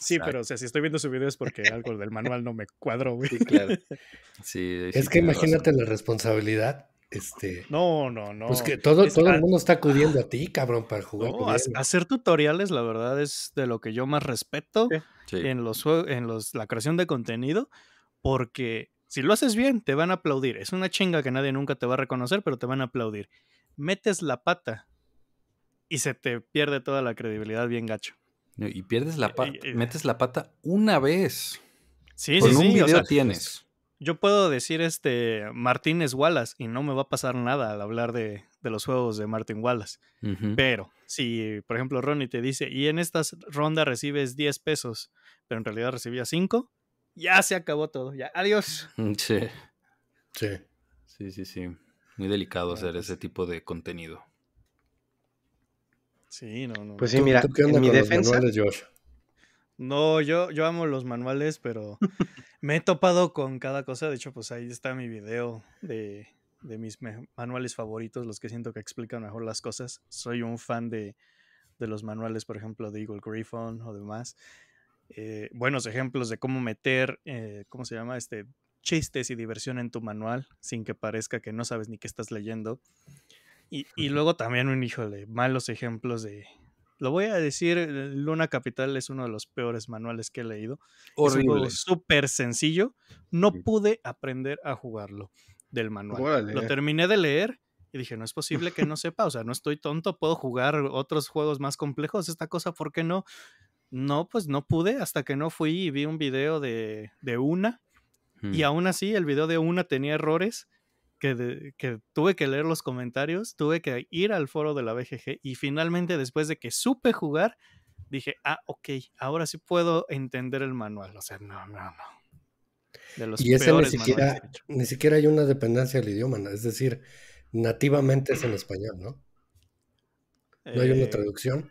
Sí, pero sea, si estoy viendo su video es porque algo del manual no me cuadro, güey. claro. es que imagínate la responsabilidad este, no, no, no. Pues que todo, todo el mundo está acudiendo a ti, cabrón, para jugar. hacer tutoriales, la verdad, es de lo que yo más respeto en, los, en los, la creación de contenido, porque si lo haces bien, te van a aplaudir. Es una chinga que nadie nunca te va a reconocer, pero te van a aplaudir. Metes la pata y se te pierde toda la credibilidad bien gacho. Y pierdes la pata, metes la pata una vez. Sí, Con sí, un sí, video tienes yo puedo decir este Martín Wallace y no me va a pasar nada al hablar de, los juegos de Martín Wallace. Pero si, por ejemplo, Ronnie te dice, y en esta ronda recibes 10 pesos, pero en realidad recibía 5, ya se acabó todo. Ya, adiós. Mm, sí. Sí. Sí, sí, Muy delicado hacer ese pues tipo de contenido. Sí, no, no. Pues sí, mira, en mi defensa. No, yo, yo amo los manuales, pero me he topado con cada cosa. De hecho, pues ahí está mi video de, mis manuales favoritos, los que siento que explican mejor las cosas. Soy un fan de, los manuales, por ejemplo, de Eagle Griffon o demás. Eh, buenos ejemplos de cómo meter, eh, ¿cómo se llama? Este, chistes y diversión en tu manual sin que parezca que no sabes ni qué estás leyendo. Y, y luego también un híjole, malos ejemplos de, lo voy a decir, eh, Luna Capital es uno de los peores manuales que he leído. Horrible. Es súper sencillo. No pude aprender a jugarlo del manual. Lo terminé de leer y dije, no es posible que no sepa, o sea, no estoy tonto, puedo jugar otros juegos más complejos, esta cosa, ¿por qué no? No, pues no pude hasta que no fui y vi un video de, de una. Y mm. aún así, el video de una tenía errores que, tuve que leer los comentarios, tuve que ir al foro de la BGG y finalmente después de que supe jugar, dije, ah, ok, ahora sí puedo entender el manual. O sea, no, no, no. De los y ese ni siquiera, ni siquiera hay una dependencia del idioma, es decir, nativamente es en español, ¿no? ¿No hay una eh, traducción?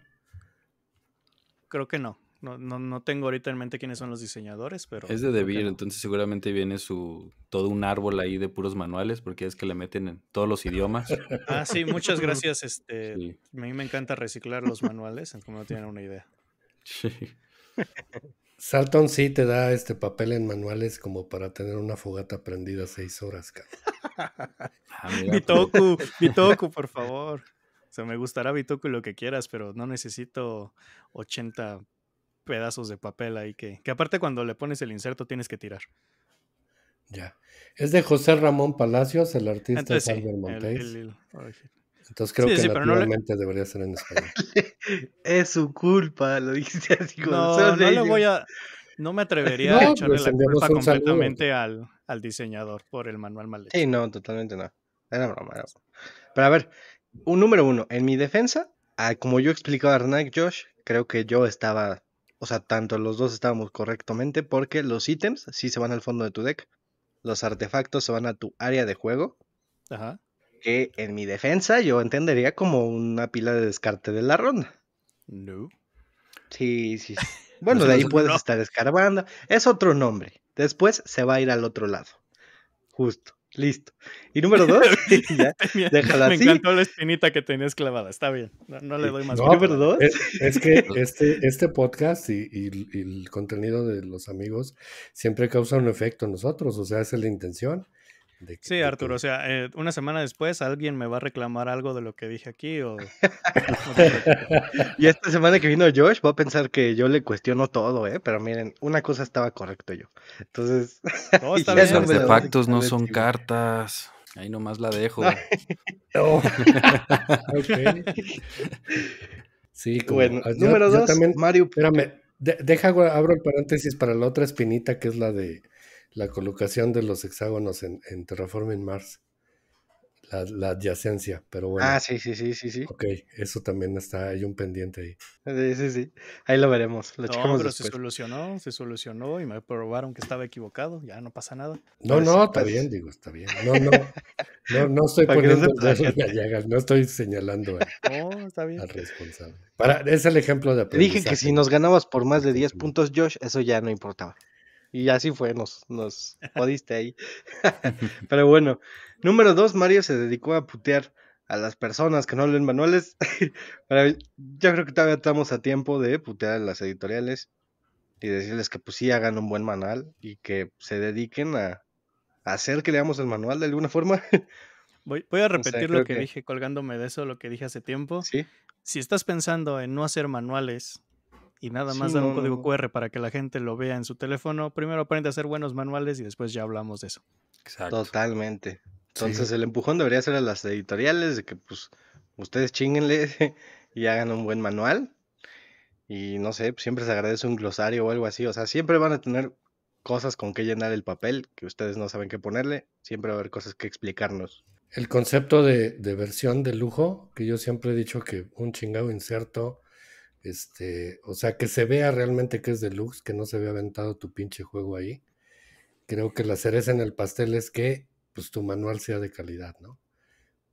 Creo que no. No, tengo ahorita en mente quiénes son los diseñadores, pero... Es de DeVir, entonces seguramente viene su todo un árbol ahí de puros manuales, porque es que le meten en todos los idiomas. ah, sí, muchas gracias. Este, A mí me encanta reciclar los manuales, como no tienen una idea. Sí. Salton sí te da este papel en manuales como para tener una fogata prendida seis horas, cabrón. Ah, pues. Bitoku, Bitoku, por favor. O sea, me gustará Bitoku lo que quieras, pero no necesito 80 pedazos de papel ahí que, que aparte cuando le pones el inserto tienes que tirar. Ya. Es de José Ramón Palacios, el artista de sí, Entonces creo que naturalmente debería ser en español. es su culpa, lo dijiste así No, no le voy a. No me atrevería a pues, echarle la culpa completamente al, al, diseñador por el manual hecho. Sí, no, totalmente no. Era broma, Pero a ver, un número uno, en mi defensa, ah, como yo explicaba a Josh, creo que yo estaba o sea, tanto los dos estábamos correctamente porque los ítems sí se van al fondo de tu deck. Los artefactos se van a tu área de juego. Ajá. Que en mi defensa yo entendería como una pila de descarte de la ronda. No. Sí, sí. Bueno, de ahí puedes estar escarbando. Es otro nombre. Después se va a ir al otro lado. Justo. Listo. Y número dos, Me encantó la espinita que tenías clavada, está bien. No, le doy más. número dos. Es, que este, este podcast y, y, el contenido de los amigos siempre causa un efecto en nosotros, o sea, esa es la intención sí, Arturo, o sea, eh, una semana después alguien me va a reclamar algo de lo que dije aquí y esta semana que vino Josh va a pensar que yo le cuestiono todo, ¿eh? Pero miren, una cosa estaba correcto yo. Entonces... No, está los artefactos no son cartas. Ahí nomás la dejo. no. sí, bueno, número dos, también, Mario. Espérame, deja, abro el paréntesis para la otra espinita que es la de la colocación de los hexágonos en, en Mars, la, adyacencia, pero bueno. Ah, sí, sí, sí, sí, sí. Ok, eso también está, hay un pendiente ahí. Sí, sí, sí. Ahí lo veremos. Lo pero se solucionó, se solucionó y me probaron que estaba equivocado, ya no pasa nada. No, no, está pues. bien, digo, está bien. No, no, no, no estoy poniendo no, estoy señalando al responsable. Para, es el ejemplo de aprendizaje. Dije que si nos ganabas por más de 10 puntos, Josh, eso ya no importaba. Y así fue, nos, nos jodiste ahí. Pero bueno, número dos, Mario se dedicó a putear a las personas que no leen manuales. yo creo que todavía estamos a tiempo de putear a las editoriales y decirles que pues sí hagan un buen manual y que se dediquen a, hacer que leamos el manual de alguna forma. Voy, voy a repetir lo que, dije colgándome de eso, lo que dije hace tiempo. Si estás pensando en no hacer manuales y nada más dar un código QR para que la gente lo vea en su teléfono. Primero aprende a hacer buenos manuales y después ya hablamos de eso. Exacto. Totalmente. Entonces el empujón debería ser a las editoriales de que pues ustedes chinguenle y hagan un buen manual. Y no sé, pues, siempre se agradece un glosario o algo así. O sea, siempre van a tener cosas con que llenar el papel que ustedes no saben qué ponerle. Siempre va a haber cosas que explicarnos. El concepto de, de versión de lujo, que yo siempre he dicho que un chingado inserto este, o sea, que se vea realmente que es deluxe, que no se vea aventado tu pinche juego ahí. Creo que la cereza en el pastel es que pues tu manual sea de calidad, ¿no?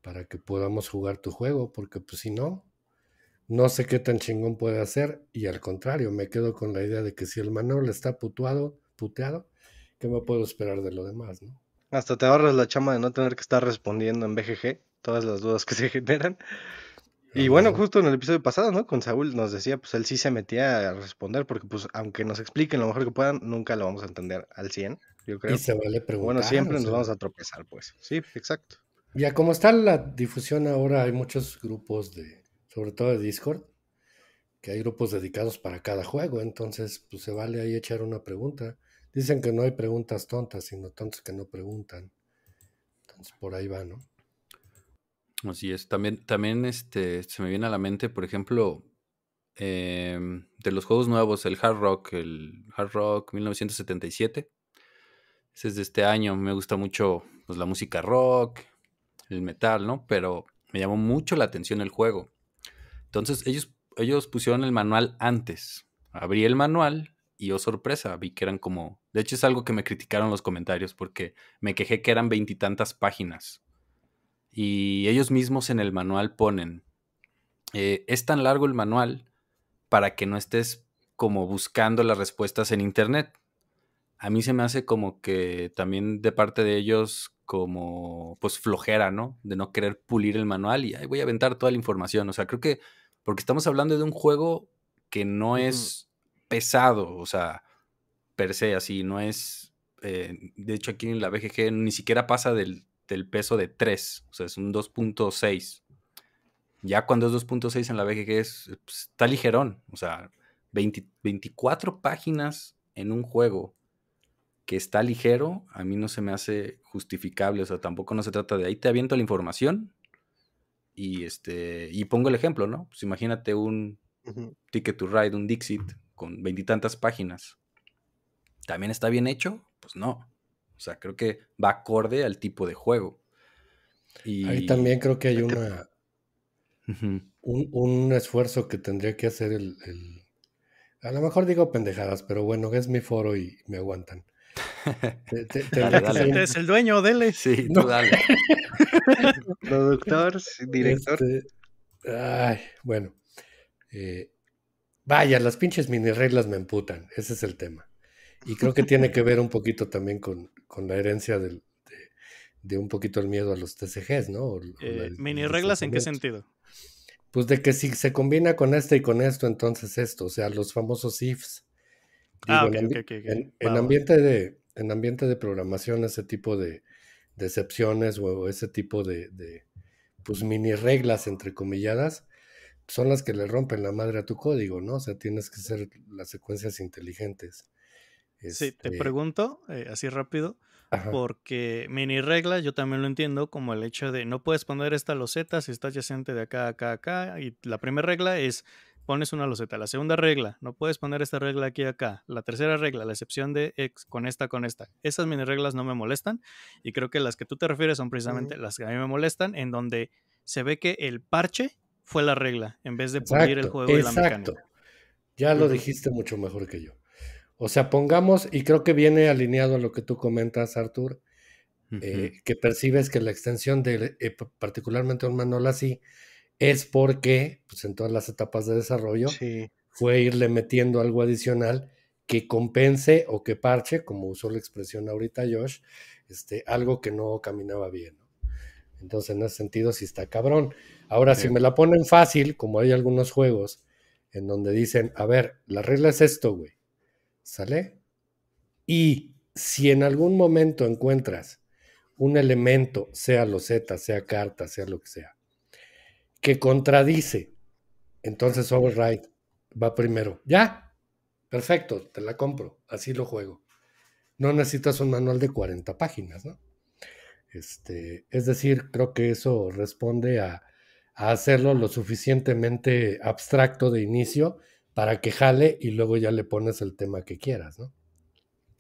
Para que podamos jugar tu juego, porque pues si no, no sé qué tan chingón puede hacer y al contrario, me quedo con la idea de que si el manual está putuado, puteado, ¿qué me puedo esperar de lo demás, no? Hasta te ahorras la chama de no tener que estar respondiendo en BGG todas las dudas que se generan. Y bueno, justo en el episodio pasado, ¿no? Con Saúl nos decía, pues él sí se metía a responder, porque pues aunque nos expliquen lo mejor que puedan, nunca lo vamos a entender al 100, yo creo. Y se vale preguntar. Bueno, siempre nos vamos a tropezar, pues. Sí, exacto. Ya como está la difusión ahora, hay muchos grupos de, sobre todo de Discord, que hay grupos dedicados para cada juego, entonces pues se vale ahí echar una pregunta. Dicen que no hay preguntas tontas, sino tontos que no preguntan. Entonces por ahí va, ¿no? Así es. También, también este, se me viene a la mente, por ejemplo, em, de los juegos nuevos, el Hard Rock, el Hard Rock 1977. Ese es de este año. Me gusta mucho pues, la música rock, el metal, ¿no? Pero me llamó mucho la atención el juego. Entonces, ellos, ellos pusieron el manual antes. Abrí el manual y, oh sorpresa, vi que eran como. De hecho, es algo que me criticaron los comentarios porque me quejé que eran veintitantas páginas. Y ellos mismos en el manual ponen, eh, es tan largo el manual para que no estés como buscando las respuestas en Internet. A mí se me hace como que también de parte de ellos como pues flojera, ¿no? De no querer pulir el manual y ahí voy a aventar toda la información. O sea, creo que porque estamos hablando de un juego que no es pesado, o sea, per se así, no es... Eh, de hecho aquí en la BGG ni siquiera pasa del del peso de 3, o sea, es un 2.6. Ya cuando es 2.6 en la BGG es, pues, está ligerón, o sea, 24 páginas en un juego que está ligero, a mí no se me hace justificable, o sea, tampoco no se trata de ahí te aviento la información y este y pongo el ejemplo, ¿no? Pues imagínate un Ticket to Ride, un Dixit con veintitantas páginas. ¿También está bien hecho? Pues no. O sea, creo que va acorde al tipo de juego. Y Ahí también creo que hay una, un, esfuerzo que tendría que hacer el, A lo mejor digo pendejadas, pero bueno, es mi foro y me aguantan. dale, es el dueño, dele. Sí, no. dale. Productor, director. Este, ay, bueno. Eh, vaya, las pinches mini reglas me emputan. Ese es el tema. Y creo que tiene que ver un poquito también con, la herencia de, un poquito el miedo a los TCGs, ¿no? Eh, ¿Mini reglas en qué sentido? Pues de que si se combina con este y con esto, entonces esto, o sea, los famosos IFs. ah, ok, ok. en, ambiente de, en ambiente de programación, ese tipo de excepciones o ese tipo de, pues mini reglas entre comilladas son las que le rompen la madre a tu código, ¿no? O sea, tienes que hacer las secuencias inteligentes. Sí, te este pregunto, eh, así rápido, porque mini regla yo también lo entiendo como el hecho de no puedes poner esta loseta si está yacente de acá, acá, acá. Y la primera regla es pones una loseta. La segunda regla, no puedes poner esta regla aquí acá. La tercera regla, la excepción de ex con esta, con esta. Esas mini reglas no me molestan y creo que las que tú te refieres son precisamente las que a mí me molestan, en donde se ve que el parche fue la regla en vez de pulir el juego y la mecánica. Ya lo dijiste mucho mejor que yo. O sea, pongamos, y creo que viene alineado a lo que tú comentas, Artur, eh, que percibes que la extensión de eh, particularmente un manual así es porque, pues en todas las etapas de desarrollo, fue irle metiendo algo adicional que compense o que parche, como usó la expresión ahorita Josh, este, algo que no caminaba bien. Entonces, en ese sentido, sí está cabrón. Ahora, si me la ponen fácil, como hay algunos juegos en donde dicen, a ver, la regla es esto, güey ¿Sale? Y si en algún momento encuentras un elemento, sea Z, sea carta, sea lo que sea, que contradice, entonces override va primero. Ya, perfecto, te la compro, así lo juego. No necesitas un manual de 40 páginas, ¿no? Este, es decir, creo que eso responde a hacerlo lo suficientemente abstracto de inicio para que jale y luego ya le pones el tema que quieras, ¿no?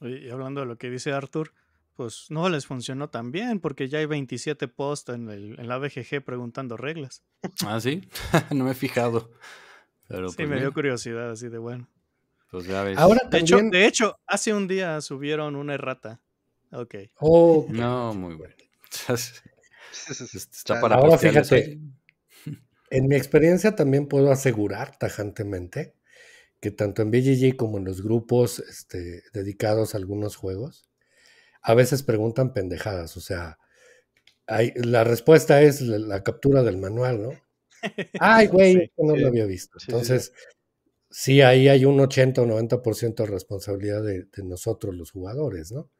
Y hablando de lo que dice Arthur, pues no les funcionó tan bien porque ya hay 27 posts en, el, en la BGG preguntando reglas. Ah, sí, no me he fijado. sí, pues, me dio curiosidad, así de bueno. Pues, Ahora de, hecho, hace un día subieron una errata. Ok. no, muy bueno. Este, Ahora fíjate, en mi experiencia también puedo asegurar tajantemente que tanto en BGG como en los grupos este, dedicados a algunos juegos, a veces preguntan pendejadas, o sea, hay, la respuesta es la, captura del manual, ¿no? Ay, güey, no lo había visto. Entonces, sí, ahí hay un 80 o 90% de responsabilidad de, de, nosotros los jugadores, ¿no?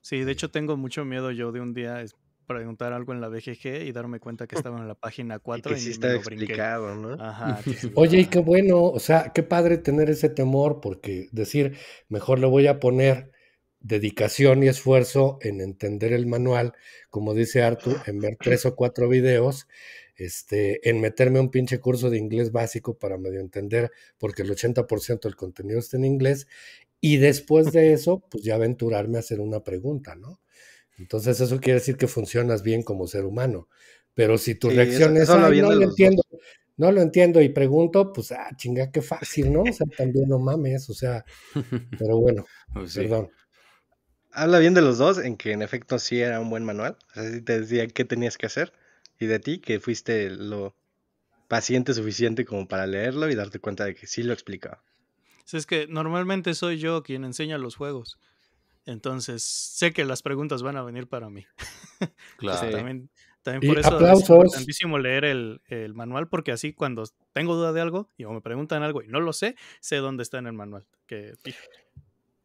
Sí, de hecho tengo mucho miedo yo de un día preguntar algo en la BGG y darme cuenta que estaba en la página 4 y, que lo explicado, ¿no? Oye, y qué bueno, o sea, qué padre tener ese temor porque decir, mejor le voy a poner dedicación y esfuerzo en entender el manual, como dice Artur en ver tres o cuatro videos, este, en meterme un pinche curso de inglés básico para medio entender, porque el 80% del contenido está en inglés, y después de eso, pues ya aventurarme a hacer una pregunta, ¿no? Entonces eso quiere decir que funcionas bien como ser humano. Pero si tu reacción es, no lo entiendo, no lo entiendo y pregunto, pues, ah, chinga, qué fácil, ¿no? O sea, también no mames, o sea, pero bueno, pues perdón. Habla bien de los dos, en que en efecto sí era un buen manual, o sea, sí te decía qué tenías que hacer, y de ti que fuiste lo paciente suficiente como para leerlo y darte cuenta de que sí lo explicaba. es que normalmente soy yo quien enseña los juegos. Entonces, sé que las preguntas van a venir para mí. Claro. también, por eso es importantísimo leer el, manual, porque así cuando tengo duda de algo y o me preguntan algo y no lo sé, sé dónde está en el manual.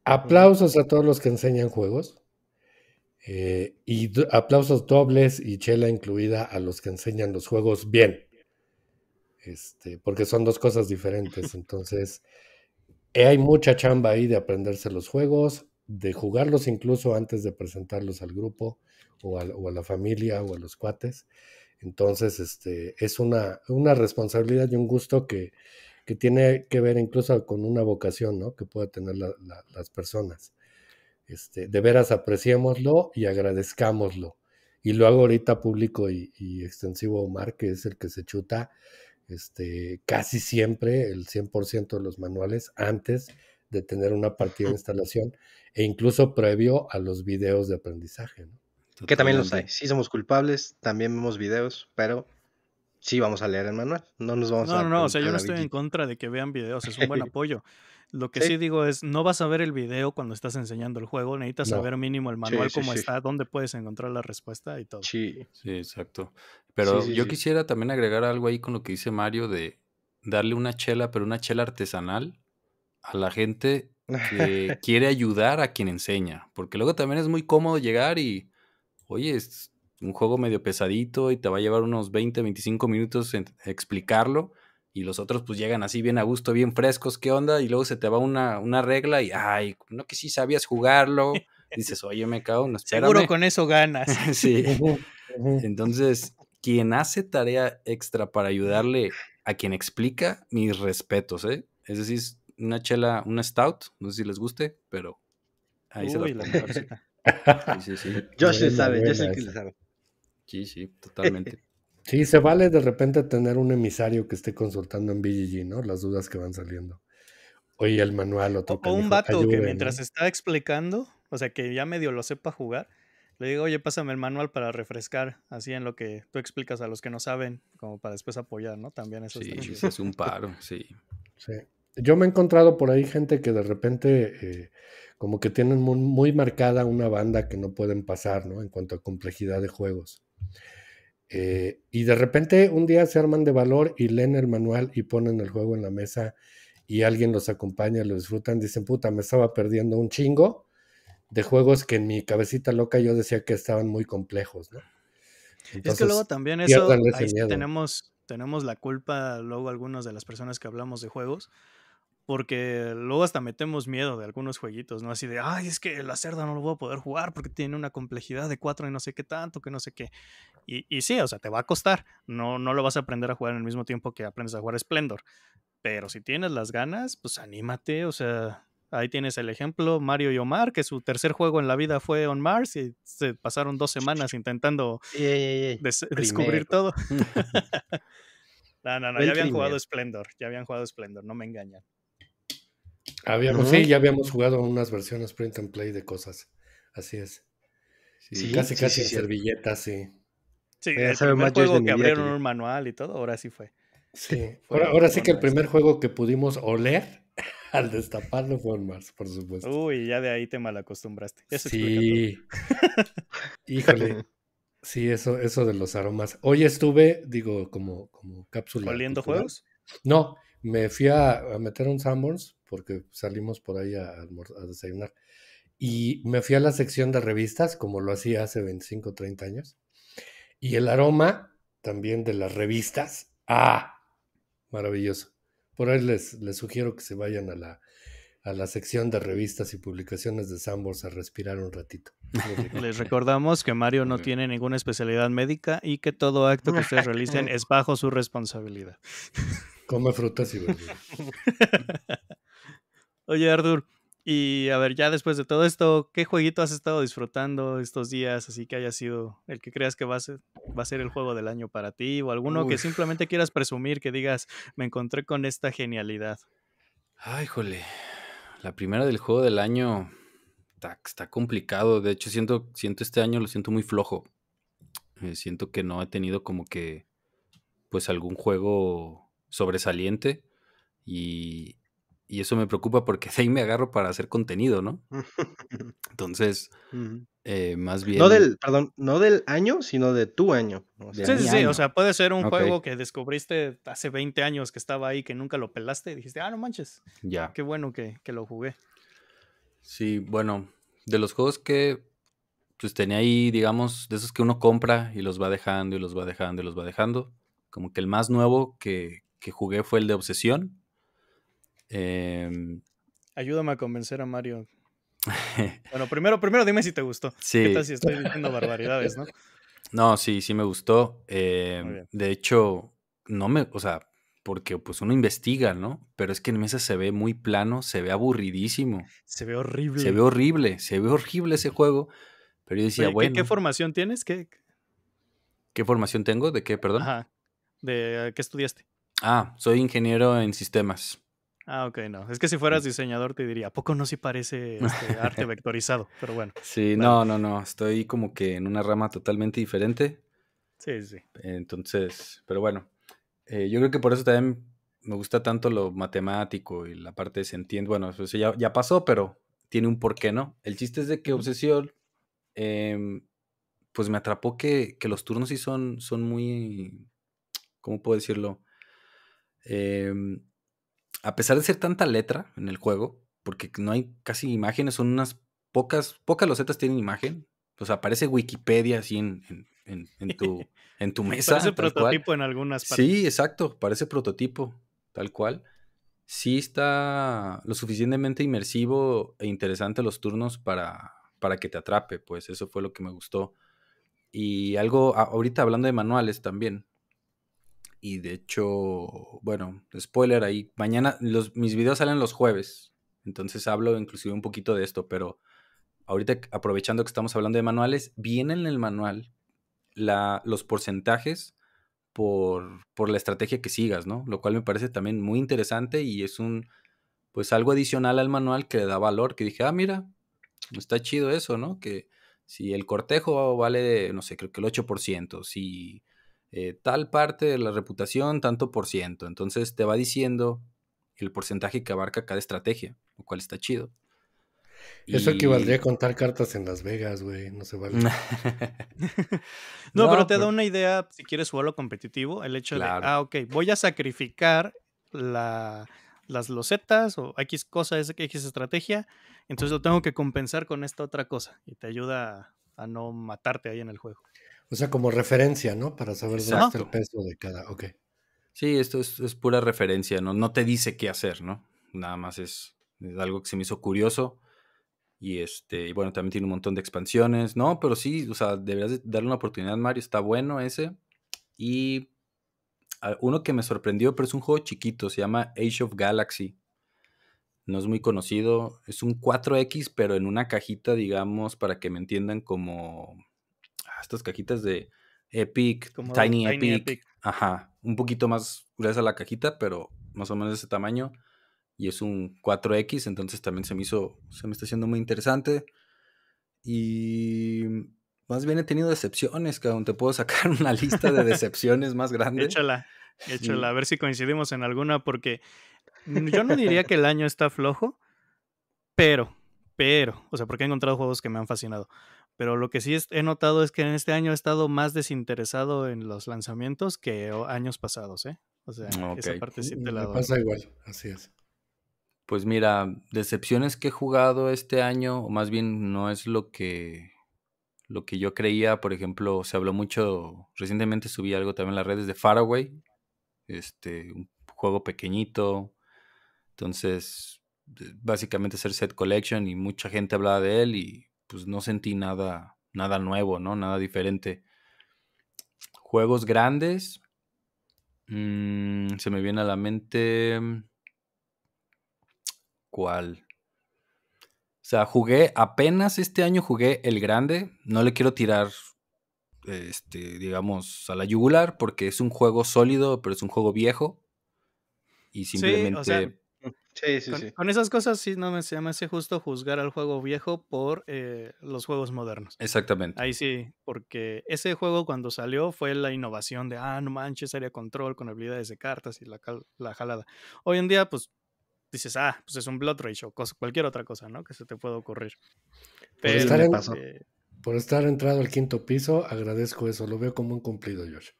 aplausos a todos los que enseñan juegos. Eh, y aplausos dobles y chela incluida a los que enseñan los juegos bien. Este, porque son dos cosas diferentes. Entonces, eh, hay mucha chamba ahí de aprenderse los juegos, de jugarlos incluso antes de presentarlos al grupo o a, la familia o a los cuates. Entonces, este, es una, responsabilidad y un gusto que, tiene que ver incluso con una vocación que pueda tener las personas. Este, de veras apreciémoslo y agradezcámoslo. Y lo hago ahorita público y, extensivo Omar, que es el que se chuta este, casi siempre el 100% de los manuales antes de tener una partida de instalación e incluso previo a los videos de aprendizaje. ¿no? Que también los hay. Sí somos culpables, también vemos videos, pero sí vamos a leer el manual. No nos vamos a... No, no, no. o sea, yo no estoy en contra de que vean videos, es un buen apoyo. Lo que sí. digo es, no vas a ver el video cuando estás enseñando el juego, necesitas saber mínimo el manual, cómo está, dónde puedes encontrar la respuesta y todo. Sí, sí, exacto. Pero yo quisiera también agregar algo ahí con lo que dice Mario de darle una chela, pero una chela artesanal a la gente que quiere ayudar a quien enseña, porque luego también es muy cómodo llegar y, oye, es un juego medio pesadito y te va a llevar unos 20, 25 minutos explicarlo y los otros pues llegan así bien a gusto, bien frescos, ¿qué onda? Y luego se te va una, regla y, ay, no que sí sabías jugarlo. Dices, oye, me cago, no espérame. Seguro con eso ganas. sí. Entonces, quien hace tarea extra para ayudarle a quien explica, mis respetos, ¿eh? Es decir, una chela, una stout, no sé si les guste, pero ahí se la, la sí. sí, sí, sabe, yo sé que se sabe. Sí, sí, totalmente. Sí, se vale de repente tener un emisario que esté consultando en BGG, ¿no? Las dudas que van saliendo. Oye, el manual o toca. O un vato que mientras está explicando, o sea, que ya medio lo sepa jugar, le digo, oye, pásame el manual para refrescar, así en lo que tú explicas a los que no saben, como para después apoyar, ¿no? También eso sí, es un paro, sí. Sí yo me he encontrado por ahí gente que de repente eh, como que tienen muy, marcada una banda que no pueden pasar, ¿no? En cuanto a complejidad de juegos. Eh, y de repente un día se arman de valor y leen el manual y ponen el juego en la mesa y alguien los acompaña, lo disfrutan, dicen, puta, me estaba perdiendo un chingo de juegos que en mi cabecita loca yo decía que estaban muy complejos, ¿no? es que luego también eso, tenemos, tenemos la culpa luego algunas de las personas que hablamos de juegos, porque luego hasta metemos miedo de algunos jueguitos, ¿no? Así de, ay, es que la cerda no lo voy a poder jugar porque tiene una complejidad de cuatro y no sé qué tanto, que no sé qué. Y, sí, o sea, te va a costar, no, no lo vas a aprender a jugar en el mismo tiempo que aprendes a jugar Splendor, pero si tienes las ganas, pues anímate, o sea, ahí tienes el ejemplo, Mario y Omar, que su tercer juego en la vida fue On Mars y se pasaron dos semanas intentando descubrir todo. no, no, no, ya habían jugado Splendor, ya habían jugado Splendor, no me engañan. Sí, ya habíamos jugado unas versiones print and play de cosas. Así es. casi, casi en servilletas, sí. Sí, el juego que abrieron un manual y todo, ahora sí fue. Sí, ahora, sí que el primer juego que pudimos oler al destaparlo fue en Mars, por supuesto. Uy, ya de ahí te malacostumbraste. Eso sí. Híjole. Sí, eso, eso de los aromas. Hoy estuve, digo, como, como cápsula. ¿Oliendo juegos? No, me fui a, meter un Sanborns porque salimos por ahí a, desayunar. Y me fui a la sección de revistas, como lo hacía hace 25, 30 años. Y el aroma también de las revistas. ¡Ah! Maravilloso. Por ahí les, les sugiero que se vayan a la, a la sección de revistas y publicaciones de Sambors a respirar un ratito. Les recordamos que Mario no tiene ninguna especialidad médica y que todo acto que ustedes realicen es bajo su responsabilidad. Come frutas y verduras. Oye, Ardur, y a ver, ya después de todo esto, ¿qué jueguito has estado disfrutando estos días? Así que haya sido el que creas que va a ser, va a ser el juego del año para ti o alguno que simplemente quieras presumir, que digas, me encontré con esta genialidad. Ay, jole. La primera del juego del año está, complicado. De hecho, siento, siento este año, lo siento muy flojo. Eh, siento que no he tenido como que, pues, algún juego sobresaliente. Y, y eso me preocupa porque de ahí me agarro para hacer contenido, ¿no? Entonces, eh, más bien... No del, perdón, no del año, sino de tu año. Sí, sí, sí, o sea, puede ser un juego que descubriste hace 20 años que estaba ahí, que nunca lo pelaste y dijiste, ah, no manches. Ya. Qué bueno que, lo jugué. Sí, bueno, de los juegos que pues tenía ahí, digamos, de esos que uno compra y los va dejando y los va dejando y los va dejando. Como que el más nuevo que, que jugué fue el de Obsesión Em, Ayúdame a convencer a Mario. bueno, primero, primero dime si te gustó. Sí. ¿Qué si diciendo barbaridades, no? No, sí, sí me gustó. Em, de hecho, no me, o sea, porque pues uno investiga, ¿no? Pero es que en mesa se ve muy plano, se ve aburridísimo. Se ve horrible. Se ve horrible, se ve horrible ese juego. Pero yo decía, ¿qué, ¿Qué formación tienes? ¿Qué? ¿Qué formación tengo? ¿De qué, perdón? Ajá. ¿De qué estudiaste? Ah, soy ingeniero en sistemas. Ah, ok, no. Es que si fueras diseñador te diría, ¿a poco no si parece este, arte vectorizado? Pero bueno. Sí, no, no, no. Estoy como que en una rama totalmente diferente. Sí, sí. Entonces, pero bueno. Eh, yo creo que por eso también me gusta tanto lo matemático y la parte de se Bueno, eso ya, pasó, pero tiene un porqué, ¿no? El chiste es de que Obsesión, em, pues me atrapó que, los turnos sí son, son muy, ¿cómo puedo decirlo? Eh, a pesar de ser tanta letra en el juego, porque no hay casi imágenes, son unas pocas, pocas losetas tienen imagen. O sea, aparece Wikipedia así en, tu, en tu mesa. parece prototipo en algunas partes. Sí, exacto, parece prototipo, tal cual. Sí está lo suficientemente inmersivo e interesante los turnos para, para que te atrape, pues eso fue lo que me gustó. Y algo, ahorita hablando de manuales también, y de hecho, bueno, spoiler ahí. Mañana, los, mis videos salen los jueves. Entonces hablo inclusive un poquito de esto, pero ahorita aprovechando que estamos hablando de manuales, viene en el manual la, los porcentajes por, por la estrategia que sigas, ¿no? Lo cual me parece también muy interesante y es un, pues algo adicional al manual que le da valor, que dije, ah, mira, está chido eso, ¿no? Que si el cortejo vale, no sé, creo que el 8%, si eh, tal parte de la reputación, tanto por ciento. Entonces te va diciendo el porcentaje que abarca cada estrategia, lo cual está chido. Eso equivaldría a contar cartas en Las Vegas, güey, no se vale. no, pero te da una idea, si quieres jugarlo competitivo, el hecho de, ah, ok, voy a sacrificar la, las losetas o X cosa, X estrategia, entonces lo tengo que compensar con esta otra cosa y te ayuda a, a no matarte ahí en el juego. O sea, como referencia, ¿no? Para saber el peso de cada. Sí, esto es, pura referencia, ¿no? No te dice qué hacer, ¿no? Nada más es, algo que se me hizo curioso. Y este, y bueno, también tiene un montón de expansiones, ¿no? Pero sí, o sea, deberías darle una oportunidad, Mario. Está bueno ese. Y uno que me sorprendió, pero es un juego chiquito, se llama Age of Galaxy. No es muy conocido. Es un 4X, pero en una cajita, digamos, para que me entiendan como estas cajitas de Epic, Tiny, Epic, un poquito más gruesa la cajita, pero más o menos de ese tamaño. Y es un 4X, entonces también se me hizo, se me está haciendo muy interesante. Y más bien he tenido decepciones, aún Te puedo sacar una lista de decepciones más grande. Échala, échala, a ver si coincidimos en alguna, porque yo no diría que el año está flojo, pero, pero, o sea, porque he encontrado juegos que me han fascinado. Pero lo que sí he notado es que en este año he estado más desinteresado en los lanzamientos que años pasados, ¿eh? O sea, mm, esa parte sí te mm, la doy. pasa igual, así es. Pues mira, decepciones que he jugado este año, o más bien no es lo que lo que yo creía, por ejemplo, se habló mucho, recientemente subí algo también en las redes de Faraway, este, un juego pequeñito, entonces básicamente hacer set collection y mucha gente hablaba de él y pues no sentí nada, nada nuevo, ¿no? Nada diferente. Juegos grandes. Mm, se me viene a la mente. Mm, ¿Cuál? O sea, jugué apenas este año jugué el grande. No le quiero tirar, este, digamos, a la yugular porque es un juego sólido, pero es un juego viejo. Y simplemente con, esas cosas sí no me, se me hace justo juzgar al juego viejo por eh, los juegos modernos. Exactamente. Ahí sí, porque ese juego cuando salió fue la innovación de, ah, no manches, área control con habilidades de cartas y la, la jalada. Hoy en día, pues dices, ah, pues es un Blood Rage o cualquier otra cosa, ¿no? Que se te pueda ocurrir. Pues, eh por, estar entrado al quinto piso, agradezco eso. Lo veo como un cumplido, George.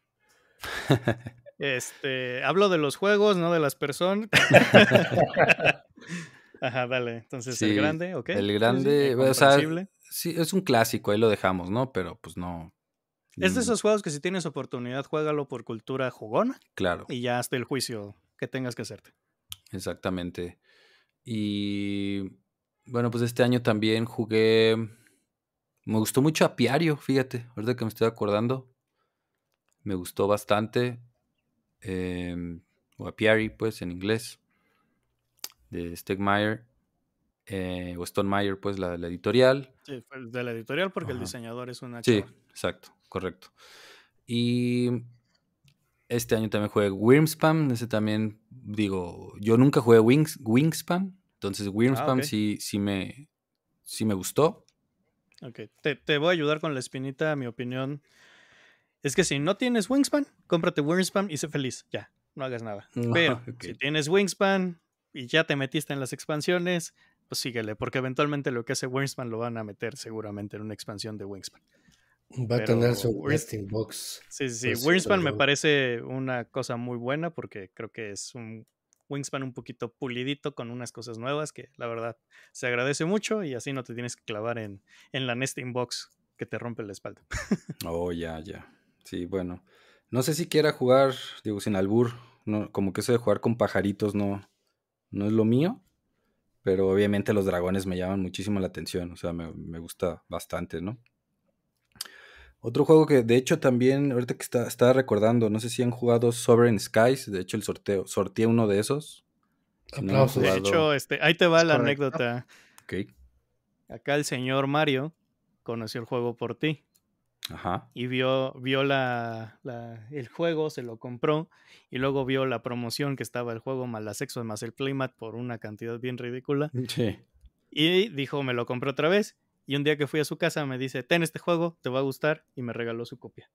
Este, hablo de los juegos, no de las personas. Ajá, vale. Entonces, el grande, ¿ok? El grande, o eh, sea, sí, es un clásico, ahí lo dejamos, ¿no? Pero pues no. Es de mm. esos juegos que si tienes oportunidad, juégalo por cultura jugona. Claro. Y ya hasta el juicio que tengas que hacerte. Exactamente. Y bueno, pues este año también jugué. Me gustó mucho Apiario, fíjate, ahorita que me estoy acordando. Me gustó bastante eh, o Piari pues en inglés, de Stegmaier, eh, o Stonemeyer, pues la, la editorial. de la editorial porque el diseñador es una. Sí, exacto, correcto. Y este año también jugué Wormspam ese también, digo, yo nunca jugué Wings, Wingspam, entonces ah, Wormspam sí, me, me gustó. Ok, te, te voy a ayudar con la espinita, mi opinión es que si no tienes Wingspan, cómprate Wingspan y sé feliz. Ya, no hagas nada. Ah, Pero si tienes Wingspan y ya te metiste en las expansiones, pues síguele, porque eventualmente lo que hace Wingspan lo van a meter seguramente en una expansión de Wingspan. Va a tener su nesting Box. Sí, sí, sí. Wingspan me parece una cosa muy buena porque creo que es un Wingspan un poquito pulidito con unas cosas nuevas que la verdad se agradece mucho y así no te tienes que clavar en, en la nesting box que te rompe la espalda. oh, ya, ya. Sí, bueno. No sé si quiera jugar, digo, sin albur. como que eso de jugar con pajaritos no, no es lo mío. Pero obviamente los dragones me llaman muchísimo la atención. O sea, me, gusta bastante, ¿no? Otro juego que de hecho también, ahorita que está, estaba recordando, no sé si han jugado Sovereign Skies, de hecho el sorteo, sorteé uno de esos. de hecho, este, ahí te va la anécdota. Okay. Acá el señor Mario conoció el juego por ti. Y vio, vio la, el juego, se lo compró y luego vio la promoción que estaba el juego más la más el playmat por una cantidad bien ridícula. Mm, y dijo, me lo compré otra vez. Y un día que fui a su casa me dice, ten este juego, te va a gustar. Y me regaló su copia.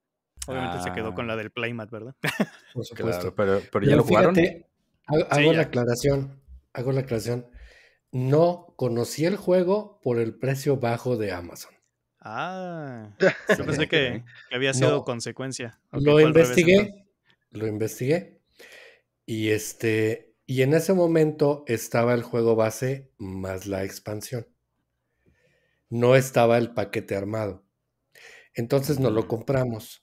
Obviamente se quedó con ah. la del playmat, ¿verdad? Por supuesto. pero, ya lo jugaron. hago, la aclaración. Hago la aclaración. No conocí el juego por el precio bajo de Amazon. Ah, yo pensé que, había sido consecuencia. lo investigué, lo investigué. Y este, y en ese momento estaba el juego base más la expansión. No estaba el paquete armado. Entonces no lo mm. compramos.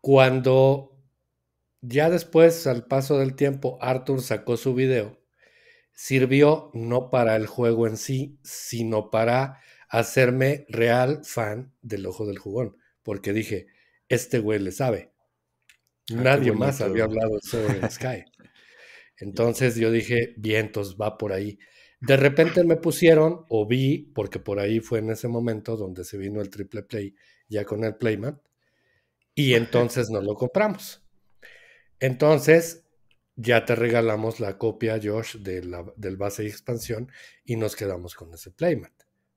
Cuando ya después, al paso del tiempo, Arthur sacó su video, sirvió no para el juego en sí, sino para hacerme real fan del ojo del jugón, porque dije, este güey le sabe. Ah, Nadie más había hablado sobre Sky. Entonces yo dije, vientos, va por ahí. De repente me pusieron, o vi, porque por ahí fue en ese momento donde se vino el triple play ya con el Playmat, y entonces nos lo compramos. Entonces ya te regalamos la copia, Josh, de del base de expansión y nos quedamos con ese Playmat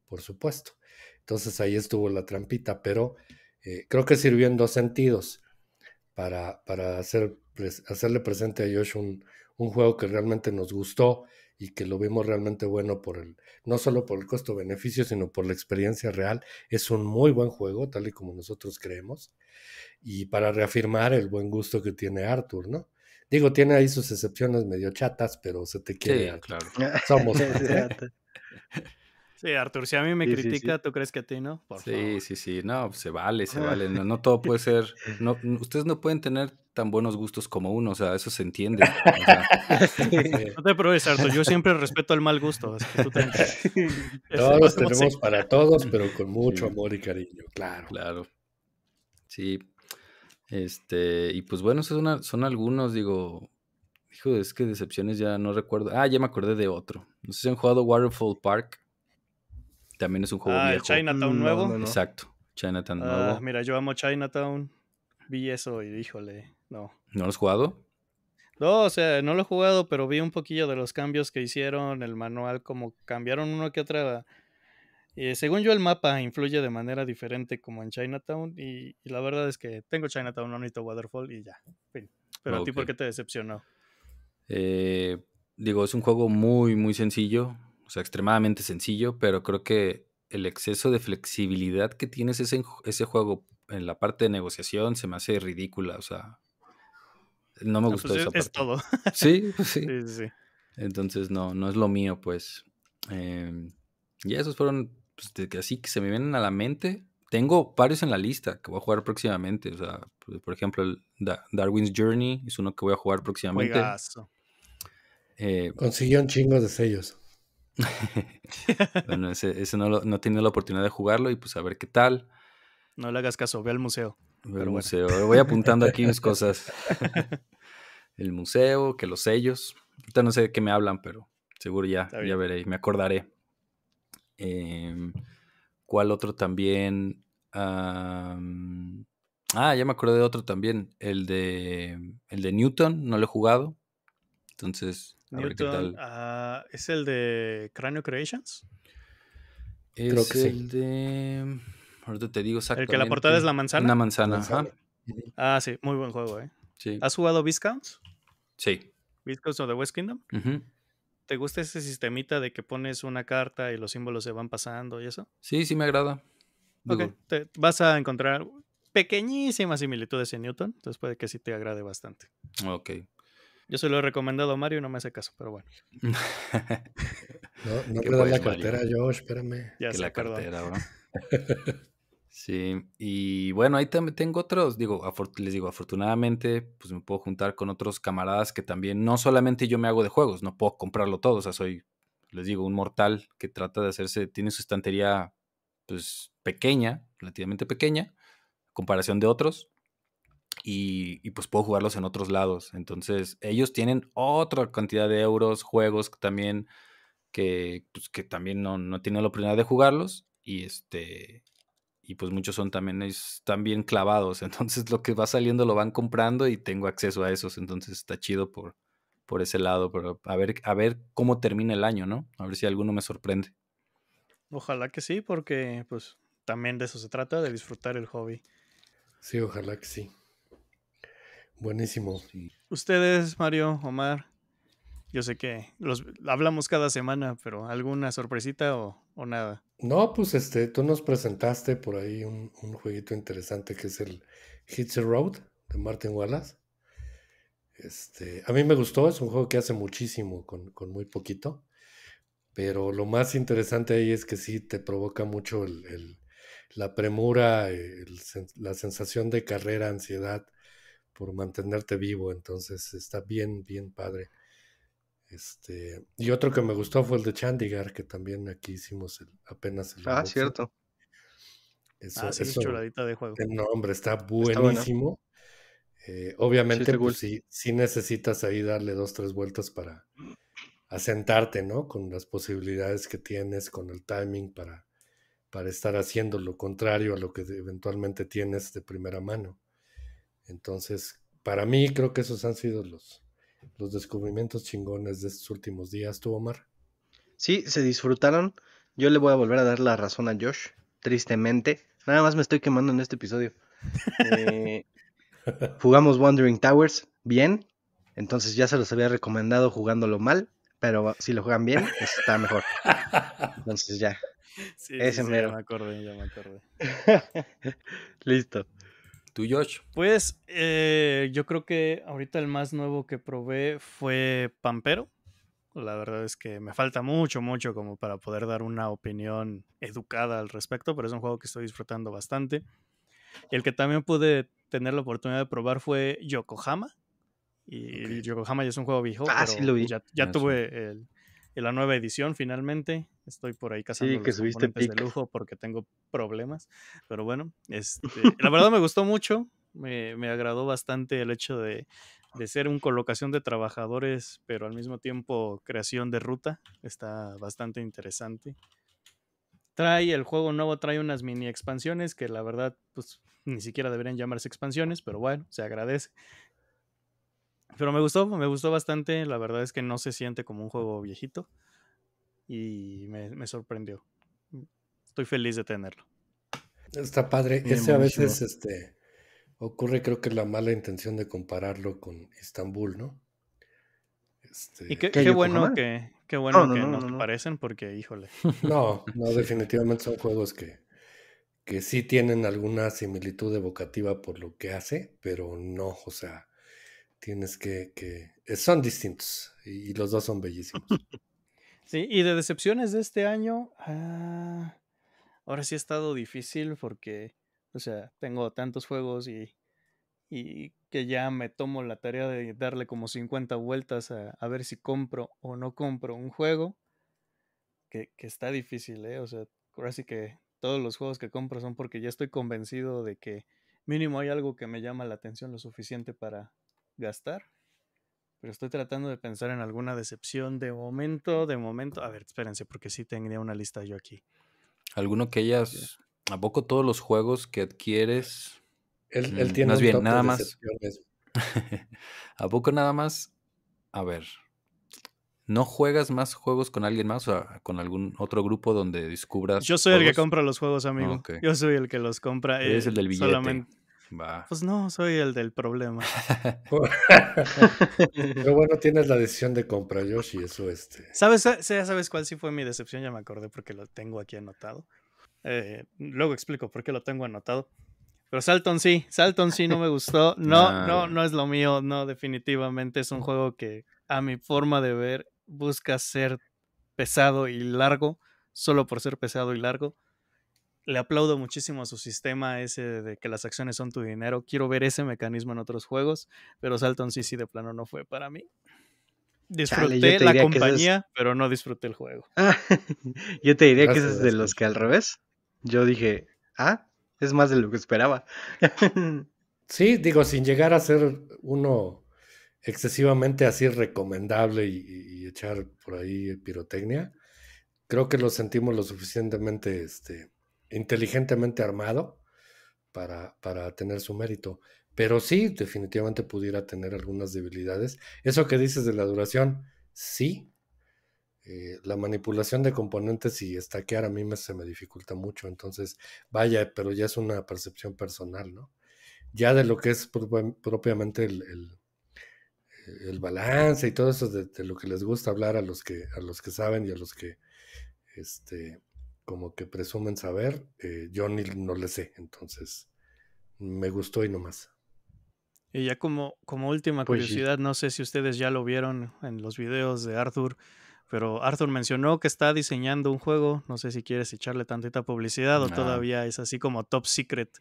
por supuesto. Entonces ahí estuvo la trampita, pero eh, creo que sirvió en dos sentidos para, para hacerle presente a Josh un, juego que realmente nos gustó y que lo vimos realmente bueno por el, no solo por el costo-beneficio, sino por la experiencia real. Es un muy buen juego, tal y como nosotros creemos, y para reafirmar el buen gusto que tiene Arthur, ¿no? Digo, tiene ahí sus excepciones medio chatas, pero se te quiere. Sí, claro. Somos. Sí, Artur, si a mí me critica, tú crees que a ti, ¿no? sí, sí, sí, no, pues, se vale, se vale, no, todo puede ser, no, ustedes no pueden tener tan buenos gustos como uno, o sea, eso se entiende. Eh, no te preocupes, Artur, yo siempre respeto el mal gusto. todos los tenemos para todos, pero con mucho amor y cariño, claro. Claro, sí. Este, y pues bueno, son, son algunos, digo, hijo, es que decepciones ya no recuerdo. Ah, ya me acordé de otro. No sé si han jugado Waterfall Park. También es un juego ah, Chinatown mm, nuevo. Exacto, Chinatown ah, nuevo. Mira, yo amo Chinatown. Vi eso y híjole, no. ¿No lo has jugado? No, o sea, no lo he jugado, pero vi un poquillo de los cambios que hicieron, el manual, como cambiaron uno que otra. Eh, según yo, el mapa influye de manera diferente como en Chinatown. Y, la verdad es que tengo Chinatown, no Waterfall y ya. Pero a ti, ¿por qué te decepcionó? Eh, digo, es un juego muy, muy sencillo. O sea, extremadamente sencillo, pero creo que el exceso de flexibilidad que tienes ese, ese juego en la parte de negociación se me hace ridícula. O sea, no me gusta ah, pues gustó esa es, todo. Pues sí, sí. Entonces, no, no es lo mío, pues. Ya em, y esos fueron, pues, así que se me vienen a la mente. Tengo varios en la lista que voy a jugar próximamente. O sea, por ejemplo, Darwin's Journey es uno que voy a jugar próximamente. Eh, Consiguió un chingo de sellos. bueno, ese, no, lo, no, tenido la oportunidad de jugarlo y pues a ver qué tal. No le hagas caso, ve al museo. al museo. Voy apuntando aquí mis cosas. El museo, que los sellos. Ahorita no sé de qué me hablan, pero seguro ya, ya veré, me acordaré. Em, ¿Cuál otro también? ah, ya me acuerdo de otro también. El de, el de Newton, no lo he jugado. Entonces, Newton ah, es el de Cranio Creations. Es Creo que el este de. Ahorita te digo exactamente. El que la portada es la manzana. Una manzana, ajá. Ah, sí, muy buen juego, ¿eh? Sí. ¿Has jugado Viscounts? Sí. ¿Viscounts o the West Kingdom? ¿Te gusta ese sistemita de que pones una carta y los símbolos se van pasando y eso? Sí, sí me agrada. Ok, vas a encontrar pequeñísimas similitudes en Newton, entonces puede que sí te agrade bastante. Ok. Yo se lo he recomendado a Mario y no me hace caso, pero bueno. no, no puedo la cartera, Josh, espérame. Ya Sí, y bueno, ahí también tengo otros, digo, les digo, afortunadamente, pues me puedo juntar con otros camaradas que también, no solamente yo me hago de juegos, no puedo comprarlo todo, o sea, soy, les digo, un mortal que trata de hacerse, tiene su estantería, pues, pequeña, relativamente pequeña, comparación de otros, y, pues puedo jugarlos en otros lados. Entonces, ellos tienen otra cantidad de euros, juegos también que, pues, que también no, no tienen la oportunidad de jugarlos y este y pues muchos son también están bien clavados, entonces lo que va saliendo lo van comprando y tengo acceso a esos, entonces está chido por por ese lado, pero a ver a ver cómo termina el año, ¿no? A ver si alguno me sorprende. Ojalá que sí, porque pues también de eso se trata, de disfrutar el hobby. Sí, ojalá que sí. Buenísimo. Ustedes, Mario, Omar, yo sé que los hablamos cada semana, pero ¿alguna sorpresita o, nada? No, pues este, tú nos presentaste por ahí un, jueguito interesante que es el Hits the Road de Martin Wallace. Este, a mí me gustó, es un juego que hace muchísimo con, muy poquito, pero lo más interesante ahí es que sí te provoca mucho la premura, la sensación de carrera, ansiedad por mantenerte vivo. Entonces está bien, bien padre. Este, y otro que me gustó fue el de Chandigarh, que también aquí hicimos apenas el. Ah, cierto. Ah, eso, chuladita de juego. El nombre está buenísimo. Eh, obviamente, pues sí, necesitas ahí darle dos, tres vueltas para asentarte, ¿no? Con las posibilidades que tienes, con el timing para, para estar haciendo lo contrario a lo que eventualmente tienes de primera mano. Entonces, para mí creo que esos han sido los, los descubrimientos chingones de estos últimos días, ¿tú, Omar? Sí, se disfrutaron. Yo le voy a volver a dar la razón a Josh, tristemente. Nada más me estoy quemando en este episodio. Eh, jugamos Wandering Towers bien, entonces ya se los había recomendado jugándolo mal, pero si lo juegan bien, pues está mejor. Entonces ya. me acordé, ya me Listo. Josh? Pues eh, yo creo que ahorita el más nuevo que probé fue Pampero. La verdad es que me falta mucho, mucho como para poder dar una opinión educada al respecto, pero es un juego que estoy disfrutando bastante. El que también pude tener la oportunidad de probar fue Yokohama. Y Yokohama ya es un juego viejo, ah, lo vi. ya ah, tuve el, la nueva edición finalmente. Estoy por ahí cazando sí, que subiste lujo porque tengo problemas. Pero bueno, este, la verdad me gustó mucho. Me, agradó bastante el hecho de, de ser un colocación de trabajadores, pero al mismo tiempo creación de ruta. Está bastante interesante. Trae el juego nuevo, trae unas mini expansiones que la verdad, pues ni siquiera deberían llamarse expansiones, pero bueno, se agradece. Pero me gustó, me gustó bastante. La verdad es que no se siente como un juego viejito. Y me, sorprendió. Mm, estoy feliz de tenerlo. Está padre. Ese a veces este, ocurre, creo que la mala intención de compararlo con Istambul, ¿no? y este qué, bueno que, qué bueno que nos parecen, porque híjole. No, no, definitivamente son juegos que, que sí tienen alguna similitud evocativa por lo que hace, pero no, o sea, Tienes que, que... Eh, son distintos y, los dos son bellísimos. Sí, y de decepciones de este año, ah, ahora sí ha estado difícil porque, o sea, tengo tantos juegos y, y que ya me tomo la tarea de darle como 50 vueltas a, ver si compro o no compro un juego, que, está difícil, ¿eh? O sea, ahora que todos los juegos que compro son porque ya estoy convencido de que mínimo hay algo que me llama la atención lo suficiente para, gastar. Pero estoy tratando de pensar en alguna decepción de momento, de momento. A ver, espérense, porque sí tendría una lista yo aquí. ¿Alguno que ellas... ¿A poco todos los juegos que adquieres... Él, mm, tiene... Más bien, nada más... ¿A poco nada más? A ver. ¿No juegas más juegos con alguien más o con algún otro grupo donde descubras? Yo soy el que compra los juegos, amigo. Yo soy el que los compra. Es eh, el del billete. Solamente... Pues no, soy el del problema. Pero bueno, tienes la decisión de compra, Yoshi, eso este. ¿Sabes, ya sabes cuál sí fue mi decepción, ya me acordé porque lo tengo aquí anotado. Eh, luego explico por qué lo tengo anotado. Pero Salton sí, Salton sí no me gustó. No, no, no es lo mío, no, definitivamente es un juego que a mi forma de ver busca ser pesado y largo, solo por ser pesado y largo le aplaudo muchísimo a su sistema ese de que las acciones son tu dinero. Quiero ver ese mecanismo en otros juegos, pero Salton sí, sí, de plano no fue para mí. Disfruté la compañía, pero no disfruté el juego. Ah, yo te diría que es de los que al revés. Yo dije, ah, es más de lo que esperaba. sí, digo, sin llegar a ser uno excesivamente así recomendable y, echar por ahí pirotecnia, creo que lo sentimos lo suficientemente este, inteligentemente armado para, para tener su mérito. Pero sí, definitivamente pudiera tener algunas debilidades. Eso que dices de la duración, sí. Eh, la manipulación de componentes y estaquear a mí me, se me dificulta mucho. Entonces, vaya, pero ya es una percepción personal, ¿no? Ya de lo que es propiamente el, balance y todo eso de, lo que les gusta hablar a los que a los que saben y a los que este como que presumen saber, eh, yo ni, no le sé, entonces me gustó y no más. Y ya como, como última pues curiosidad, no sé si ustedes ya lo vieron en los videos de Arthur, pero Arthur mencionó que está diseñando un juego, no sé si quieres echarle tantita publicidad o todavía es así como top secret,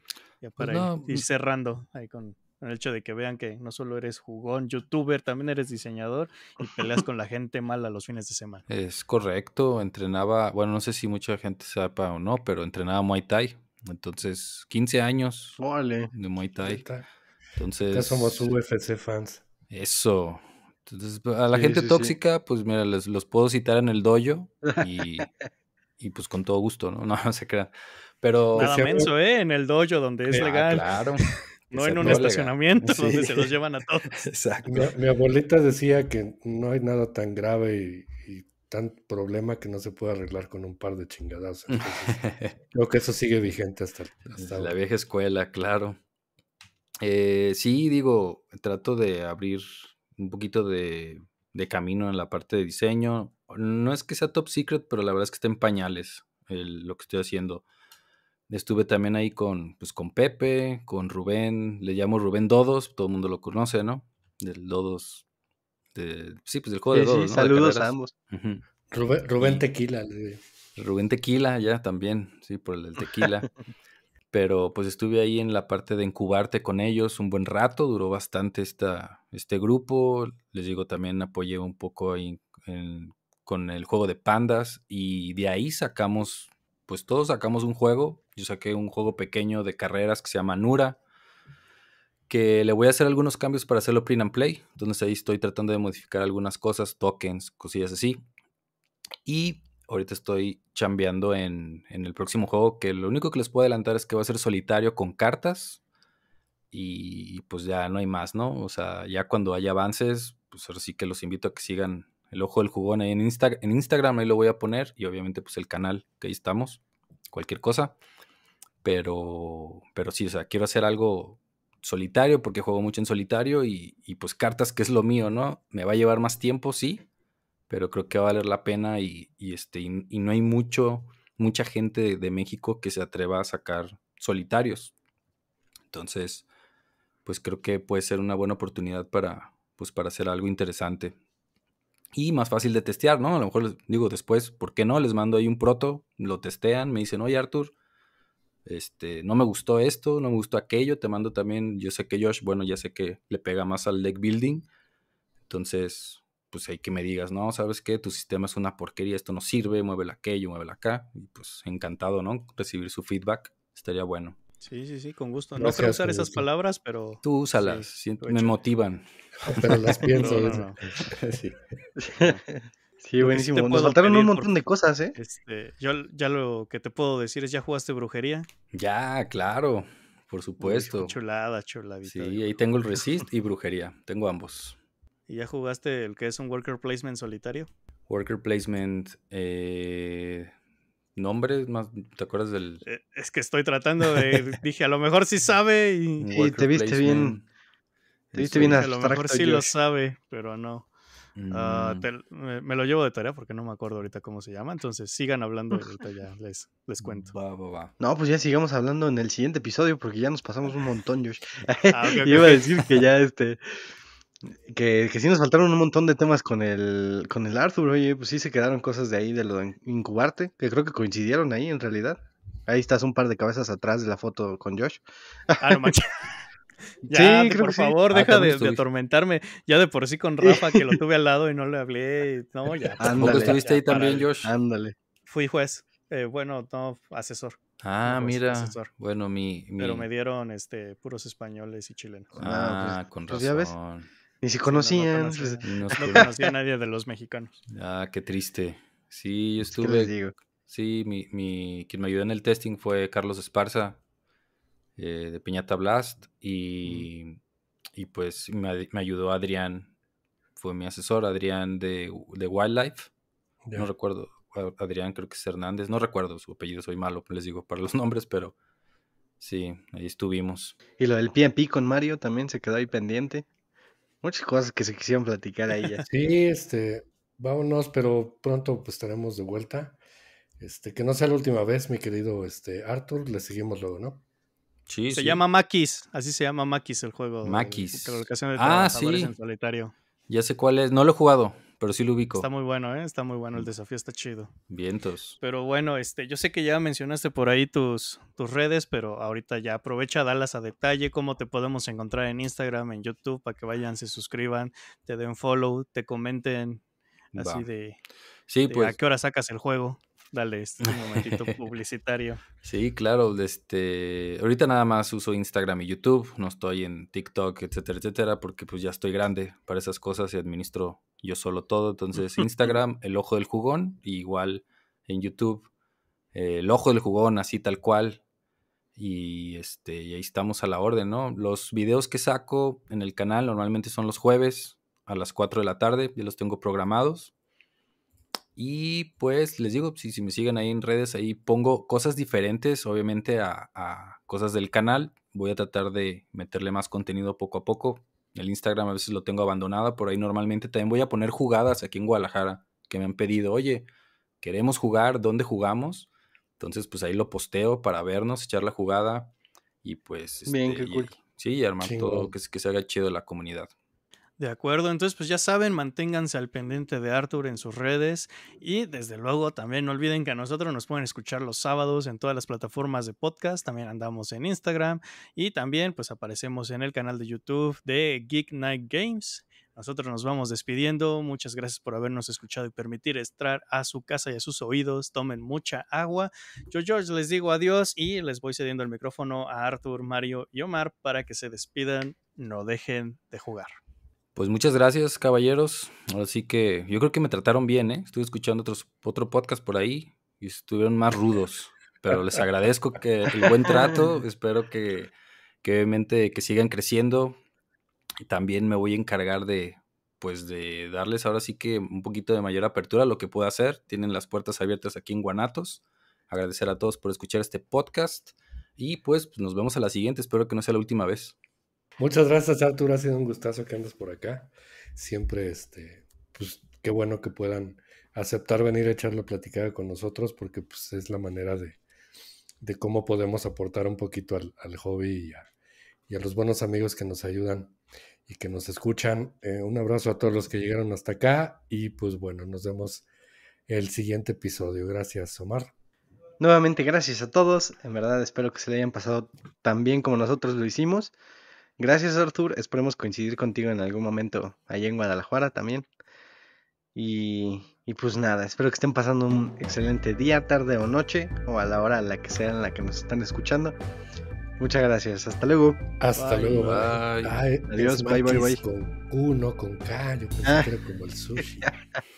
ya pues para ir mm. cerrando ahí con... El hecho de que vean que no solo eres jugón, youtuber, también eres diseñador y peleas con la gente mala los fines de semana. Es correcto, entrenaba, bueno, no sé si mucha gente sepa o no, pero entrenaba Muay Thai. Entonces, 15 años de Muay Thai. Entonces, ya somos UFC fans. Eso. Entonces, a la gente tóxica, pues mira, les, los puedo citar en el dojo y, pues con todo gusto, ¿no? No, se crean. Pero. Nada menso, ¿eh? En el dojo donde es ah, legal. Claro. No en un estacionamiento donde se los llevan a todos. Exacto. Mi, abuelita decía que no hay nada tan grave y, tan problema que no se puede arreglar con un par de chingadas. creo que eso sigue vigente hasta, hasta la vieja escuela, claro. Eh, sí, digo, trato de abrir un poquito de, camino en la parte de diseño. No es que sea top secret, pero la verdad es que está en pañales lo que estoy haciendo. Estuve también ahí con, pues, con Pepe, con Rubén, le llamo Rubén Dodos, todo el mundo lo conoce, ¿no? Del Dodos, sí, pues del juego de Dodos. Sí, ¿no? Saludos a ambos. Rubén, Tequila, Rubén Tequila, ya también, sí, por el tequila. Pero pues estuve ahí en la parte de incubarte con ellos un buen rato, duró bastante esta, este grupo. Les digo, también apoyé un poco con el juego de pandas y de ahí sacamos, pues todos sacamos un juego yo saqué un juego pequeño de carreras que se llama Nura, que le voy a hacer algunos cambios para hacerlo print and play. Entonces ahí estoy tratando de modificar algunas cosas, tokens, cosillas así. Y ahorita estoy chambeando en, el próximo juego, que lo único que les puedo adelantar es que va a ser solitario con cartas. Y pues ya no hay más, ¿no? O sea, ya cuando haya avances, pues ahora sí que los invito a que sigan el ojo del jugón ahí en, Insta en Instagram, ahí lo voy a poner y obviamente pues el canal que ahí estamos, cualquier cosa pero, pero sí, o sea, quiero hacer algo solitario porque juego mucho en solitario y, pues cartas que es lo mío, ¿no? Me va a llevar más tiempo, sí, pero creo que va a valer la pena y, este, y, no hay mucho, mucha gente de, México que se atreva a sacar solitarios. Entonces, pues creo que puede ser una buena oportunidad para, pues para hacer algo interesante. Y más fácil de testear, ¿no? A lo mejor les digo después, ¿por qué no? Les mando ahí un proto, lo testean, me dicen, oye Arthur, este, no me gustó esto, no me gustó aquello, te mando también, yo sé que Josh, bueno, ya sé que le pega más al leg building, entonces, pues hay que me digas, no, sabes qué, tu sistema es una porquería, esto no sirve, muévela aquello, muévela acá, y pues encantado, ¿no? Recibir su feedback, estaría bueno. Sí, sí, sí, con gusto. no quiero usar esas palabras, pero... Tú úsalas, sí, me motivan. Pero las pienso. No, sí. Sí, buenísimo. Nos faltaron un montón de cosas, ¿eh? Este, yo ya lo que te puedo decir es, ¿ya jugaste brujería? Ya, claro, por supuesto. chulada, Sí, ahí tengo el Resist y brujería, tengo ambos. ¿Y ya jugaste el que es un Worker Placement solitario? Worker Placement, eh... ¿Nombre? ¿Te acuerdas del...? Eh, es que estoy tratando de... dije, a lo mejor sí sabe y... Sí, te viste bien... Te viste bien A lo mejor sí lo sabe, pero no. Ah, mm. me, lo llevo de tarea porque no me acuerdo ahorita cómo se llama. Entonces sigan hablando ahorita ya les, les cuento. No, pues ya sigamos hablando en el siguiente episodio porque ya nos pasamos un montón, Josh. Ah, Iba a decir que ya este. Que, que sí nos faltaron un montón de temas con el, con el Arthur, oye, pues sí se quedaron cosas de ahí de lo de incubarte, que creo que coincidieron ahí en realidad. Ahí estás un par de cabezas atrás de la foto con Josh. Ah, no manches. Ya, sí, por favor, ah, deja de, atormentarme. Ya de por sí con Rafa, que lo tuve al lado y no le hablé. No, ya. que pues, estuviste ahí también, Josh? Ándale. Fui juez. Eh, bueno, no, asesor. Ah, mira. Bueno, mi, Pero me dieron este puros españoles y chilenos. Ah, pues, ah pues, con razón. ya ni si conocían. no, conocía, a nadie de los mexicanos. Ah, qué triste. Sí, yo estuve. Sí, mi, mi, quien me ayudó en el testing fue Carlos Esparza, eh, de Piñata Blast y, pues me, ayudó Adrián, fue mi asesor, Adrián de, Wildlife, no recuerdo, Adrián creo que es Hernández, no recuerdo su apellido, soy malo, les digo para los nombres, pero sí, ahí estuvimos. Y lo del PMP con Mario también se quedó ahí pendiente. Muchas cosas que se quisieron platicar ahí ya. Sí, este, vámonos, pero pronto pues estaremos de vuelta. Este, que no sea la última vez, mi querido este, Arthur, le seguimos luego, ¿no? se llama Maquis, así se llama Maquis el juego. Maquis. ah, sí. solitario. Ya sé cuál es, no lo he jugado, pero sí lo ubico. Está muy bueno, ¿eh? Está muy bueno, el desafío está chido. Vientos. Pero bueno, este, yo sé que ya mencionaste por ahí tus, tus redes, pero ahorita ya aprovecha, dalas a detalle, cómo te podemos encontrar en Instagram, en YouTube, para que vayan, se suscriban, te den follow, te comenten, así de, sí, pues, a qué hora sacas el juego. Dale, este un momentito publicitario. Sí, claro, este, ahorita nada más uso Instagram y YouTube, no estoy en TikTok, etcétera, etcétera, porque pues ya estoy grande para esas cosas y administro yo solo todo. Entonces, Instagram, El Ojo del Jugón, igual en YouTube, eh, El Ojo del Jugón, así tal cual. Y este, y ahí estamos a la orden, ¿no? Los videos que saco en el canal normalmente son los jueves a las 4 de la tarde, ya los tengo programados y pues les digo, si, si me siguen ahí en redes, ahí pongo cosas diferentes, obviamente, a, cosas del canal. Voy a tratar de meterle más contenido poco a poco. El Instagram a veces lo tengo abandonado, por ahí normalmente también voy a poner jugadas aquí en Guadalajara que me han pedido, oye, queremos jugar, ¿dónde jugamos? Entonces, pues ahí lo posteo para vernos, echar la jugada y pues... Bien, este, qué Sí, y armar todo, que, que se haga chido la comunidad. De acuerdo, entonces pues ya saben, manténganse al pendiente de Arthur en sus redes y desde luego también no olviden que a nosotros nos pueden escuchar los sábados en todas las plataformas de podcast, también andamos en Instagram y también pues aparecemos en el canal de YouTube de Geek Night Games. Nosotros nos vamos despidiendo. Muchas gracias por habernos escuchado y permitir entrar a su casa y a sus oídos. Tomen mucha agua. Yo, George, les digo adiós y les voy cediendo el micrófono a Arthur, Mario y Omar para que se despidan. No dejen de jugar. Pues muchas gracias, caballeros. Así que yo creo que me trataron bien, ¿eh? Estuve escuchando otros, otro podcast por ahí y estuvieron más rudos. Pero les agradezco que el buen trato. Espero que, obviamente que sigan creciendo. Y también me voy a encargar de, pues de darles ahora sí que un poquito de mayor apertura a lo que pueda hacer. Tienen las puertas abiertas aquí en Guanatos. Agradecer a todos por escuchar este podcast y pues nos vemos a la siguiente. Espero que no sea la última vez. Muchas gracias, Arturo. Ha sido un gustazo que andes por acá. Siempre, este, pues qué bueno que puedan aceptar venir a echar la platicada con nosotros, porque pues, es la manera de, de cómo podemos aportar un poquito al, hobby y a, los buenos amigos que nos ayudan y que nos escuchan. Eh, un abrazo a todos los que llegaron hasta acá y pues bueno, nos vemos el siguiente episodio. Gracias, Omar. Nuevamente, gracias a todos. En verdad, espero que se le hayan pasado tan bien como nosotros lo hicimos. Gracias, Arthur. Esperemos coincidir contigo en algún momento allá en Guadalajara también. Y, pues nada, espero que estén pasando un excelente día, tarde o noche, o a la hora a la que sea en la que nos están escuchando. Muchas gracias, hasta luego. Hasta luego, bye. Adiós, bye, bye, bye. Con uno, con K, yo pensé como el sushi.